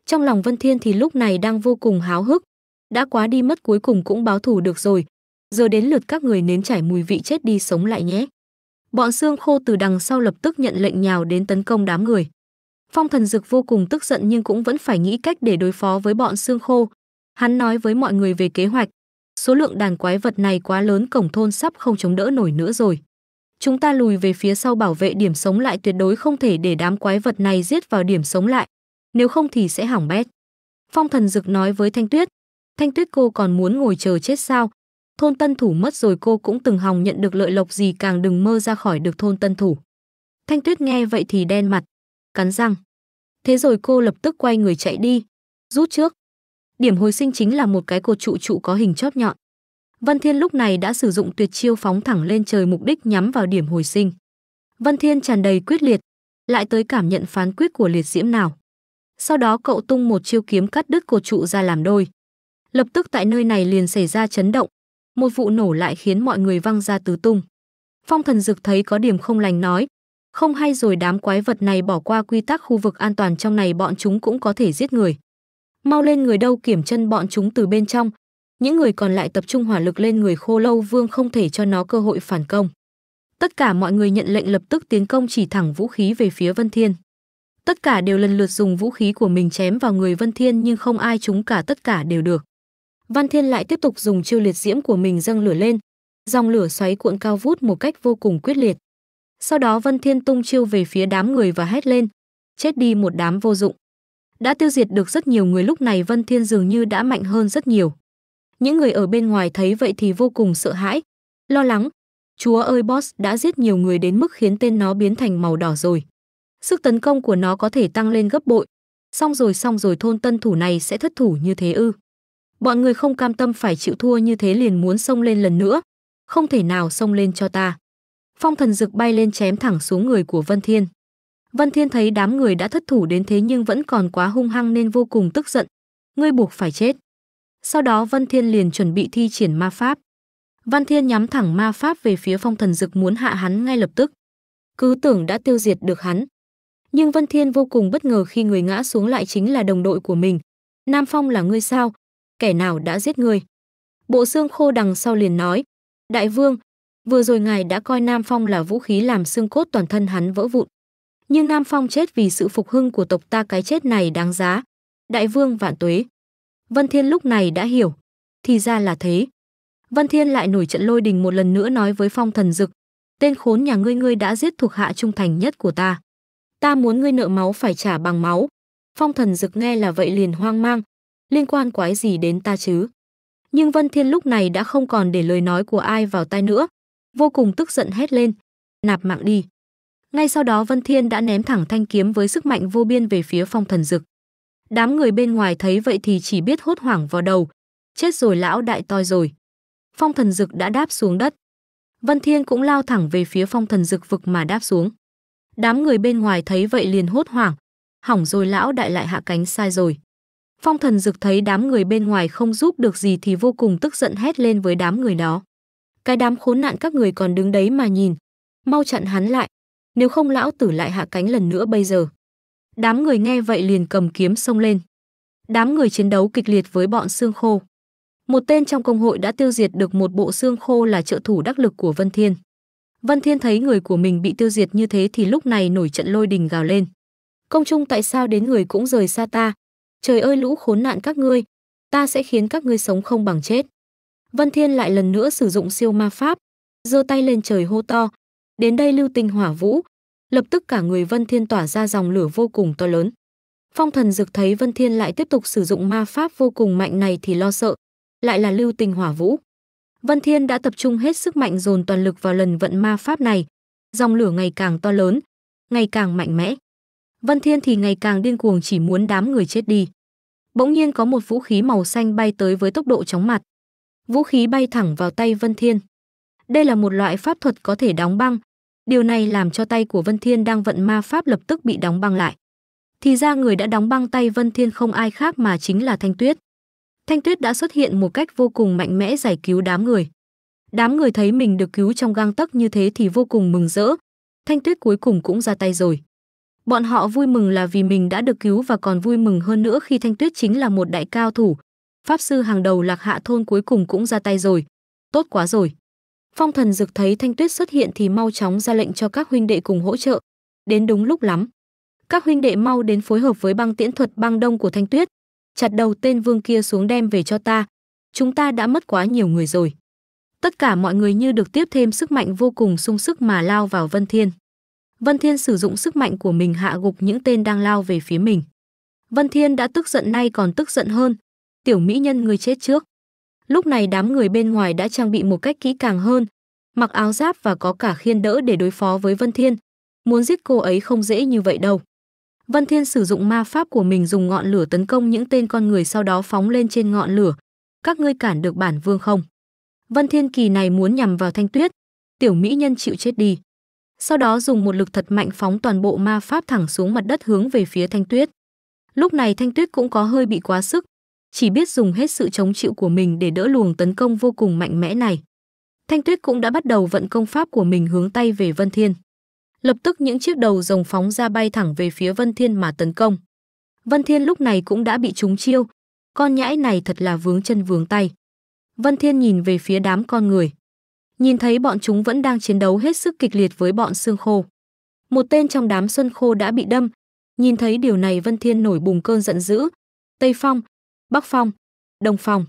Trong lòng Vân Thiên thì lúc này đang vô cùng háo hức, đã quá đi mất cuối cùng cũng báo thù được rồi. Giờ đến lượt các người nếm trải mùi vị chết đi sống lại nhé. Bọn xương khô từ đằng sau lập tức nhận lệnh nhào đến tấn công đám người. Phong thần dực vô cùng tức giận nhưng cũng vẫn phải nghĩ cách để đối phó với bọn xương khô. Hắn nói với mọi người về kế hoạch. Số lượng đàn quái vật này quá lớn cổng thôn sắp không chống đỡ nổi nữa rồi. Chúng ta lùi về phía sau bảo vệ điểm sống lại tuyệt đối không thể để đám quái vật này giết vào điểm sống lại. Nếu không thì sẽ hỏng bét. Phong thần dực nói với Thanh Tuyết, Thanh Tuyết cô còn muốn ngồi chờ chết sao? Thôn Tân Thủ mất rồi cô cũng từng hòng nhận được lợi lộc gì càng đừng mơ ra khỏi được thôn Tân Thủ. Thanh Tuyết nghe vậy thì đen mặt, cắn răng. Thế rồi cô lập tức quay người chạy đi, rút trước. Điểm hồi sinh chính là một cái cột trụ trụ có hình chóp nhọn. Vân Thiên lúc này đã sử dụng tuyệt chiêu phóng thẳng lên trời mục đích nhắm vào điểm hồi sinh. Vân Thiên tràn đầy quyết liệt, lại tới cảm nhận phán quyết của liệt diễm nào. Sau đó cậu tung một chiêu kiếm cắt đứt cột trụ ra làm đôi. Lập tức tại nơi này liền xảy ra chấn động, một vụ nổ lại khiến mọi người văng ra tứ tung. Phong thần dực thấy có điểm không lành nói, không hay rồi đám quái vật này bỏ qua quy tắc khu vực an toàn trong này bọn chúng cũng có thể giết người. Mau lên người đâu kiểm chân bọn chúng từ bên trong, những người còn lại tập trung hỏa lực lên người khô lâu vương không thể cho nó cơ hội phản công. Tất cả mọi người nhận lệnh lập tức tiến công chỉ thẳng vũ khí về phía Vân Thiên. Tất cả đều lần lượt dùng vũ khí của mình chém vào người Vân Thiên nhưng không ai trúng cả tất cả đều được. Văn Thiên lại tiếp tục dùng chiêu liệt diễm của mình dâng lửa lên, dòng lửa xoáy cuộn cao vút một cách vô cùng quyết liệt. Sau đó Văn Thiên tung chiêu về phía đám người và hét lên, chết đi một đám vô dụng. Đã tiêu diệt được rất nhiều người lúc này Văn Thiên dường như đã mạnh hơn rất nhiều. Những người ở bên ngoài thấy vậy thì vô cùng sợ hãi, lo lắng. Chúa ơi boss đã giết nhiều người đến mức khiến tên nó biến thành màu đỏ rồi. Sức tấn công của nó có thể tăng lên gấp bội. Xong rồi xong rồi thôn tân thủ này sẽ thất thủ như thế ư bọn người không cam tâm phải chịu thua như thế liền muốn xông lên lần nữa. Không thể nào xông lên cho ta. Phong thần dực bay lên chém thẳng xuống người của Vân Thiên. Vân Thiên thấy đám người đã thất thủ đến thế nhưng vẫn còn quá hung hăng nên vô cùng tức giận. Ngươi buộc phải chết. Sau đó Vân Thiên liền chuẩn bị thi triển ma pháp. Văn Thiên nhắm thẳng ma pháp về phía phong thần dực muốn hạ hắn ngay lập tức. Cứ tưởng đã tiêu diệt được hắn. Nhưng Vân Thiên vô cùng bất ngờ khi người ngã xuống lại chính là đồng đội của mình. Nam Phong là ngươi sao? kẻ nào đã giết người. Bộ xương khô đằng sau liền nói, Đại vương, vừa rồi ngài đã coi Nam Phong là vũ khí làm xương cốt toàn thân hắn vỡ vụn. Nhưng Nam Phong chết vì sự phục hưng của tộc ta cái chết này đáng giá. Đại vương vạn tuế. Vân Thiên lúc này đã hiểu. Thì ra là thế. Vân Thiên lại nổi trận lôi đình một lần nữa nói với phong thần dực. Tên khốn nhà ngươi ngươi đã giết thuộc hạ trung thành nhất của ta. Ta muốn ngươi nợ máu phải trả bằng máu. Phong thần dực nghe là vậy liền hoang mang, liên quan quái gì đến ta chứ? Nhưng Vân Thiên lúc này đã không còn để lời nói của ai vào tai nữa, vô cùng tức giận hét lên, nạp mạng đi. Ngay sau đó Vân Thiên đã ném thẳng thanh kiếm với sức mạnh vô biên về phía phong thần dực. Đám người bên ngoài thấy vậy thì chỉ biết hốt hoảng vào đầu, chết rồi lão đại toi rồi. Phong thần dực đã đáp xuống đất. Vân Thiên cũng lao thẳng về phía phong thần dực vực mà đáp xuống. Đám người bên ngoài thấy vậy liền hốt hoảng, hỏng rồi lão đại lại hạ cánh sai rồi. Phong thần dực thấy đám người bên ngoài không giúp được gì thì vô cùng tức giận hét lên với đám người đó. Cái đám khốn nạn các người còn đứng đấy mà nhìn. Mau chặn hắn lại. Nếu không lão tử lại hạ cánh lần nữa bây giờ. Đám người nghe vậy liền cầm kiếm xông lên. Đám người chiến đấu kịch liệt với bọn xương khô. Một tên trong công hội đã tiêu diệt được một bộ xương khô là trợ thủ đắc lực của Vân Thiên. Vân Thiên thấy người của mình bị tiêu diệt như thế thì lúc này nổi trận lôi đình gào lên. Công Chung tại sao đến người cũng rời xa ta, trời ơi lũ khốn nạn các ngươi, ta sẽ khiến các ngươi sống không bằng chết. Vân Thiên lại lần nữa sử dụng siêu ma pháp, giơ tay lên trời hô to, đến đây lưu tinh hỏa vũ, lập tức cả người Vân Thiên tỏa ra dòng lửa vô cùng to lớn. Phong thần dực thấy Vân Thiên lại tiếp tục sử dụng ma pháp vô cùng mạnh này thì lo sợ, lại là lưu tinh hỏa vũ. Vân Thiên đã tập trung hết sức mạnh dồn toàn lực vào lần vận ma pháp này, dòng lửa ngày càng to lớn, ngày càng mạnh mẽ. Vân Thiên thì ngày càng điên cuồng chỉ muốn đám người chết đi. Bỗng nhiên có một vũ khí màu xanh bay tới với tốc độ chóng mặt. Vũ khí bay thẳng vào tay Vân Thiên. Đây là một loại pháp thuật có thể đóng băng. Điều này làm cho tay của Vân Thiên đang vận ma pháp lập tức bị đóng băng lại. Thì ra người đã đóng băng tay Vân Thiên không ai khác mà chính là Thanh Tuyết. Thanh Tuyết đã xuất hiện một cách vô cùng mạnh mẽ giải cứu đám người. Đám người thấy mình được cứu trong gang tấc như thế thì vô cùng mừng rỡ. Thanh Tuyết cuối cùng cũng ra tay rồi. Bọn họ vui mừng là vì mình đã được cứu và còn vui mừng hơn nữa khi Thanh Tuyết chính là một đại cao thủ. Pháp sư hàng đầu Lạc Hạ thôn cuối cùng cũng ra tay rồi. Tốt quá rồi. Phong thần dực thấy Thanh Tuyết xuất hiện thì mau chóng ra lệnh cho các huynh đệ cùng hỗ trợ. Đến đúng lúc lắm. Các huynh đệ mau đến phối hợp với băng tiễn thuật băng đông của Thanh Tuyết. Chặt đầu tên vương kia xuống đem về cho ta. Chúng ta đã mất quá nhiều người rồi. Tất cả mọi người như được tiếp thêm sức mạnh vô cùng sung sức mà lao vào Vân Thiên. Vân Thiên sử dụng sức mạnh của mình hạ gục những tên đang lao về phía mình. Vân Thiên đã tức giận nay còn tức giận hơn. Tiểu mỹ nhân người chết trước. Lúc này đám người bên ngoài đã trang bị một cách kỹ càng hơn, mặc áo giáp và có cả khiên đỡ để đối phó với Vân Thiên. Muốn giết cô ấy không dễ như vậy đâu. Vân Thiên sử dụng ma pháp của mình dùng ngọn lửa tấn công những tên con người sau đó phóng lên trên ngọn lửa. Các ngươi cản được bản vương không? Vân Thiên kỳ này muốn nhằm vào Thanh Tuyết. Tiểu mỹ nhân chịu chết đi sau đó dùng một lực thật mạnh phóng toàn bộ ma pháp thẳng xuống mặt đất hướng về phía Thanh Tuyết. Lúc này Thanh Tuyết cũng có hơi bị quá sức, chỉ biết dùng hết sự chống chịu của mình để đỡ luồng tấn công vô cùng mạnh mẽ này. Thanh Tuyết cũng đã bắt đầu vận công pháp của mình hướng tay về Vân Thiên. Lập tức những chiếc đầu rồng phóng ra bay thẳng về phía Vân Thiên mà tấn công. Vân Thiên lúc này cũng đã bị trúng chiêu, con nhãi này thật là vướng chân vướng tay. Vân Thiên nhìn về phía đám con người nhìn thấy bọn chúng vẫn đang chiến đấu hết sức kịch liệt với bọn xương khô. Một tên trong đám xuân khô đã bị đâm, nhìn thấy điều này Vân Thiên nổi bùng cơn giận dữ. Tây Phong, Bắc Phong, Đông Phong.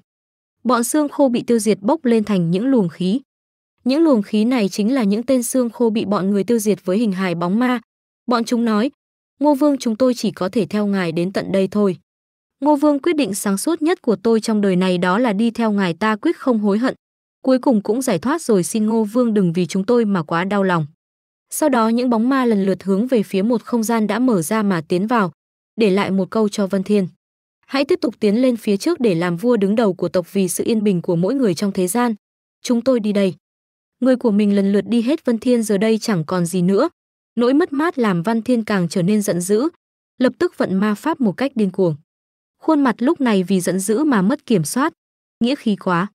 Bọn xương khô bị tiêu diệt bốc lên thành những luồng khí. Những luồng khí này chính là những tên xương khô bị bọn người tiêu diệt với hình hài bóng ma. Bọn chúng nói, Ngô Vương chúng tôi chỉ có thể theo ngài đến tận đây thôi. Ngô Vương quyết định sáng suốt nhất của tôi trong đời này đó là đi theo ngài ta quyết không hối hận, cuối cùng cũng giải thoát rồi xin Ngô Vương đừng vì chúng tôi mà quá đau lòng. Sau đó những bóng ma lần lượt hướng về phía một không gian đã mở ra mà tiến vào, để lại một câu cho Vân Thiên. Hãy tiếp tục tiến lên phía trước để làm vua đứng đầu của tộc vì sự yên bình của mỗi người trong thế gian. Chúng tôi đi đây. Người của mình lần lượt đi hết Vân Thiên giờ đây chẳng còn gì nữa. Nỗi mất mát làm Văn Thiên càng trở nên giận dữ, lập tức vận ma pháp một cách điên cuồng. Khuôn mặt lúc này vì giận dữ mà mất kiểm soát, nghĩa khí quá.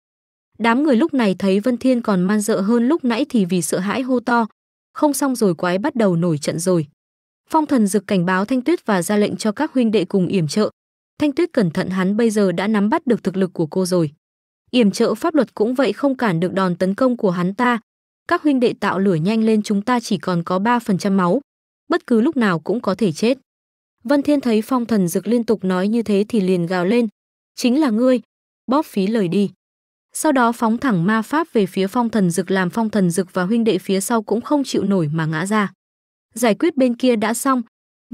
Đám người lúc này thấy Vân Thiên còn man dợ hơn lúc nãy thì vì sợ hãi hô to. Không xong rồi quái bắt đầu nổi trận rồi. Phong thần dực cảnh báo Thanh Tuyết và ra lệnh cho các huynh đệ cùng yểm trợ. Thanh Tuyết cẩn thận hắn bây giờ đã nắm bắt được thực lực của cô rồi. Yểm trợ pháp luật cũng vậy không cản được đòn tấn công của hắn ta. Các huynh đệ tạo lửa nhanh lên chúng ta chỉ còn có 3% máu. Bất cứ lúc nào cũng có thể chết. Vân Thiên thấy phong thần dực liên tục nói như thế thì liền gào lên. Chính là ngươi, bóp phí lời đi sau đó phóng thẳng ma pháp về phía phong thần dực làm phong thần dực và huynh đệ phía sau cũng không chịu nổi mà ngã ra. Giải quyết bên kia đã xong,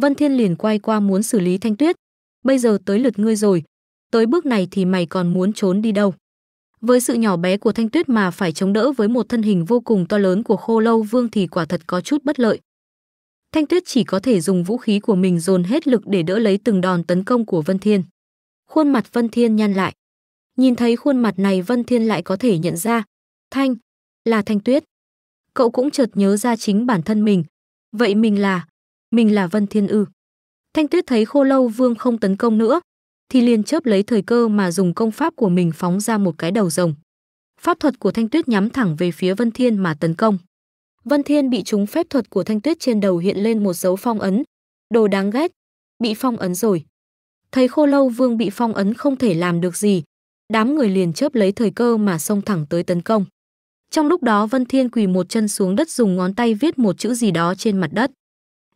Vân Thiên liền quay qua muốn xử lý Thanh Tuyết. Bây giờ tới lượt ngươi rồi, tới bước này thì mày còn muốn trốn đi đâu. Với sự nhỏ bé của Thanh Tuyết mà phải chống đỡ với một thân hình vô cùng to lớn của Khô Lâu Vương thì quả thật có chút bất lợi. Thanh Tuyết chỉ có thể dùng vũ khí của mình dồn hết lực để đỡ lấy từng đòn tấn công của Vân Thiên. Khuôn mặt Vân Thiên nhăn lại. Nhìn thấy khuôn mặt này Vân Thiên lại có thể nhận ra. Thanh, là Thanh Tuyết. Cậu cũng chợt nhớ ra chính bản thân mình. Vậy mình là, mình là Vân Thiên ư. Thanh Tuyết thấy khô lâu vương không tấn công nữa, thì liền chớp lấy thời cơ mà dùng công pháp của mình phóng ra một cái đầu rồng. Pháp thuật của Thanh Tuyết nhắm thẳng về phía Vân Thiên mà tấn công. Vân Thiên bị trúng phép thuật của Thanh Tuyết trên đầu hiện lên một dấu phong ấn. Đồ đáng ghét, bị phong ấn rồi. Thấy khô lâu vương bị phong ấn không thể làm được gì, đám người liền chớp lấy thời cơ mà xông thẳng tới tấn công. Trong lúc đó Vân Thiên quỳ một chân xuống đất dùng ngón tay viết một chữ gì đó trên mặt đất.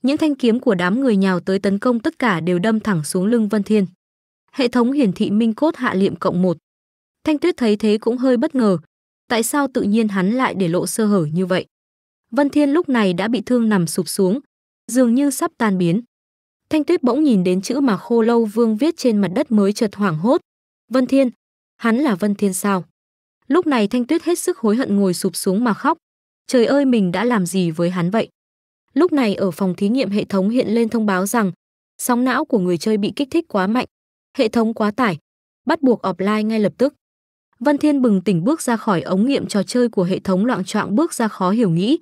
Những thanh kiếm của đám người nhào tới tấn công tất cả đều đâm thẳng xuống lưng Vân Thiên. Hệ thống hiển thị minh cốt hạ liệm cộng một. Thanh Tuyết thấy thế cũng hơi bất ngờ, tại sao tự nhiên hắn lại để lộ sơ hở như vậy? Vân Thiên lúc này đã bị thương nằm sụp xuống, dường như sắp tan biến. Thanh Tuyết bỗng nhìn đến chữ mà Khô Lâu Vương viết trên mặt đất mới chợt hoảng hốt. Vân Thiên, hắn là Vân Thiên sao? Lúc này Thanh Tuyết hết sức hối hận ngồi sụp xuống mà khóc. Trời ơi mình đã làm gì với hắn vậy? Lúc này ở phòng thí nghiệm hệ thống hiện lên thông báo rằng sóng não của người chơi bị kích thích quá mạnh, hệ thống quá tải, bắt buộc offline ngay lập tức. Vân Thiên bừng tỉnh bước ra khỏi ống nghiệm trò chơi của hệ thống loạn choạng bước ra khó hiểu nghĩ.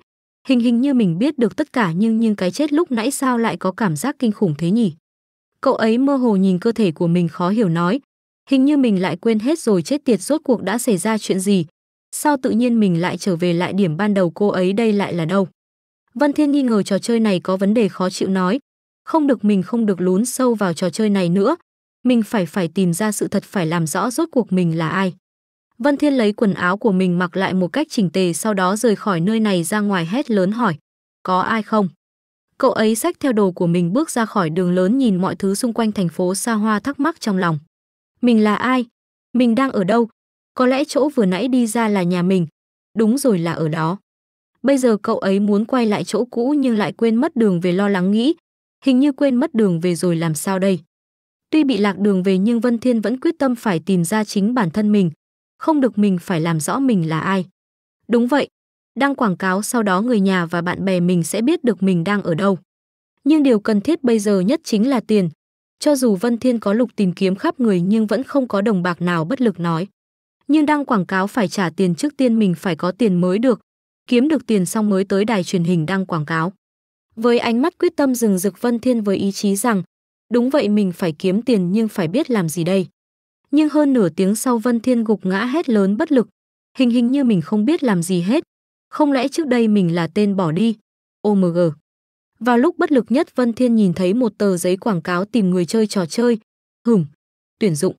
Hình hình như mình biết được tất cả nhưng nhưng cái chết lúc nãy sao lại có cảm giác kinh khủng thế nhỉ? Cậu ấy mơ hồ nhìn cơ thể của mình khó hiểu nói, Hình như mình lại quên hết rồi chết tiệt rốt cuộc đã xảy ra chuyện gì. Sao tự nhiên mình lại trở về lại điểm ban đầu cô ấy đây lại là đâu? Vân Thiên nghi ngờ trò chơi này có vấn đề khó chịu nói. Không được mình không được lún sâu vào trò chơi này nữa. Mình phải phải tìm ra sự thật phải làm rõ rốt cuộc mình là ai. Vân Thiên lấy quần áo của mình mặc lại một cách chỉnh tề sau đó rời khỏi nơi này ra ngoài hét lớn hỏi. Có ai không? Cậu ấy xách theo đồ của mình bước ra khỏi đường lớn nhìn mọi thứ xung quanh thành phố xa hoa thắc mắc trong lòng. Mình là ai? Mình đang ở đâu? Có lẽ chỗ vừa nãy đi ra là nhà mình. Đúng rồi là ở đó. Bây giờ cậu ấy muốn quay lại chỗ cũ nhưng lại quên mất đường về lo lắng nghĩ. Hình như quên mất đường về rồi làm sao đây? Tuy bị lạc đường về nhưng Vân Thiên vẫn quyết tâm phải tìm ra chính bản thân mình. Không được mình phải làm rõ mình là ai. Đúng vậy. Đăng quảng cáo sau đó người nhà và bạn bè mình sẽ biết được mình đang ở đâu. Nhưng điều cần thiết bây giờ nhất chính là tiền, cho dù Vân Thiên có lục tìm kiếm khắp người nhưng vẫn không có đồng bạc nào bất lực nói. Nhưng đăng quảng cáo phải trả tiền trước tiên mình phải có tiền mới được, kiếm được tiền xong mới tới đài truyền hình đăng quảng cáo. Với ánh mắt quyết tâm rừng rực Vân Thiên với ý chí rằng, đúng vậy mình phải kiếm tiền nhưng phải biết làm gì đây. Nhưng hơn nửa tiếng sau Vân Thiên gục ngã hét lớn bất lực, hình hình như mình không biết làm gì hết. Không lẽ trước đây mình là tên bỏ đi? OMG. Vào lúc bất lực nhất Vân Thiên nhìn thấy một tờ giấy quảng cáo tìm người chơi trò chơi. Hửm, tuyển dụng.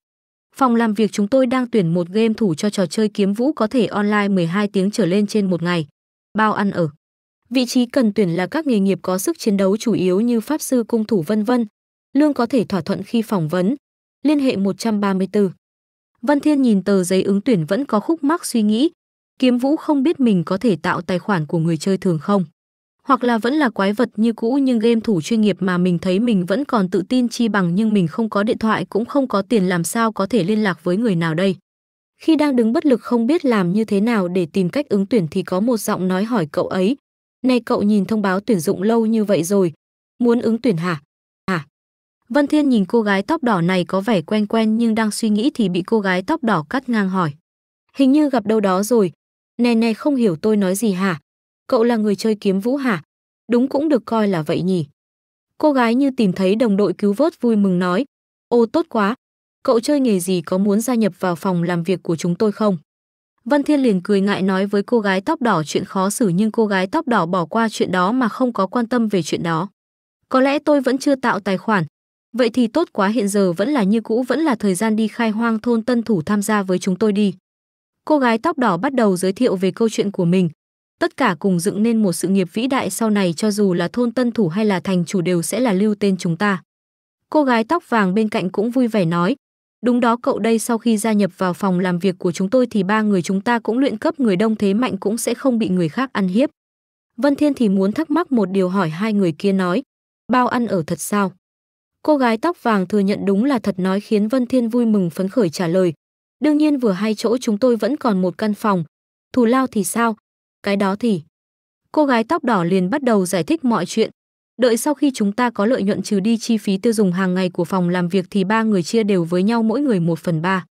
Phòng làm việc chúng tôi đang tuyển một game thủ cho trò chơi kiếm vũ có thể online 12 tiếng trở lên trên một ngày. Bao ăn ở. Vị trí cần tuyển là các nghề nghiệp có sức chiến đấu chủ yếu như pháp sư cung thủ vân vân. Lương có thể thỏa thuận khi phỏng vấn. Liên hệ 134. vân Thiên nhìn tờ giấy ứng tuyển vẫn có khúc mắc suy nghĩ. Kiếm Vũ không biết mình có thể tạo tài khoản của người chơi thường không hoặc là vẫn là quái vật như cũ nhưng game thủ chuyên nghiệp mà mình thấy mình vẫn còn tự tin chi bằng nhưng mình không có điện thoại cũng không có tiền làm sao có thể liên lạc với người nào đây. Khi đang đứng bất lực không biết làm như thế nào để tìm cách ứng tuyển thì có một giọng nói hỏi cậu ấy. Này cậu nhìn thông báo tuyển dụng lâu như vậy rồi, muốn ứng tuyển hả? Hả? À. Vân Thiên nhìn cô gái tóc đỏ này có vẻ quen quen nhưng đang suy nghĩ thì bị cô gái tóc đỏ cắt ngang hỏi. Hình như gặp đâu đó rồi. Nè nè không hiểu tôi nói gì hả? cậu là người chơi kiếm vũ hả? Đúng cũng được coi là vậy nhỉ. Cô gái như tìm thấy đồng đội cứu vớt vui mừng nói, ô tốt quá, cậu chơi nghề gì có muốn gia nhập vào phòng làm việc của chúng tôi không? Văn Thiên liền cười ngại nói với cô gái tóc đỏ chuyện khó xử nhưng cô gái tóc đỏ bỏ qua chuyện đó mà không có quan tâm về chuyện đó. Có lẽ tôi vẫn chưa tạo tài khoản. Vậy thì tốt quá hiện giờ vẫn là như cũ vẫn là thời gian đi khai hoang thôn tân thủ tham gia với chúng tôi đi. Cô gái tóc đỏ bắt đầu giới thiệu về câu chuyện của mình, tất cả cùng dựng nên một sự nghiệp vĩ đại sau này cho dù là thôn tân thủ hay là thành chủ đều sẽ là lưu tên chúng ta. Cô gái tóc vàng bên cạnh cũng vui vẻ nói, đúng đó cậu đây sau khi gia nhập vào phòng làm việc của chúng tôi thì ba người chúng ta cũng luyện cấp người đông thế mạnh cũng sẽ không bị người khác ăn hiếp. Vân Thiên thì muốn thắc mắc một điều hỏi hai người kia nói, bao ăn ở thật sao? Cô gái tóc vàng thừa nhận đúng là thật nói khiến Vân Thiên vui mừng phấn khởi trả lời. Đương nhiên vừa hai chỗ chúng tôi vẫn còn một căn phòng. Thù lao thì sao? cái đó thì... Cô gái tóc đỏ liền bắt đầu giải thích mọi chuyện. Đợi sau khi chúng ta có lợi nhuận trừ đi chi phí tiêu dùng hàng ngày của phòng làm việc thì ba người chia đều với nhau mỗi người một phần ba.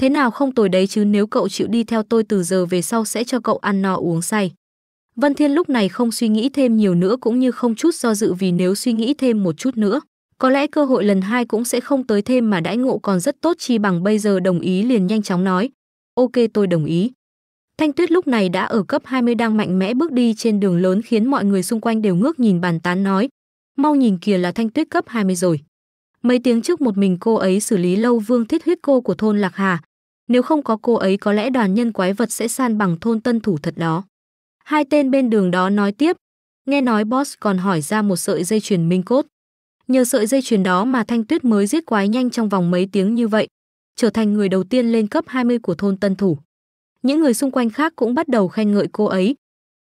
Thế nào không tồi đấy chứ nếu cậu chịu đi theo tôi từ giờ về sau sẽ cho cậu ăn no uống say. Vân Thiên lúc này không suy nghĩ thêm nhiều nữa cũng như không chút do dự vì nếu suy nghĩ thêm một chút nữa, có lẽ cơ hội lần hai cũng sẽ không tới thêm mà đãi ngộ còn rất tốt chi bằng bây giờ đồng ý liền nhanh chóng nói. Ok tôi đồng ý. Thanh Tuyết lúc này đã ở cấp 20 đang mạnh mẽ bước đi trên đường lớn khiến mọi người xung quanh đều ngước nhìn bàn tán nói. Mau nhìn kìa là Thanh Tuyết cấp 20 rồi. Mấy tiếng trước một mình cô ấy xử lý lâu vương thiết huyết cô của thôn Lạc Hà. Nếu không có cô ấy có lẽ đoàn nhân quái vật sẽ san bằng thôn tân thủ thật đó. Hai tên bên đường đó nói tiếp. Nghe nói boss còn hỏi ra một sợi dây chuyền minh cốt. Nhờ sợi dây chuyền đó mà Thanh Tuyết mới giết quái nhanh trong vòng mấy tiếng như vậy, trở thành người đầu tiên lên cấp 20 của thôn Tân Thủ. Những người xung quanh khác cũng bắt đầu khen ngợi cô ấy.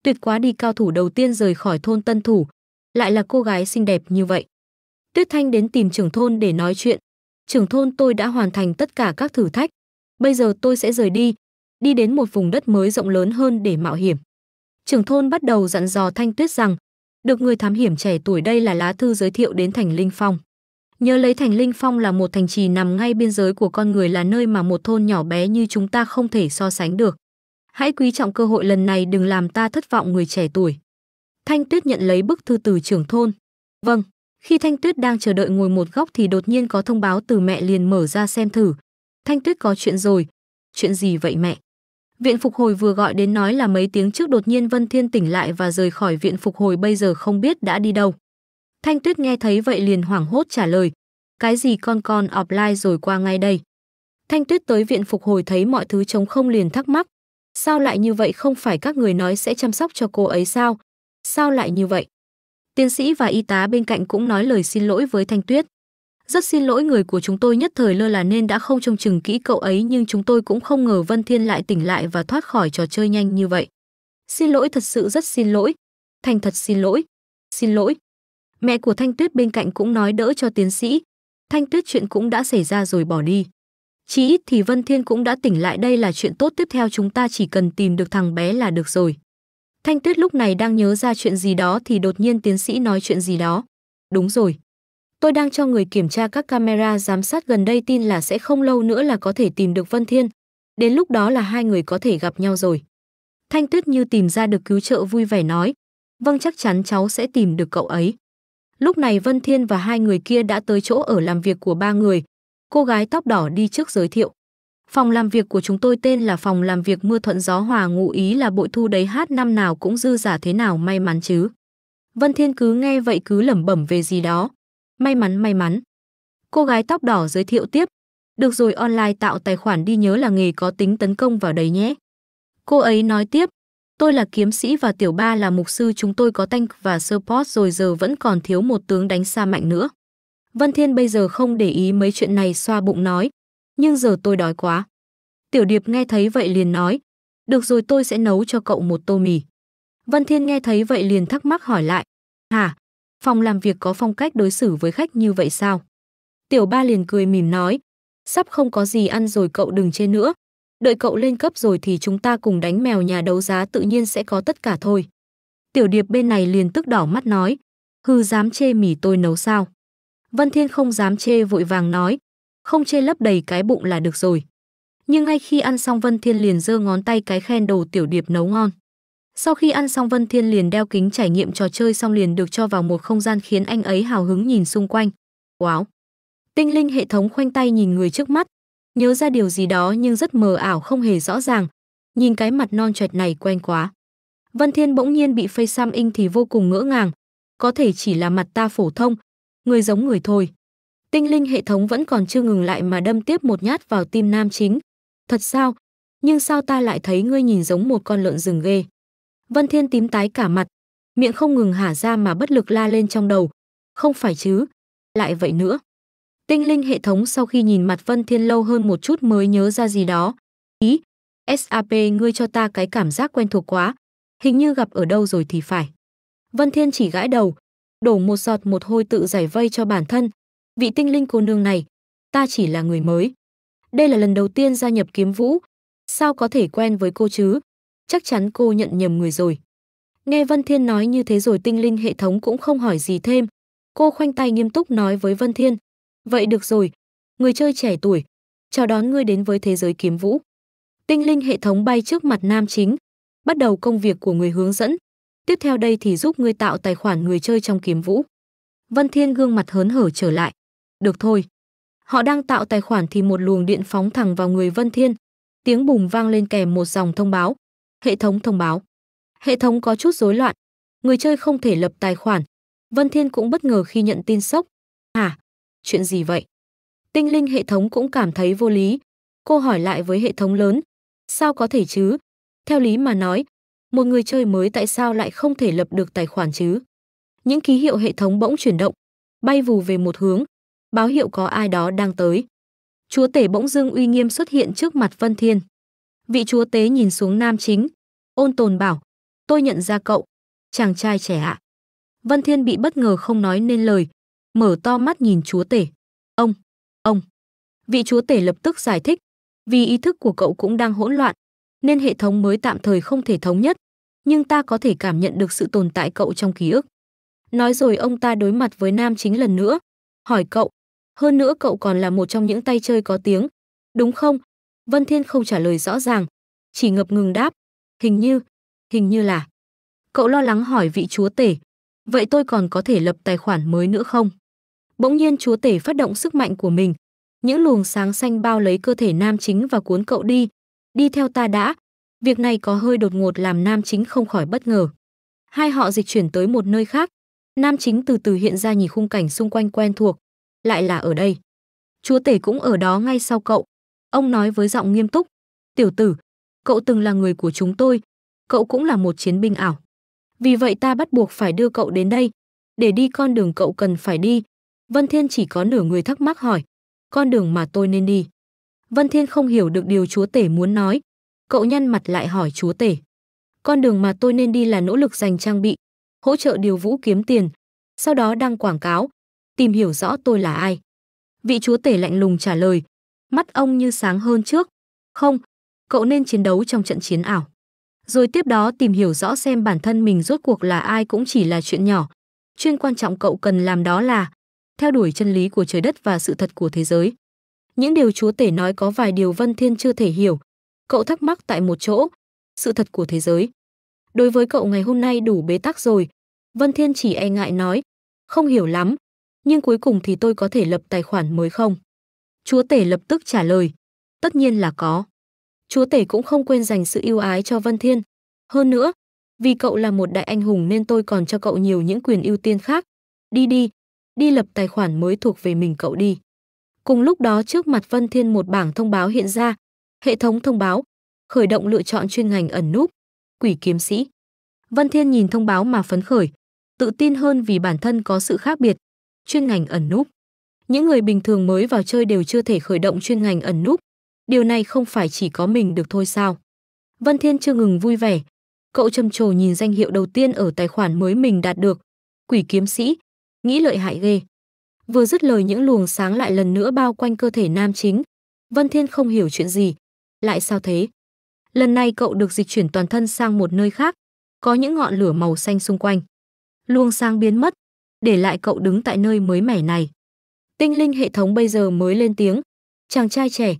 Tuyệt quá đi cao thủ đầu tiên rời khỏi thôn Tân Thủ, lại là cô gái xinh đẹp như vậy. Tuyết Thanh đến tìm trưởng thôn để nói chuyện. Trưởng thôn tôi đã hoàn thành tất cả các thử thách. Bây giờ tôi sẽ rời đi, đi đến một vùng đất mới rộng lớn hơn để mạo hiểm. Trưởng thôn bắt đầu dặn dò Thanh Tuyết rằng, được người thám hiểm trẻ tuổi đây là lá thư giới thiệu đến thành Linh Phong. Nhớ lấy thành Linh Phong là một thành trì nằm ngay biên giới của con người là nơi mà một thôn nhỏ bé như chúng ta không thể so sánh được. Hãy quý trọng cơ hội lần này đừng làm ta thất vọng người trẻ tuổi. Thanh Tuyết nhận lấy bức thư từ trưởng thôn. Vâng, khi Thanh Tuyết đang chờ đợi ngồi một góc thì đột nhiên có thông báo từ mẹ liền mở ra xem thử. Thanh Tuyết có chuyện rồi. Chuyện gì vậy mẹ? Viện phục hồi vừa gọi đến nói là mấy tiếng trước đột nhiên Vân Thiên tỉnh lại và rời khỏi viện phục hồi bây giờ không biết đã đi đâu. Thanh Tuyết nghe thấy vậy liền hoảng hốt trả lời, cái gì con con offline rồi qua ngay đây. Thanh Tuyết tới viện phục hồi thấy mọi thứ trống không liền thắc mắc, sao lại như vậy không phải các người nói sẽ chăm sóc cho cô ấy sao? Sao lại như vậy? Tiến sĩ và y tá bên cạnh cũng nói lời xin lỗi với Thanh Tuyết. Rất xin lỗi người của chúng tôi nhất thời lơ là nên đã không trông chừng kỹ cậu ấy nhưng chúng tôi cũng không ngờ Vân Thiên lại tỉnh lại và thoát khỏi trò chơi nhanh như vậy. Xin lỗi thật sự rất xin lỗi. Thành thật xin lỗi. Xin lỗi. Mẹ của Thanh Tuyết bên cạnh cũng nói đỡ cho tiến sĩ. Thanh Tuyết chuyện cũng đã xảy ra rồi bỏ đi. Chí ít thì Vân Thiên cũng đã tỉnh lại đây là chuyện tốt tiếp theo chúng ta chỉ cần tìm được thằng bé là được rồi. Thanh Tuyết lúc này đang nhớ ra chuyện gì đó thì đột nhiên tiến sĩ nói chuyện gì đó. Đúng rồi. Tôi đang cho người kiểm tra các camera giám sát gần đây tin là sẽ không lâu nữa là có thể tìm được Vân Thiên. Đến lúc đó là hai người có thể gặp nhau rồi. Thanh Tuyết như tìm ra được cứu trợ vui vẻ nói. Vâng chắc chắn cháu sẽ tìm được cậu ấy. Lúc này Vân Thiên và hai người kia đã tới chỗ ở làm việc của ba người. Cô gái tóc đỏ đi trước giới thiệu. Phòng làm việc của chúng tôi tên là phòng làm việc mưa thuận gió hòa ngụ ý là bội thu đấy hát năm nào cũng dư giả thế nào may mắn chứ. Vân Thiên cứ nghe vậy cứ lẩm bẩm về gì đó. May mắn may mắn. Cô gái tóc đỏ giới thiệu tiếp. Được rồi online tạo tài khoản đi nhớ là nghề có tính tấn công vào đấy nhé. Cô ấy nói tiếp. Tôi là kiếm sĩ và tiểu ba là mục sư chúng tôi có tank và support rồi giờ vẫn còn thiếu một tướng đánh xa mạnh nữa. vân Thiên bây giờ không để ý mấy chuyện này xoa bụng nói. Nhưng giờ tôi đói quá. Tiểu Điệp nghe thấy vậy liền nói. Được rồi tôi sẽ nấu cho cậu một tô mì. vân Thiên nghe thấy vậy liền thắc mắc hỏi lại. Hả? Phòng làm việc có phong cách đối xử với khách như vậy sao? Tiểu ba liền cười mỉm nói. Sắp không có gì ăn rồi cậu đừng chê nữa đợi cậu lên cấp rồi thì chúng ta cùng đánh mèo nhà đấu giá tự nhiên sẽ có tất cả thôi. Tiểu điệp bên này liền tức đỏ mắt nói, hư dám chê mì tôi nấu sao. Vân Thiên không dám chê vội vàng nói, không chê lấp đầy cái bụng là được rồi. Nhưng ngay khi ăn xong Vân Thiên liền giơ ngón tay cái khen đồ tiểu điệp nấu ngon. Sau khi ăn xong Vân Thiên liền đeo kính trải nghiệm trò chơi xong liền được cho vào một không gian khiến anh ấy hào hứng nhìn xung quanh. Wow! Tinh linh hệ thống khoanh tay nhìn người trước mắt, nhớ ra điều gì đó nhưng rất mờ ảo không hề rõ ràng. Nhìn cái mặt non choẹt này quen quá. vân Thiên bỗng nhiên bị phây Sam In thì vô cùng ngỡ ngàng. Có thể chỉ là mặt ta phổ thông, người giống người thôi. Tinh linh hệ thống vẫn còn chưa ngừng lại mà đâm tiếp một nhát vào tim nam chính. Thật sao? Nhưng sao ta lại thấy ngươi nhìn giống một con lợn rừng ghê? Vân Thiên tím tái cả mặt, miệng không ngừng hả ra mà bất lực la lên trong đầu. Không phải chứ, lại vậy nữa. Tinh linh hệ thống sau khi nhìn mặt Vân Thiên lâu hơn một chút mới nhớ ra gì đó. Ý, SAP ngươi cho ta cái cảm giác quen thuộc quá, hình như gặp ở đâu rồi thì phải. Vân Thiên chỉ gãi đầu, đổ một giọt một hôi tự giải vây cho bản thân. Vị tinh linh cô nương này, ta chỉ là người mới. Đây là lần đầu tiên gia nhập kiếm vũ, sao có thể quen với cô chứ? Chắc chắn cô nhận nhầm người rồi. Nghe Vân Thiên nói như thế rồi tinh linh hệ thống cũng không hỏi gì thêm. Cô khoanh tay nghiêm túc nói với Vân Thiên, Vậy được rồi, người chơi trẻ tuổi, chào đón ngươi đến với thế giới kiếm vũ. Tinh linh hệ thống bay trước mặt nam chính, bắt đầu công việc của người hướng dẫn. Tiếp theo đây thì giúp ngươi tạo tài khoản người chơi trong kiếm vũ. Vân Thiên gương mặt hớn hở trở lại. Được thôi. Họ đang tạo tài khoản thì một luồng điện phóng thẳng vào người Vân Thiên. Tiếng bùng vang lên kèm một dòng thông báo. Hệ thống thông báo. Hệ thống có chút rối loạn. Người chơi không thể lập tài khoản. Vân Thiên cũng bất ngờ khi nhận tin sốc. Hả? À, chuyện gì vậy? Tinh linh hệ thống cũng cảm thấy vô lý. Cô hỏi lại với hệ thống lớn, sao có thể chứ? Theo lý mà nói, một người chơi mới tại sao lại không thể lập được tài khoản chứ? Những ký hiệu hệ thống bỗng chuyển động, bay vù về một hướng, báo hiệu có ai đó đang tới. Chúa tể bỗng dưng uy nghiêm xuất hiện trước mặt Vân Thiên. Vị chúa tế nhìn xuống nam chính, ôn tồn bảo, tôi nhận ra cậu, chàng trai trẻ ạ. Vân Thiên bị bất ngờ không nói nên lời, mở to mắt nhìn chúa tể. Ông, ông. Vị chúa tể lập tức giải thích, vì ý thức của cậu cũng đang hỗn loạn, nên hệ thống mới tạm thời không thể thống nhất, nhưng ta có thể cảm nhận được sự tồn tại cậu trong ký ức. Nói rồi ông ta đối mặt với nam chính lần nữa, hỏi cậu, hơn nữa cậu còn là một trong những tay chơi có tiếng, đúng không? Vân Thiên không trả lời rõ ràng, chỉ ngập ngừng đáp, hình như, hình như là. Cậu lo lắng hỏi vị chúa tể, vậy tôi còn có thể lập tài khoản mới nữa không? bỗng nhiên chúa tể phát động sức mạnh của mình những luồng sáng xanh bao lấy cơ thể nam chính và cuốn cậu đi đi theo ta đã việc này có hơi đột ngột làm nam chính không khỏi bất ngờ hai họ dịch chuyển tới một nơi khác nam chính từ từ hiện ra nhìn khung cảnh xung quanh quen thuộc lại là ở đây chúa tể cũng ở đó ngay sau cậu ông nói với giọng nghiêm túc tiểu tử cậu từng là người của chúng tôi cậu cũng là một chiến binh ảo vì vậy ta bắt buộc phải đưa cậu đến đây để đi con đường cậu cần phải đi Vân Thiên chỉ có nửa người thắc mắc hỏi, con đường mà tôi nên đi. Vân Thiên không hiểu được điều chúa tể muốn nói. Cậu nhăn mặt lại hỏi chúa tể. Con đường mà tôi nên đi là nỗ lực dành trang bị, hỗ trợ điều vũ kiếm tiền, sau đó đăng quảng cáo, tìm hiểu rõ tôi là ai. Vị chúa tể lạnh lùng trả lời, mắt ông như sáng hơn trước. Không, cậu nên chiến đấu trong trận chiến ảo. Rồi tiếp đó tìm hiểu rõ xem bản thân mình rốt cuộc là ai cũng chỉ là chuyện nhỏ. Chuyên quan trọng cậu cần làm đó là theo đuổi chân lý của trời đất và sự thật của thế giới. Những điều Chúa Tể nói có vài điều Vân Thiên chưa thể hiểu. Cậu thắc mắc tại một chỗ, sự thật của thế giới. Đối với cậu ngày hôm nay đủ bế tắc rồi, Vân Thiên chỉ e ngại nói, không hiểu lắm, nhưng cuối cùng thì tôi có thể lập tài khoản mới không? Chúa Tể lập tức trả lời, tất nhiên là có. Chúa Tể cũng không quên dành sự yêu ái cho Vân Thiên. Hơn nữa, vì cậu là một đại anh hùng nên tôi còn cho cậu nhiều những quyền ưu tiên khác. Đi đi, đi lập tài khoản mới thuộc về mình cậu đi. Cùng lúc đó trước mặt Vân Thiên một bảng thông báo hiện ra, hệ thống thông báo, khởi động lựa chọn chuyên ngành ẩn núp, quỷ kiếm sĩ. Vân Thiên nhìn thông báo mà phấn khởi, tự tin hơn vì bản thân có sự khác biệt, chuyên ngành ẩn núp. Những người bình thường mới vào chơi đều chưa thể khởi động chuyên ngành ẩn núp, điều này không phải chỉ có mình được thôi sao. Vân Thiên chưa ngừng vui vẻ, cậu trầm trồ nhìn danh hiệu đầu tiên ở tài khoản mới mình đạt được, quỷ kiếm sĩ, nghĩ lợi hại ghê. Vừa dứt lời những luồng sáng lại lần nữa bao quanh cơ thể nam chính. Vân Thiên không hiểu chuyện gì. Lại sao thế? Lần này cậu được dịch chuyển toàn thân sang một nơi khác, có những ngọn lửa màu xanh xung quanh. Luồng sáng biến mất, để lại cậu đứng tại nơi mới mẻ này. Tinh linh hệ thống bây giờ mới lên tiếng. Chàng trai trẻ,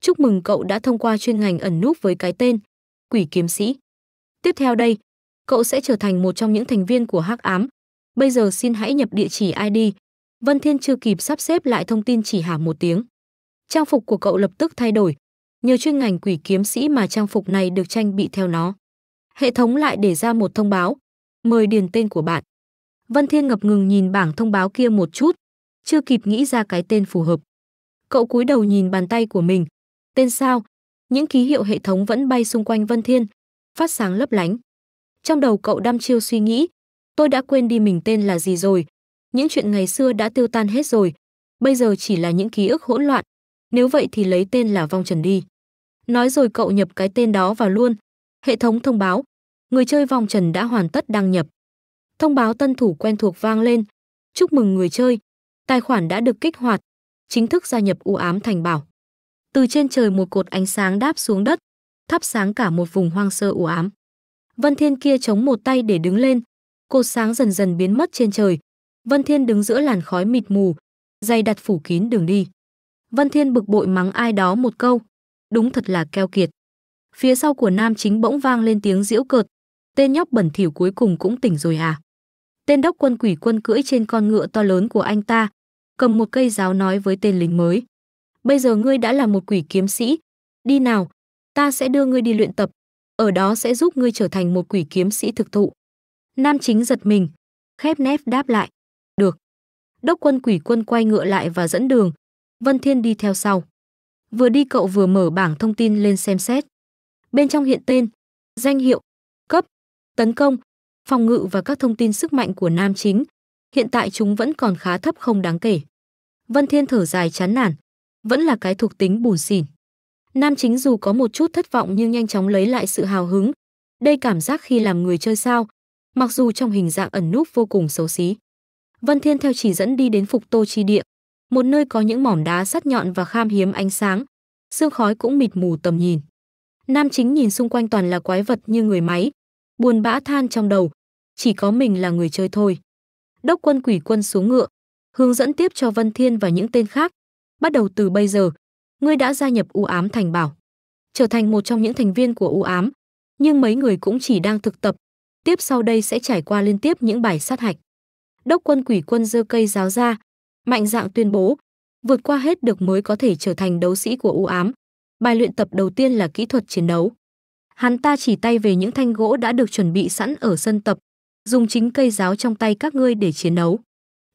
chúc mừng cậu đã thông qua chuyên ngành ẩn núp với cái tên Quỷ Kiếm Sĩ. Tiếp theo đây, cậu sẽ trở thành một trong những thành viên của Hắc Ám, bây giờ xin hãy nhập địa chỉ ID. Vân Thiên chưa kịp sắp xếp lại thông tin chỉ hả một tiếng. Trang phục của cậu lập tức thay đổi. Nhờ chuyên ngành quỷ kiếm sĩ mà trang phục này được tranh bị theo nó. Hệ thống lại để ra một thông báo. Mời điền tên của bạn. Vân Thiên ngập ngừng nhìn bảng thông báo kia một chút. Chưa kịp nghĩ ra cái tên phù hợp. Cậu cúi đầu nhìn bàn tay của mình. Tên sao? Những ký hiệu hệ thống vẫn bay xung quanh Vân Thiên, phát sáng lấp lánh. Trong đầu cậu đăm chiêu suy nghĩ, Tôi đã quên đi mình tên là gì rồi. Những chuyện ngày xưa đã tiêu tan hết rồi. Bây giờ chỉ là những ký ức hỗn loạn. Nếu vậy thì lấy tên là Vong Trần đi. Nói rồi cậu nhập cái tên đó vào luôn. Hệ thống thông báo. Người chơi Vong Trần đã hoàn tất đăng nhập. Thông báo tân thủ quen thuộc vang lên. Chúc mừng người chơi. Tài khoản đã được kích hoạt. Chính thức gia nhập u ám thành bảo. Từ trên trời một cột ánh sáng đáp xuống đất, thắp sáng cả một vùng hoang sơ u ám. Vân Thiên kia chống một tay để đứng lên, cột sáng dần dần biến mất trên trời. Vân Thiên đứng giữa làn khói mịt mù, dày đặt phủ kín đường đi. Vân Thiên bực bội mắng ai đó một câu, đúng thật là keo kiệt. Phía sau của nam chính bỗng vang lên tiếng giễu cợt, tên nhóc bẩn thỉu cuối cùng cũng tỉnh rồi à. Tên đốc quân quỷ quân cưỡi trên con ngựa to lớn của anh ta, cầm một cây giáo nói với tên lính mới. Bây giờ ngươi đã là một quỷ kiếm sĩ, đi nào, ta sẽ đưa ngươi đi luyện tập, ở đó sẽ giúp ngươi trở thành một quỷ kiếm sĩ thực thụ. Nam chính giật mình, khép nép đáp lại. Được. Đốc quân quỷ quân quay ngựa lại và dẫn đường. Vân Thiên đi theo sau. Vừa đi cậu vừa mở bảng thông tin lên xem xét. Bên trong hiện tên, danh hiệu, cấp, tấn công, phòng ngự và các thông tin sức mạnh của nam chính. Hiện tại chúng vẫn còn khá thấp không đáng kể. Vân Thiên thở dài chán nản. Vẫn là cái thuộc tính bùn xỉn. Nam chính dù có một chút thất vọng nhưng nhanh chóng lấy lại sự hào hứng. Đây cảm giác khi làm người chơi sao, mặc dù trong hình dạng ẩn núp vô cùng xấu xí. Vân Thiên theo chỉ dẫn đi đến Phục Tô chi địa, một nơi có những mỏm đá sắt nhọn và kham hiếm ánh sáng, sương khói cũng mịt mù tầm nhìn. Nam chính nhìn xung quanh toàn là quái vật như người máy, buồn bã than trong đầu, chỉ có mình là người chơi thôi. Đốc quân quỷ quân xuống ngựa, hướng dẫn tiếp cho Vân Thiên và những tên khác. Bắt đầu từ bây giờ, ngươi đã gia nhập U ám thành bảo, trở thành một trong những thành viên của U ám, nhưng mấy người cũng chỉ đang thực tập, tiếp sau đây sẽ trải qua liên tiếp những bài sát hạch. Đốc quân quỷ quân dơ cây giáo ra, mạnh dạng tuyên bố, vượt qua hết được mới có thể trở thành đấu sĩ của u ám. Bài luyện tập đầu tiên là kỹ thuật chiến đấu. Hắn ta chỉ tay về những thanh gỗ đã được chuẩn bị sẵn ở sân tập, dùng chính cây giáo trong tay các ngươi để chiến đấu.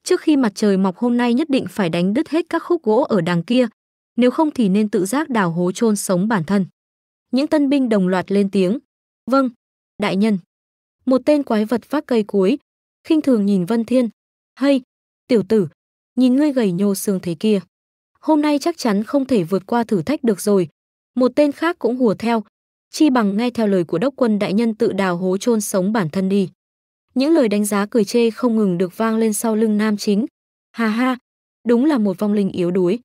Trước khi mặt trời mọc hôm nay nhất định phải đánh đứt hết các khúc gỗ ở đằng kia, nếu không thì nên tự giác đào hố chôn sống bản thân. Những tân binh đồng loạt lên tiếng. Vâng, đại nhân một tên quái vật phát cây cối, khinh thường nhìn Vân Thiên. Hay, tiểu tử, nhìn ngươi gầy nhô xương thế kia. Hôm nay chắc chắn không thể vượt qua thử thách được rồi. Một tên khác cũng hùa theo, chi bằng nghe theo lời của đốc quân đại nhân tự đào hố chôn sống bản thân đi. Những lời đánh giá cười chê không ngừng được vang lên sau lưng nam chính. Hà ha, đúng là một vong linh yếu đuối.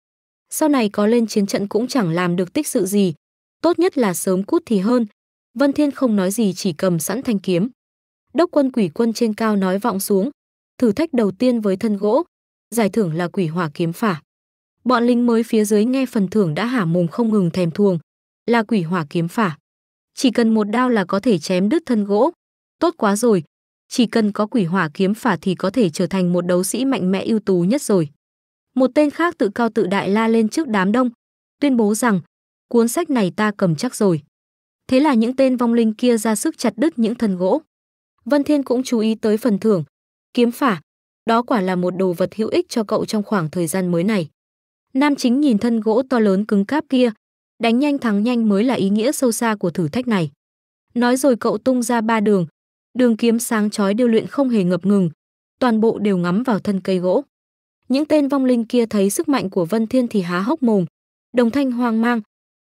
Sau này có lên chiến trận cũng chẳng làm được tích sự gì. Tốt nhất là sớm cút thì hơn. Vân Thiên không nói gì chỉ cầm sẵn thanh kiếm đốc quân quỷ quân trên cao nói vọng xuống, thử thách đầu tiên với thân gỗ, giải thưởng là quỷ hỏa kiếm phả. Bọn lính mới phía dưới nghe phần thưởng đã hả mồm không ngừng thèm thuồng, là quỷ hỏa kiếm phả. Chỉ cần một đao là có thể chém đứt thân gỗ. Tốt quá rồi, chỉ cần có quỷ hỏa kiếm phả thì có thể trở thành một đấu sĩ mạnh mẽ ưu tú nhất rồi. Một tên khác tự cao tự đại la lên trước đám đông, tuyên bố rằng cuốn sách này ta cầm chắc rồi. Thế là những tên vong linh kia ra sức chặt đứt những thân gỗ. Vân Thiên cũng chú ý tới phần thưởng, kiếm phả. Đó quả là một đồ vật hữu ích cho cậu trong khoảng thời gian mới này. Nam chính nhìn thân gỗ to lớn cứng cáp kia, đánh nhanh thắng nhanh mới là ý nghĩa sâu xa của thử thách này. Nói rồi cậu tung ra ba đường, đường kiếm sáng chói điêu luyện không hề ngập ngừng, toàn bộ đều ngắm vào thân cây gỗ. Những tên vong linh kia thấy sức mạnh của Vân Thiên thì há hốc mồm, đồng thanh hoang mang,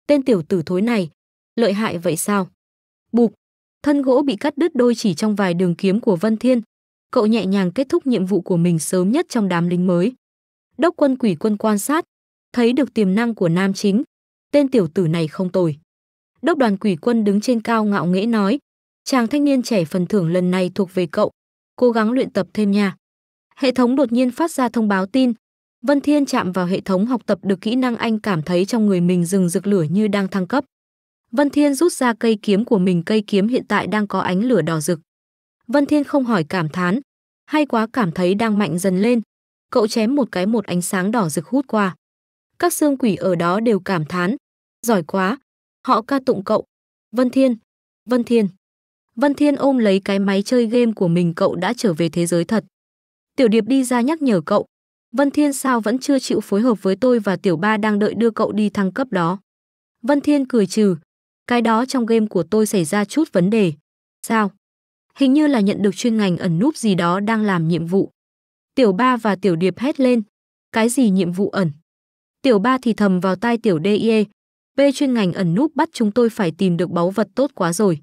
tên tiểu tử thối này, lợi hại vậy sao? Bụp, Thân gỗ bị cắt đứt đôi chỉ trong vài đường kiếm của Vân Thiên. Cậu nhẹ nhàng kết thúc nhiệm vụ của mình sớm nhất trong đám lính mới. Đốc quân quỷ quân quan sát, thấy được tiềm năng của nam chính. Tên tiểu tử này không tồi. Đốc đoàn quỷ quân đứng trên cao ngạo nghễ nói, chàng thanh niên trẻ phần thưởng lần này thuộc về cậu, cố gắng luyện tập thêm nha. Hệ thống đột nhiên phát ra thông báo tin, Vân Thiên chạm vào hệ thống học tập được kỹ năng anh cảm thấy trong người mình rừng rực lửa như đang thăng cấp. Vân Thiên rút ra cây kiếm của mình cây kiếm hiện tại đang có ánh lửa đỏ rực. Vân Thiên không hỏi cảm thán, hay quá cảm thấy đang mạnh dần lên. Cậu chém một cái một ánh sáng đỏ rực hút qua. Các xương quỷ ở đó đều cảm thán. Giỏi quá. Họ ca tụng cậu. Vân Thiên. Vân Thiên. Vân Thiên ôm lấy cái máy chơi game của mình cậu đã trở về thế giới thật. Tiểu Điệp đi ra nhắc nhở cậu. Vân Thiên sao vẫn chưa chịu phối hợp với tôi và Tiểu Ba đang đợi đưa cậu đi thăng cấp đó. Vân Thiên cười trừ, cái đó trong game của tôi xảy ra chút vấn đề. Sao? Hình như là nhận được chuyên ngành ẩn núp gì đó đang làm nhiệm vụ. Tiểu ba và tiểu điệp hét lên. Cái gì nhiệm vụ ẩn? Tiểu ba thì thầm vào tai tiểu DIE. B chuyên ngành ẩn núp bắt chúng tôi phải tìm được báu vật tốt quá rồi.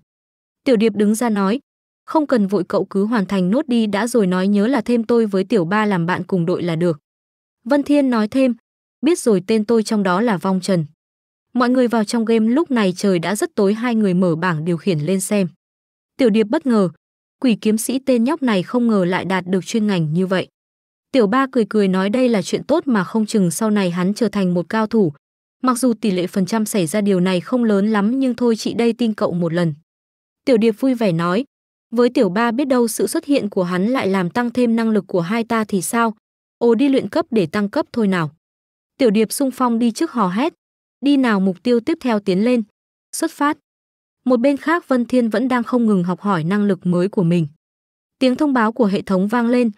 Tiểu điệp đứng ra nói. Không cần vội cậu cứ hoàn thành nốt đi đã rồi nói nhớ là thêm tôi với tiểu ba làm bạn cùng đội là được. Vân Thiên nói thêm. Biết rồi tên tôi trong đó là Vong Trần. Mọi người vào trong game lúc này trời đã rất tối hai người mở bảng điều khiển lên xem. Tiểu Điệp bất ngờ, quỷ kiếm sĩ tên nhóc này không ngờ lại đạt được chuyên ngành như vậy. Tiểu ba cười cười nói đây là chuyện tốt mà không chừng sau này hắn trở thành một cao thủ. Mặc dù tỷ lệ phần trăm xảy ra điều này không lớn lắm nhưng thôi chị đây tin cậu một lần. Tiểu Điệp vui vẻ nói, với tiểu ba biết đâu sự xuất hiện của hắn lại làm tăng thêm năng lực của hai ta thì sao? Ồ đi luyện cấp để tăng cấp thôi nào. Tiểu Điệp sung phong đi trước hò hét, Đi nào mục tiêu tiếp theo tiến lên. Xuất phát. Một bên khác Vân Thiên vẫn đang không ngừng học hỏi năng lực mới của mình. Tiếng thông báo của hệ thống vang lên.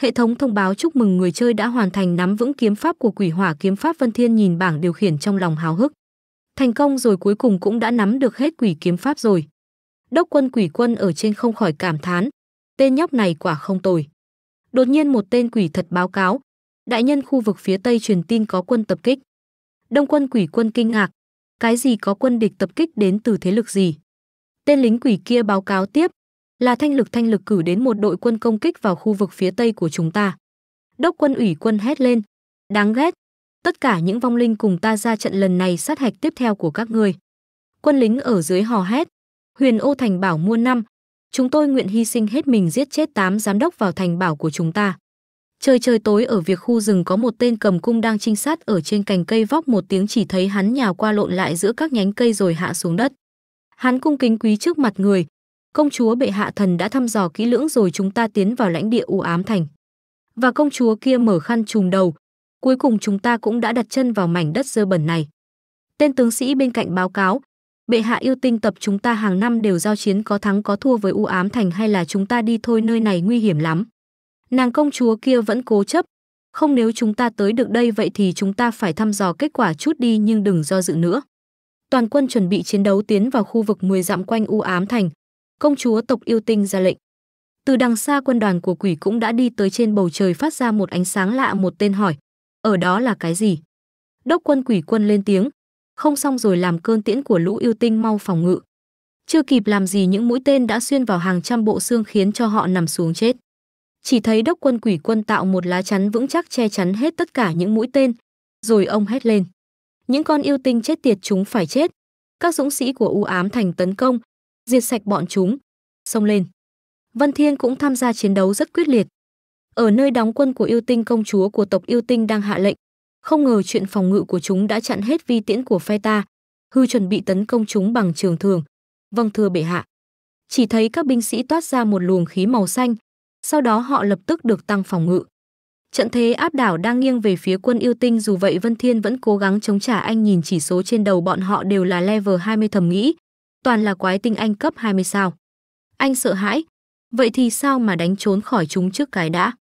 Hệ thống thông báo chúc mừng người chơi đã hoàn thành nắm vững kiếm pháp của quỷ hỏa kiếm pháp Vân Thiên nhìn bảng điều khiển trong lòng háo hức. Thành công rồi cuối cùng cũng đã nắm được hết quỷ kiếm pháp rồi. Đốc quân quỷ quân ở trên không khỏi cảm thán. Tên nhóc này quả không tồi. Đột nhiên một tên quỷ thật báo cáo. Đại nhân khu vực phía Tây truyền tin có quân tập kích. Đông quân quỷ quân kinh ngạc. Cái gì có quân địch tập kích đến từ thế lực gì? Tên lính quỷ kia báo cáo tiếp. Là thanh lực thanh lực cử đến một đội quân công kích vào khu vực phía tây của chúng ta. Đốc quân ủy quân hét lên. Đáng ghét. Tất cả những vong linh cùng ta ra trận lần này sát hạch tiếp theo của các ngươi. Quân lính ở dưới hò hét. Huyền ô thành bảo mua năm. Chúng tôi nguyện hy sinh hết mình giết chết tám giám đốc vào thành bảo của chúng ta. Trời trời tối ở việc khu rừng có một tên cầm cung đang trinh sát ở trên cành cây vóc một tiếng chỉ thấy hắn nhào qua lộn lại giữa các nhánh cây rồi hạ xuống đất. Hắn cung kính quý trước mặt người. Công chúa bệ hạ thần đã thăm dò kỹ lưỡng rồi chúng ta tiến vào lãnh địa u ám thành. Và công chúa kia mở khăn trùm đầu. Cuối cùng chúng ta cũng đã đặt chân vào mảnh đất dơ bẩn này. Tên tướng sĩ bên cạnh báo cáo, bệ hạ yêu tinh tập chúng ta hàng năm đều giao chiến có thắng có thua với u ám thành hay là chúng ta đi thôi nơi này nguy hiểm lắm. Nàng công chúa kia vẫn cố chấp. Không nếu chúng ta tới được đây vậy thì chúng ta phải thăm dò kết quả chút đi nhưng đừng do dự nữa. Toàn quân chuẩn bị chiến đấu tiến vào khu vực 10 dặm quanh U Ám Thành. Công chúa tộc yêu tinh ra lệnh. Từ đằng xa quân đoàn của quỷ cũng đã đi tới trên bầu trời phát ra một ánh sáng lạ một tên hỏi. Ở đó là cái gì? Đốc quân quỷ quân lên tiếng. Không xong rồi làm cơn tiễn của lũ yêu tinh mau phòng ngự. Chưa kịp làm gì những mũi tên đã xuyên vào hàng trăm bộ xương khiến cho họ nằm xuống chết. Chỉ thấy đốc quân quỷ quân tạo một lá chắn vững chắc che chắn hết tất cả những mũi tên. Rồi ông hét lên. Những con yêu tinh chết tiệt chúng phải chết. Các dũng sĩ của U ám thành tấn công, diệt sạch bọn chúng. Xông lên. Vân Thiên cũng tham gia chiến đấu rất quyết liệt. Ở nơi đóng quân của yêu tinh công chúa của tộc yêu tinh đang hạ lệnh. Không ngờ chuyện phòng ngự của chúng đã chặn hết vi tiễn của phe ta. Hư chuẩn bị tấn công chúng bằng trường thường. Vâng thưa bệ hạ. Chỉ thấy các binh sĩ toát ra một luồng khí màu xanh, sau đó họ lập tức được tăng phòng ngự. Trận thế áp đảo đang nghiêng về phía quân yêu tinh dù vậy Vân Thiên vẫn cố gắng chống trả anh nhìn chỉ số trên đầu bọn họ đều là level 20 thầm nghĩ, toàn là quái tinh anh cấp 20 sao. Anh sợ hãi, vậy thì sao mà đánh trốn khỏi chúng trước cái đã.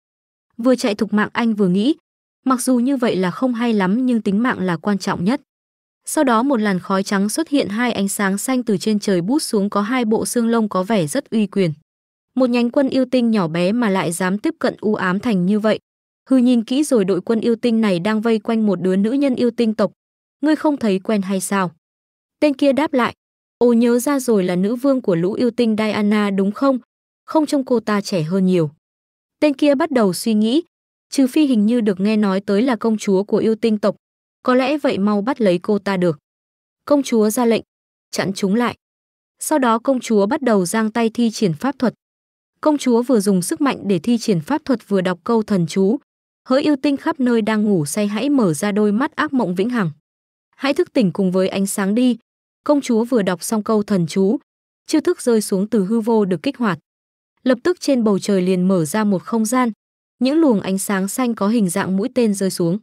Vừa chạy thục mạng anh vừa nghĩ, mặc dù như vậy là không hay lắm nhưng tính mạng là quan trọng nhất. Sau đó một làn khói trắng xuất hiện hai ánh sáng xanh từ trên trời bút xuống có hai bộ xương lông có vẻ rất uy quyền. Một nhánh quân yêu tinh nhỏ bé mà lại dám tiếp cận u ám thành như vậy. Hư nhìn kỹ rồi đội quân yêu tinh này đang vây quanh một đứa nữ nhân yêu tinh tộc. Ngươi không thấy quen hay sao? Tên kia đáp lại. Ồ nhớ ra rồi là nữ vương của lũ yêu tinh Diana đúng không? Không trông cô ta trẻ hơn nhiều. Tên kia bắt đầu suy nghĩ. Trừ phi hình như được nghe nói tới là công chúa của yêu tinh tộc. Có lẽ vậy mau bắt lấy cô ta được. Công chúa ra lệnh. Chặn chúng lại. Sau đó công chúa bắt đầu giang tay thi triển pháp thuật. Công chúa vừa dùng sức mạnh để thi triển pháp thuật vừa đọc câu thần chú. Hỡi yêu tinh khắp nơi đang ngủ say hãy mở ra đôi mắt ác mộng vĩnh hằng. Hãy thức tỉnh cùng với ánh sáng đi. Công chúa vừa đọc xong câu thần chú, chiêu thức rơi xuống từ hư vô được kích hoạt. Lập tức trên bầu trời liền mở ra một không gian, những luồng ánh sáng xanh có hình dạng mũi tên rơi xuống.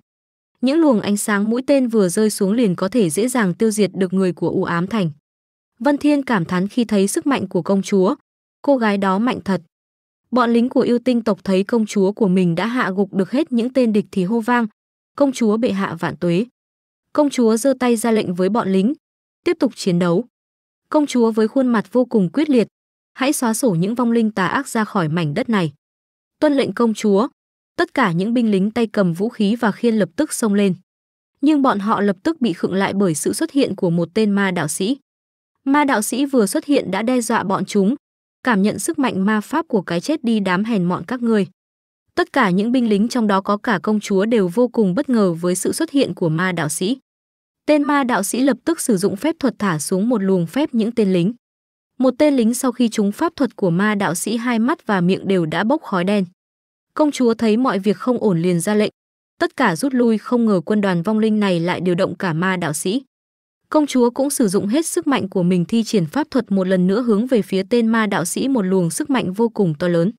Những luồng ánh sáng mũi tên vừa rơi xuống liền có thể dễ dàng tiêu diệt được người của U Ám Thành. Vân Thiên cảm thán khi thấy sức mạnh của công chúa, cô gái đó mạnh thật. Bọn lính của yêu tinh tộc thấy công chúa của mình đã hạ gục được hết những tên địch thì hô vang, công chúa bệ hạ vạn tuế. Công chúa giơ tay ra lệnh với bọn lính, tiếp tục chiến đấu. Công chúa với khuôn mặt vô cùng quyết liệt, hãy xóa sổ những vong linh tà ác ra khỏi mảnh đất này. Tuân lệnh công chúa, tất cả những binh lính tay cầm vũ khí và khiên lập tức xông lên. Nhưng bọn họ lập tức bị khựng lại bởi sự xuất hiện của một tên ma đạo sĩ. Ma đạo sĩ vừa xuất hiện đã đe dọa bọn chúng, cảm nhận sức mạnh ma pháp của cái chết đi đám hèn mọn các ngươi. Tất cả những binh lính trong đó có cả công chúa đều vô cùng bất ngờ với sự xuất hiện của ma đạo sĩ. Tên ma đạo sĩ lập tức sử dụng phép thuật thả xuống một luồng phép những tên lính. Một tên lính sau khi trúng pháp thuật của ma đạo sĩ hai mắt và miệng đều đã bốc khói đen. Công chúa thấy mọi việc không ổn liền ra lệnh. Tất cả rút lui không ngờ quân đoàn vong linh này lại điều động cả ma đạo sĩ. Công chúa cũng sử dụng hết sức mạnh của mình thi triển pháp thuật một lần nữa hướng về phía tên ma đạo sĩ một luồng sức mạnh vô cùng to lớn.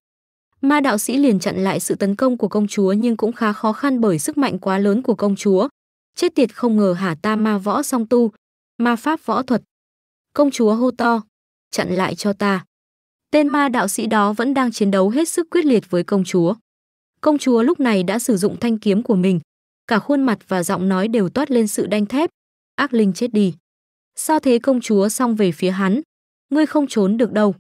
Ma đạo sĩ liền chặn lại sự tấn công của công chúa nhưng cũng khá khó khăn bởi sức mạnh quá lớn của công chúa. Chết tiệt không ngờ hả ta ma võ song tu, ma pháp võ thuật. Công chúa hô to, chặn lại cho ta. Tên ma đạo sĩ đó vẫn đang chiến đấu hết sức quyết liệt với công chúa. Công chúa lúc này đã sử dụng thanh kiếm của mình, cả khuôn mặt và giọng nói đều toát lên sự đanh thép, ác linh chết đi. Sao thế công chúa xong về phía hắn, ngươi không trốn được đâu.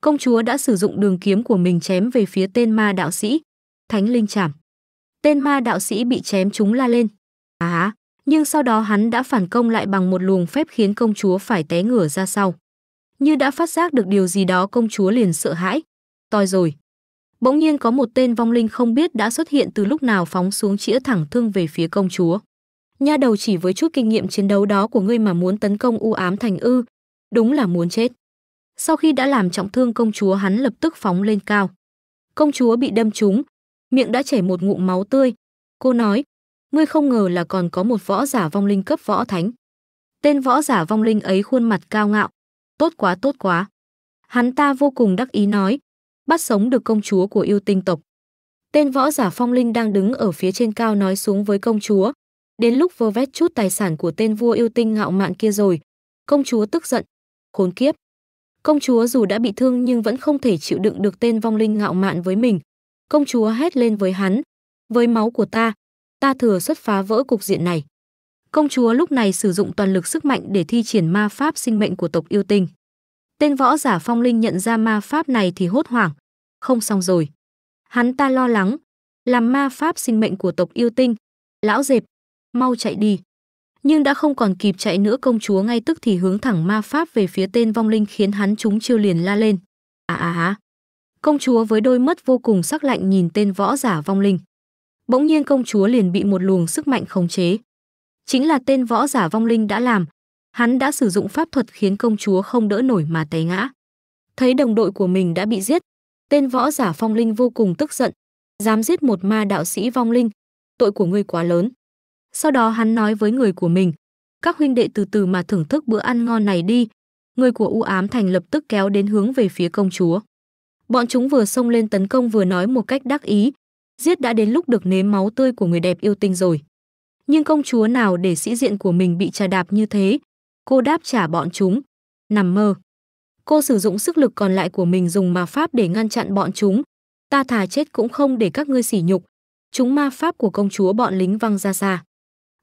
Công chúa đã sử dụng đường kiếm của mình chém về phía tên ma đạo sĩ, thánh linh chảm. Tên ma đạo sĩ bị chém chúng la lên. Á, à, nhưng sau đó hắn đã phản công lại bằng một luồng phép khiến công chúa phải té ngửa ra sau. Như đã phát giác được điều gì đó công chúa liền sợ hãi. Toi rồi. Bỗng nhiên có một tên vong linh không biết đã xuất hiện từ lúc nào phóng xuống chĩa thẳng thương về phía công chúa nha đầu chỉ với chút kinh nghiệm chiến đấu đó của ngươi mà muốn tấn công u ám thành ư, đúng là muốn chết. Sau khi đã làm trọng thương công chúa hắn lập tức phóng lên cao. Công chúa bị đâm trúng, miệng đã chảy một ngụm máu tươi. Cô nói, ngươi không ngờ là còn có một võ giả vong linh cấp võ thánh. Tên võ giả vong linh ấy khuôn mặt cao ngạo. Tốt quá, tốt quá. Hắn ta vô cùng đắc ý nói, bắt sống được công chúa của yêu tinh tộc. Tên võ giả phong linh đang đứng ở phía trên cao nói xuống với công chúa, Đến lúc vơ vét chút tài sản của tên vua yêu tinh ngạo mạn kia rồi, công chúa tức giận, khốn kiếp. Công chúa dù đã bị thương nhưng vẫn không thể chịu đựng được tên vong linh ngạo mạn với mình. Công chúa hét lên với hắn, với máu của ta, ta thừa xuất phá vỡ cục diện này. Công chúa lúc này sử dụng toàn lực sức mạnh để thi triển ma pháp sinh mệnh của tộc yêu tinh. Tên võ giả phong linh nhận ra ma pháp này thì hốt hoảng, không xong rồi. Hắn ta lo lắng, làm ma pháp sinh mệnh của tộc yêu tinh, lão dẹp, mau chạy đi nhưng đã không còn kịp chạy nữa công chúa ngay tức thì hướng thẳng ma pháp về phía tên vong linh khiến hắn chúng chiêu liền la lên à à à công chúa với đôi mắt vô cùng sắc lạnh nhìn tên võ giả vong linh bỗng nhiên công chúa liền bị một luồng sức mạnh khống chế chính là tên võ giả vong linh đã làm hắn đã sử dụng pháp thuật khiến công chúa không đỡ nổi mà té ngã thấy đồng đội của mình đã bị giết tên võ giả vong linh vô cùng tức giận dám giết một ma đạo sĩ vong linh tội của ngươi quá lớn sau đó hắn nói với người của mình, các huynh đệ từ từ mà thưởng thức bữa ăn ngon này đi. Người của U Ám Thành lập tức kéo đến hướng về phía công chúa. Bọn chúng vừa xông lên tấn công vừa nói một cách đắc ý, giết đã đến lúc được nếm máu tươi của người đẹp yêu tinh rồi. Nhưng công chúa nào để sĩ diện của mình bị trà đạp như thế, cô đáp trả bọn chúng, nằm mơ. Cô sử dụng sức lực còn lại của mình dùng ma pháp để ngăn chặn bọn chúng, ta thà chết cũng không để các ngươi sỉ nhục. Chúng ma pháp của công chúa bọn lính văng ra xa.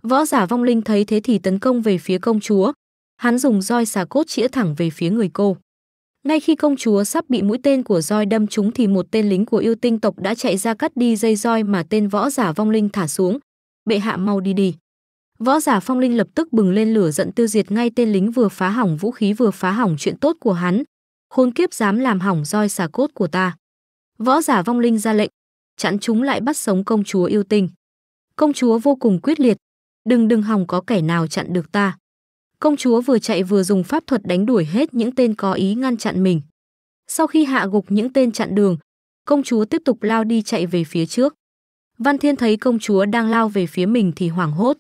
Võ giả vong linh thấy thế thì tấn công về phía công chúa. Hắn dùng roi xà cốt chĩa thẳng về phía người cô. Ngay khi công chúa sắp bị mũi tên của roi đâm trúng thì một tên lính của yêu tinh tộc đã chạy ra cắt đi dây roi mà tên võ giả vong linh thả xuống. Bệ hạ mau đi đi. Võ giả phong linh lập tức bừng lên lửa giận tiêu diệt ngay tên lính vừa phá hỏng vũ khí vừa phá hỏng chuyện tốt của hắn. Khôn kiếp dám làm hỏng roi xà cốt của ta. Võ giả vong linh ra lệnh, chặn chúng lại bắt sống công chúa yêu tinh. Công chúa vô cùng quyết liệt, đừng đừng hòng có kẻ nào chặn được ta. Công chúa vừa chạy vừa dùng pháp thuật đánh đuổi hết những tên có ý ngăn chặn mình. Sau khi hạ gục những tên chặn đường, công chúa tiếp tục lao đi chạy về phía trước. Văn Thiên thấy công chúa đang lao về phía mình thì hoảng hốt.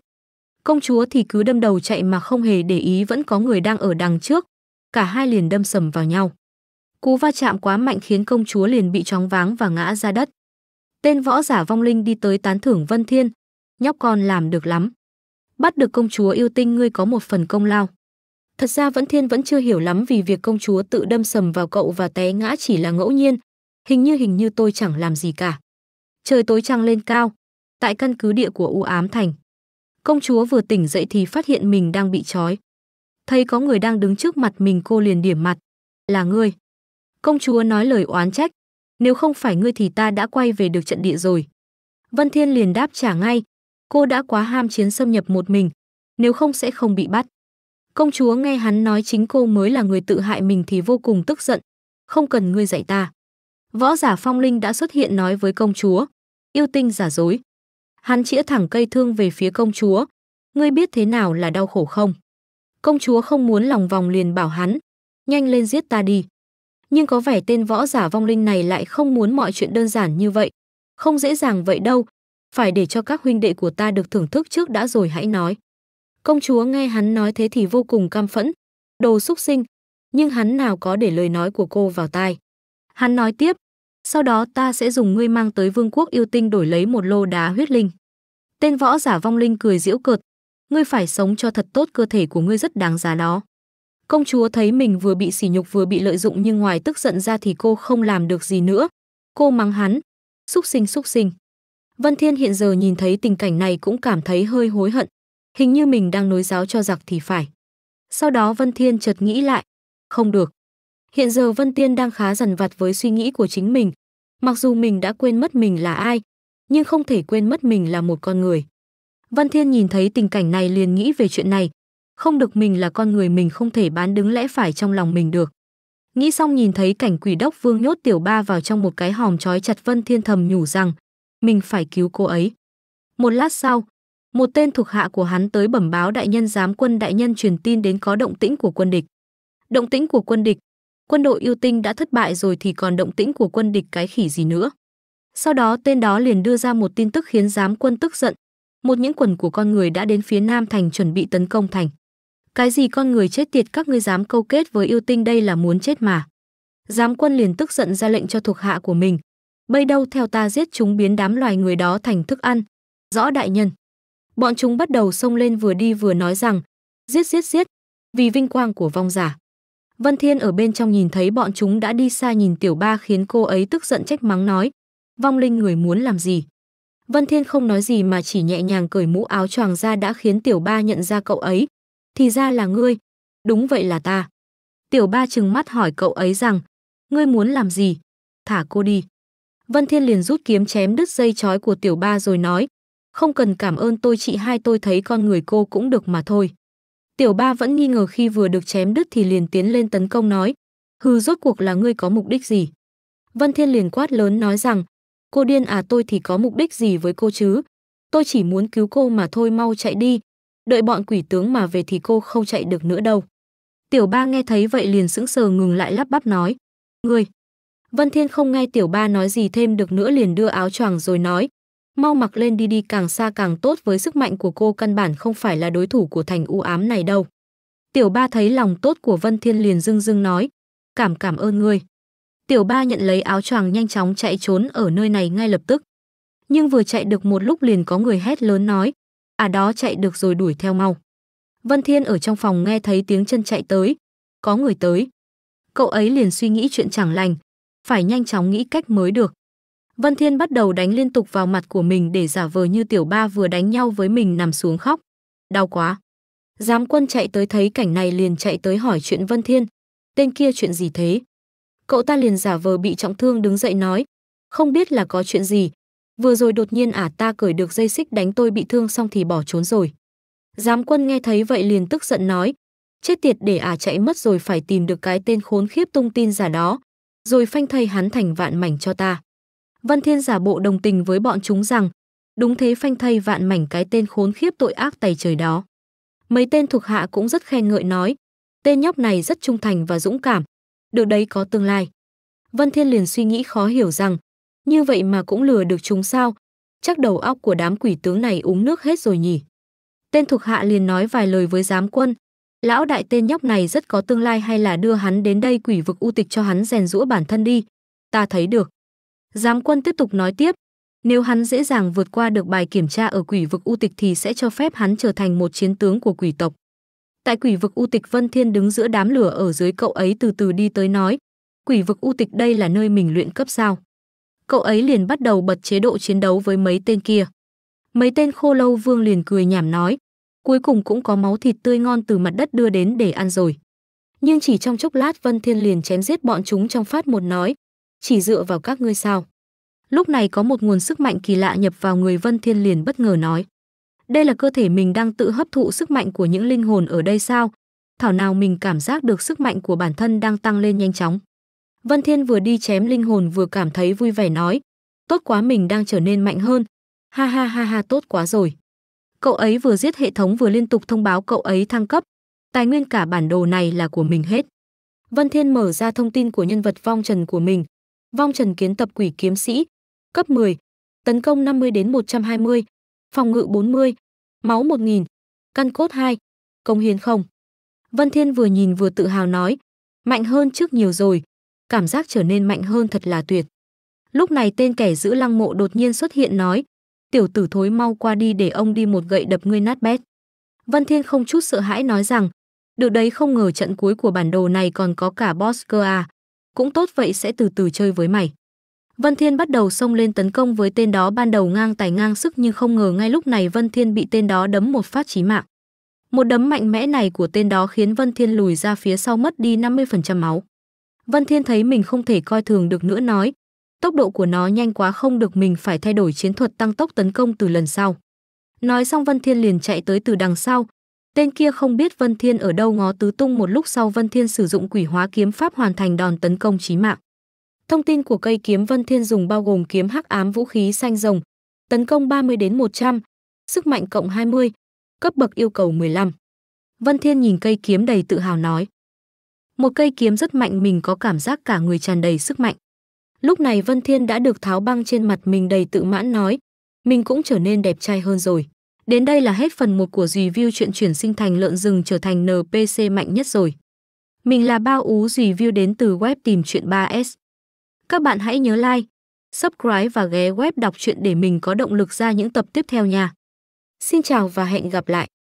Công chúa thì cứ đâm đầu chạy mà không hề để ý vẫn có người đang ở đằng trước. Cả hai liền đâm sầm vào nhau. Cú va chạm quá mạnh khiến công chúa liền bị chóng váng và ngã ra đất. Tên võ giả vong linh đi tới tán thưởng Vân Thiên. Nhóc con làm được lắm bắt được công chúa yêu tinh ngươi có một phần công lao. Thật ra Vẫn Thiên vẫn chưa hiểu lắm vì việc công chúa tự đâm sầm vào cậu và té ngã chỉ là ngẫu nhiên, hình như hình như tôi chẳng làm gì cả. Trời tối trăng lên cao, tại căn cứ địa của U Ám Thành. Công chúa vừa tỉnh dậy thì phát hiện mình đang bị trói. Thấy có người đang đứng trước mặt mình cô liền điểm mặt. Là ngươi. Công chúa nói lời oán trách. Nếu không phải ngươi thì ta đã quay về được trận địa rồi. Vân Thiên liền đáp trả ngay, cô đã quá ham chiến xâm nhập một mình, nếu không sẽ không bị bắt. Công chúa nghe hắn nói chính cô mới là người tự hại mình thì vô cùng tức giận, không cần ngươi dạy ta. Võ giả phong linh đã xuất hiện nói với công chúa, yêu tinh giả dối. Hắn chĩa thẳng cây thương về phía công chúa, ngươi biết thế nào là đau khổ không? Công chúa không muốn lòng vòng liền bảo hắn, nhanh lên giết ta đi. Nhưng có vẻ tên võ giả vong linh này lại không muốn mọi chuyện đơn giản như vậy. Không dễ dàng vậy đâu, phải để cho các huynh đệ của ta được thưởng thức trước đã rồi hãy nói. Công chúa nghe hắn nói thế thì vô cùng cam phẫn, đồ xúc sinh, nhưng hắn nào có để lời nói của cô vào tai. Hắn nói tiếp, sau đó ta sẽ dùng ngươi mang tới vương quốc yêu tinh đổi lấy một lô đá huyết linh. Tên võ giả vong linh cười giễu cợt, ngươi phải sống cho thật tốt cơ thể của ngươi rất đáng giá đó. Công chúa thấy mình vừa bị sỉ nhục vừa bị lợi dụng nhưng ngoài tức giận ra thì cô không làm được gì nữa. Cô mắng hắn, xúc sinh xúc sinh. Vân Thiên hiện giờ nhìn thấy tình cảnh này cũng cảm thấy hơi hối hận. Hình như mình đang nối giáo cho giặc thì phải. Sau đó Vân Thiên chợt nghĩ lại. Không được. Hiện giờ Vân Thiên đang khá dần vặt với suy nghĩ của chính mình. Mặc dù mình đã quên mất mình là ai, nhưng không thể quên mất mình là một con người. Vân Thiên nhìn thấy tình cảnh này liền nghĩ về chuyện này. Không được mình là con người mình không thể bán đứng lẽ phải trong lòng mình được. Nghĩ xong nhìn thấy cảnh quỷ đốc vương nhốt tiểu ba vào trong một cái hòm trói chặt Vân Thiên thầm nhủ rằng mình phải cứu cô ấy. Một lát sau, một tên thuộc hạ của hắn tới bẩm báo đại nhân giám quân đại nhân truyền tin đến có động tĩnh của quân địch. Động tĩnh của quân địch, quân đội yêu tinh đã thất bại rồi thì còn động tĩnh của quân địch cái khỉ gì nữa. Sau đó tên đó liền đưa ra một tin tức khiến giám quân tức giận. Một những quần của con người đã đến phía Nam Thành chuẩn bị tấn công thành. Cái gì con người chết tiệt các ngươi dám câu kết với yêu tinh đây là muốn chết mà. Giám quân liền tức giận ra lệnh cho thuộc hạ của mình, bây đâu theo ta giết chúng biến đám loài người đó thành thức ăn. Rõ đại nhân. Bọn chúng bắt đầu xông lên vừa đi vừa nói rằng, giết giết giết, vì vinh quang của vong giả. Vân Thiên ở bên trong nhìn thấy bọn chúng đã đi xa nhìn tiểu ba khiến cô ấy tức giận trách mắng nói, vong linh người muốn làm gì. Vân Thiên không nói gì mà chỉ nhẹ nhàng cởi mũ áo choàng ra đã khiến tiểu ba nhận ra cậu ấy. Thì ra là ngươi, đúng vậy là ta. Tiểu ba trừng mắt hỏi cậu ấy rằng, ngươi muốn làm gì? Thả cô đi. Vân Thiên liền rút kiếm chém đứt dây chói của tiểu ba rồi nói, không cần cảm ơn tôi chị hai tôi thấy con người cô cũng được mà thôi. Tiểu ba vẫn nghi ngờ khi vừa được chém đứt thì liền tiến lên tấn công nói, hư rốt cuộc là ngươi có mục đích gì? Vân Thiên liền quát lớn nói rằng, cô điên à tôi thì có mục đích gì với cô chứ? Tôi chỉ muốn cứu cô mà thôi mau chạy đi, đợi bọn quỷ tướng mà về thì cô không chạy được nữa đâu. Tiểu ba nghe thấy vậy liền sững sờ ngừng lại lắp bắp nói, ngươi, Vân Thiên không nghe tiểu ba nói gì thêm được nữa liền đưa áo choàng rồi nói, mau mặc lên đi đi càng xa càng tốt với sức mạnh của cô căn bản không phải là đối thủ của thành u ám này đâu. Tiểu ba thấy lòng tốt của Vân Thiên liền dưng dưng nói, cảm cảm ơn ngươi. Tiểu ba nhận lấy áo choàng nhanh chóng chạy trốn ở nơi này ngay lập tức. Nhưng vừa chạy được một lúc liền có người hét lớn nói, à đó chạy được rồi đuổi theo mau. Vân Thiên ở trong phòng nghe thấy tiếng chân chạy tới, có người tới. Cậu ấy liền suy nghĩ chuyện chẳng lành, phải nhanh chóng nghĩ cách mới được. Vân Thiên bắt đầu đánh liên tục vào mặt của mình để giả vờ như tiểu ba vừa đánh nhau với mình nằm xuống khóc. Đau quá. Giám quân chạy tới thấy cảnh này liền chạy tới hỏi chuyện Vân Thiên. Tên kia chuyện gì thế? Cậu ta liền giả vờ bị trọng thương đứng dậy nói. Không biết là có chuyện gì. Vừa rồi đột nhiên ả à ta cởi được dây xích đánh tôi bị thương xong thì bỏ trốn rồi. Giám quân nghe thấy vậy liền tức giận nói. Chết tiệt để ả à chạy mất rồi phải tìm được cái tên khốn khiếp tung tin giả đó rồi phanh thây hắn thành vạn mảnh cho ta. Văn Thiên giả bộ đồng tình với bọn chúng rằng, đúng thế phanh thây vạn mảnh cái tên khốn khiếp tội ác tày trời đó. Mấy tên thuộc hạ cũng rất khen ngợi nói, tên nhóc này rất trung thành và dũng cảm, được đấy có tương lai. Văn Thiên liền suy nghĩ khó hiểu rằng, như vậy mà cũng lừa được chúng sao, chắc đầu óc của đám quỷ tướng này uống nước hết rồi nhỉ. Tên thuộc hạ liền nói vài lời với giám quân, Lão đại tên nhóc này rất có tương lai hay là đưa hắn đến đây quỷ vực u tịch cho hắn rèn rũa bản thân đi. Ta thấy được. Giám quân tiếp tục nói tiếp. Nếu hắn dễ dàng vượt qua được bài kiểm tra ở quỷ vực u tịch thì sẽ cho phép hắn trở thành một chiến tướng của quỷ tộc. Tại quỷ vực u tịch Vân Thiên đứng giữa đám lửa ở dưới cậu ấy từ từ đi tới nói. Quỷ vực u tịch đây là nơi mình luyện cấp sao. Cậu ấy liền bắt đầu bật chế độ chiến đấu với mấy tên kia. Mấy tên khô lâu vương liền cười nhảm nói cuối cùng cũng có máu thịt tươi ngon từ mặt đất đưa đến để ăn rồi. Nhưng chỉ trong chốc lát Vân Thiên liền chém giết bọn chúng trong phát một nói, chỉ dựa vào các ngươi sao. Lúc này có một nguồn sức mạnh kỳ lạ nhập vào người Vân Thiên liền bất ngờ nói. Đây là cơ thể mình đang tự hấp thụ sức mạnh của những linh hồn ở đây sao? Thảo nào mình cảm giác được sức mạnh của bản thân đang tăng lên nhanh chóng. Vân Thiên vừa đi chém linh hồn vừa cảm thấy vui vẻ nói. Tốt quá mình đang trở nên mạnh hơn. Ha ha ha ha tốt quá rồi. Cậu ấy vừa giết hệ thống vừa liên tục thông báo cậu ấy thăng cấp. Tài nguyên cả bản đồ này là của mình hết. Vân Thiên mở ra thông tin của nhân vật Vong Trần của mình. Vong Trần kiến tập quỷ kiếm sĩ, cấp 10, tấn công 50 đến 120, phòng ngự 40, máu 1000, căn cốt 2, công hiến không. Vân Thiên vừa nhìn vừa tự hào nói, mạnh hơn trước nhiều rồi, cảm giác trở nên mạnh hơn thật là tuyệt. Lúc này tên kẻ giữ lăng mộ đột nhiên xuất hiện nói, tiểu tử thối mau qua đi để ông đi một gậy đập ngươi nát bét. Văn Thiên không chút sợ hãi nói rằng, được đấy không ngờ trận cuối của bản đồ này còn có cả boss cơ à, cũng tốt vậy sẽ từ từ chơi với mày. Vân Thiên bắt đầu xông lên tấn công với tên đó ban đầu ngang tài ngang sức nhưng không ngờ ngay lúc này Vân Thiên bị tên đó đấm một phát chí mạng. Một đấm mạnh mẽ này của tên đó khiến Vân Thiên lùi ra phía sau mất đi 50% máu. Vân Thiên thấy mình không thể coi thường được nữa nói, Tốc độ của nó nhanh quá không được mình phải thay đổi chiến thuật tăng tốc tấn công từ lần sau. Nói xong Vân Thiên liền chạy tới từ đằng sau. Tên kia không biết Vân Thiên ở đâu ngó tứ tung một lúc sau Vân Thiên sử dụng quỷ hóa kiếm pháp hoàn thành đòn tấn công chí mạng. Thông tin của cây kiếm Vân Thiên dùng bao gồm kiếm hắc ám vũ khí xanh rồng, tấn công 30 đến 100, sức mạnh cộng 20, cấp bậc yêu cầu 15. Vân Thiên nhìn cây kiếm đầy tự hào nói. Một cây kiếm rất mạnh mình có cảm giác cả người tràn đầy sức mạnh. Lúc này Vân Thiên đã được tháo băng trên mặt mình đầy tự mãn nói, mình cũng trở nên đẹp trai hơn rồi. Đến đây là hết phần 1 của review chuyện chuyển sinh thành lợn rừng trở thành NPC mạnh nhất rồi. Mình là Bao Ú Review đến từ web tìm chuyện 3S. Các bạn hãy nhớ like, subscribe và ghé web đọc truyện để mình có động lực ra những tập tiếp theo nha. Xin chào và hẹn gặp lại.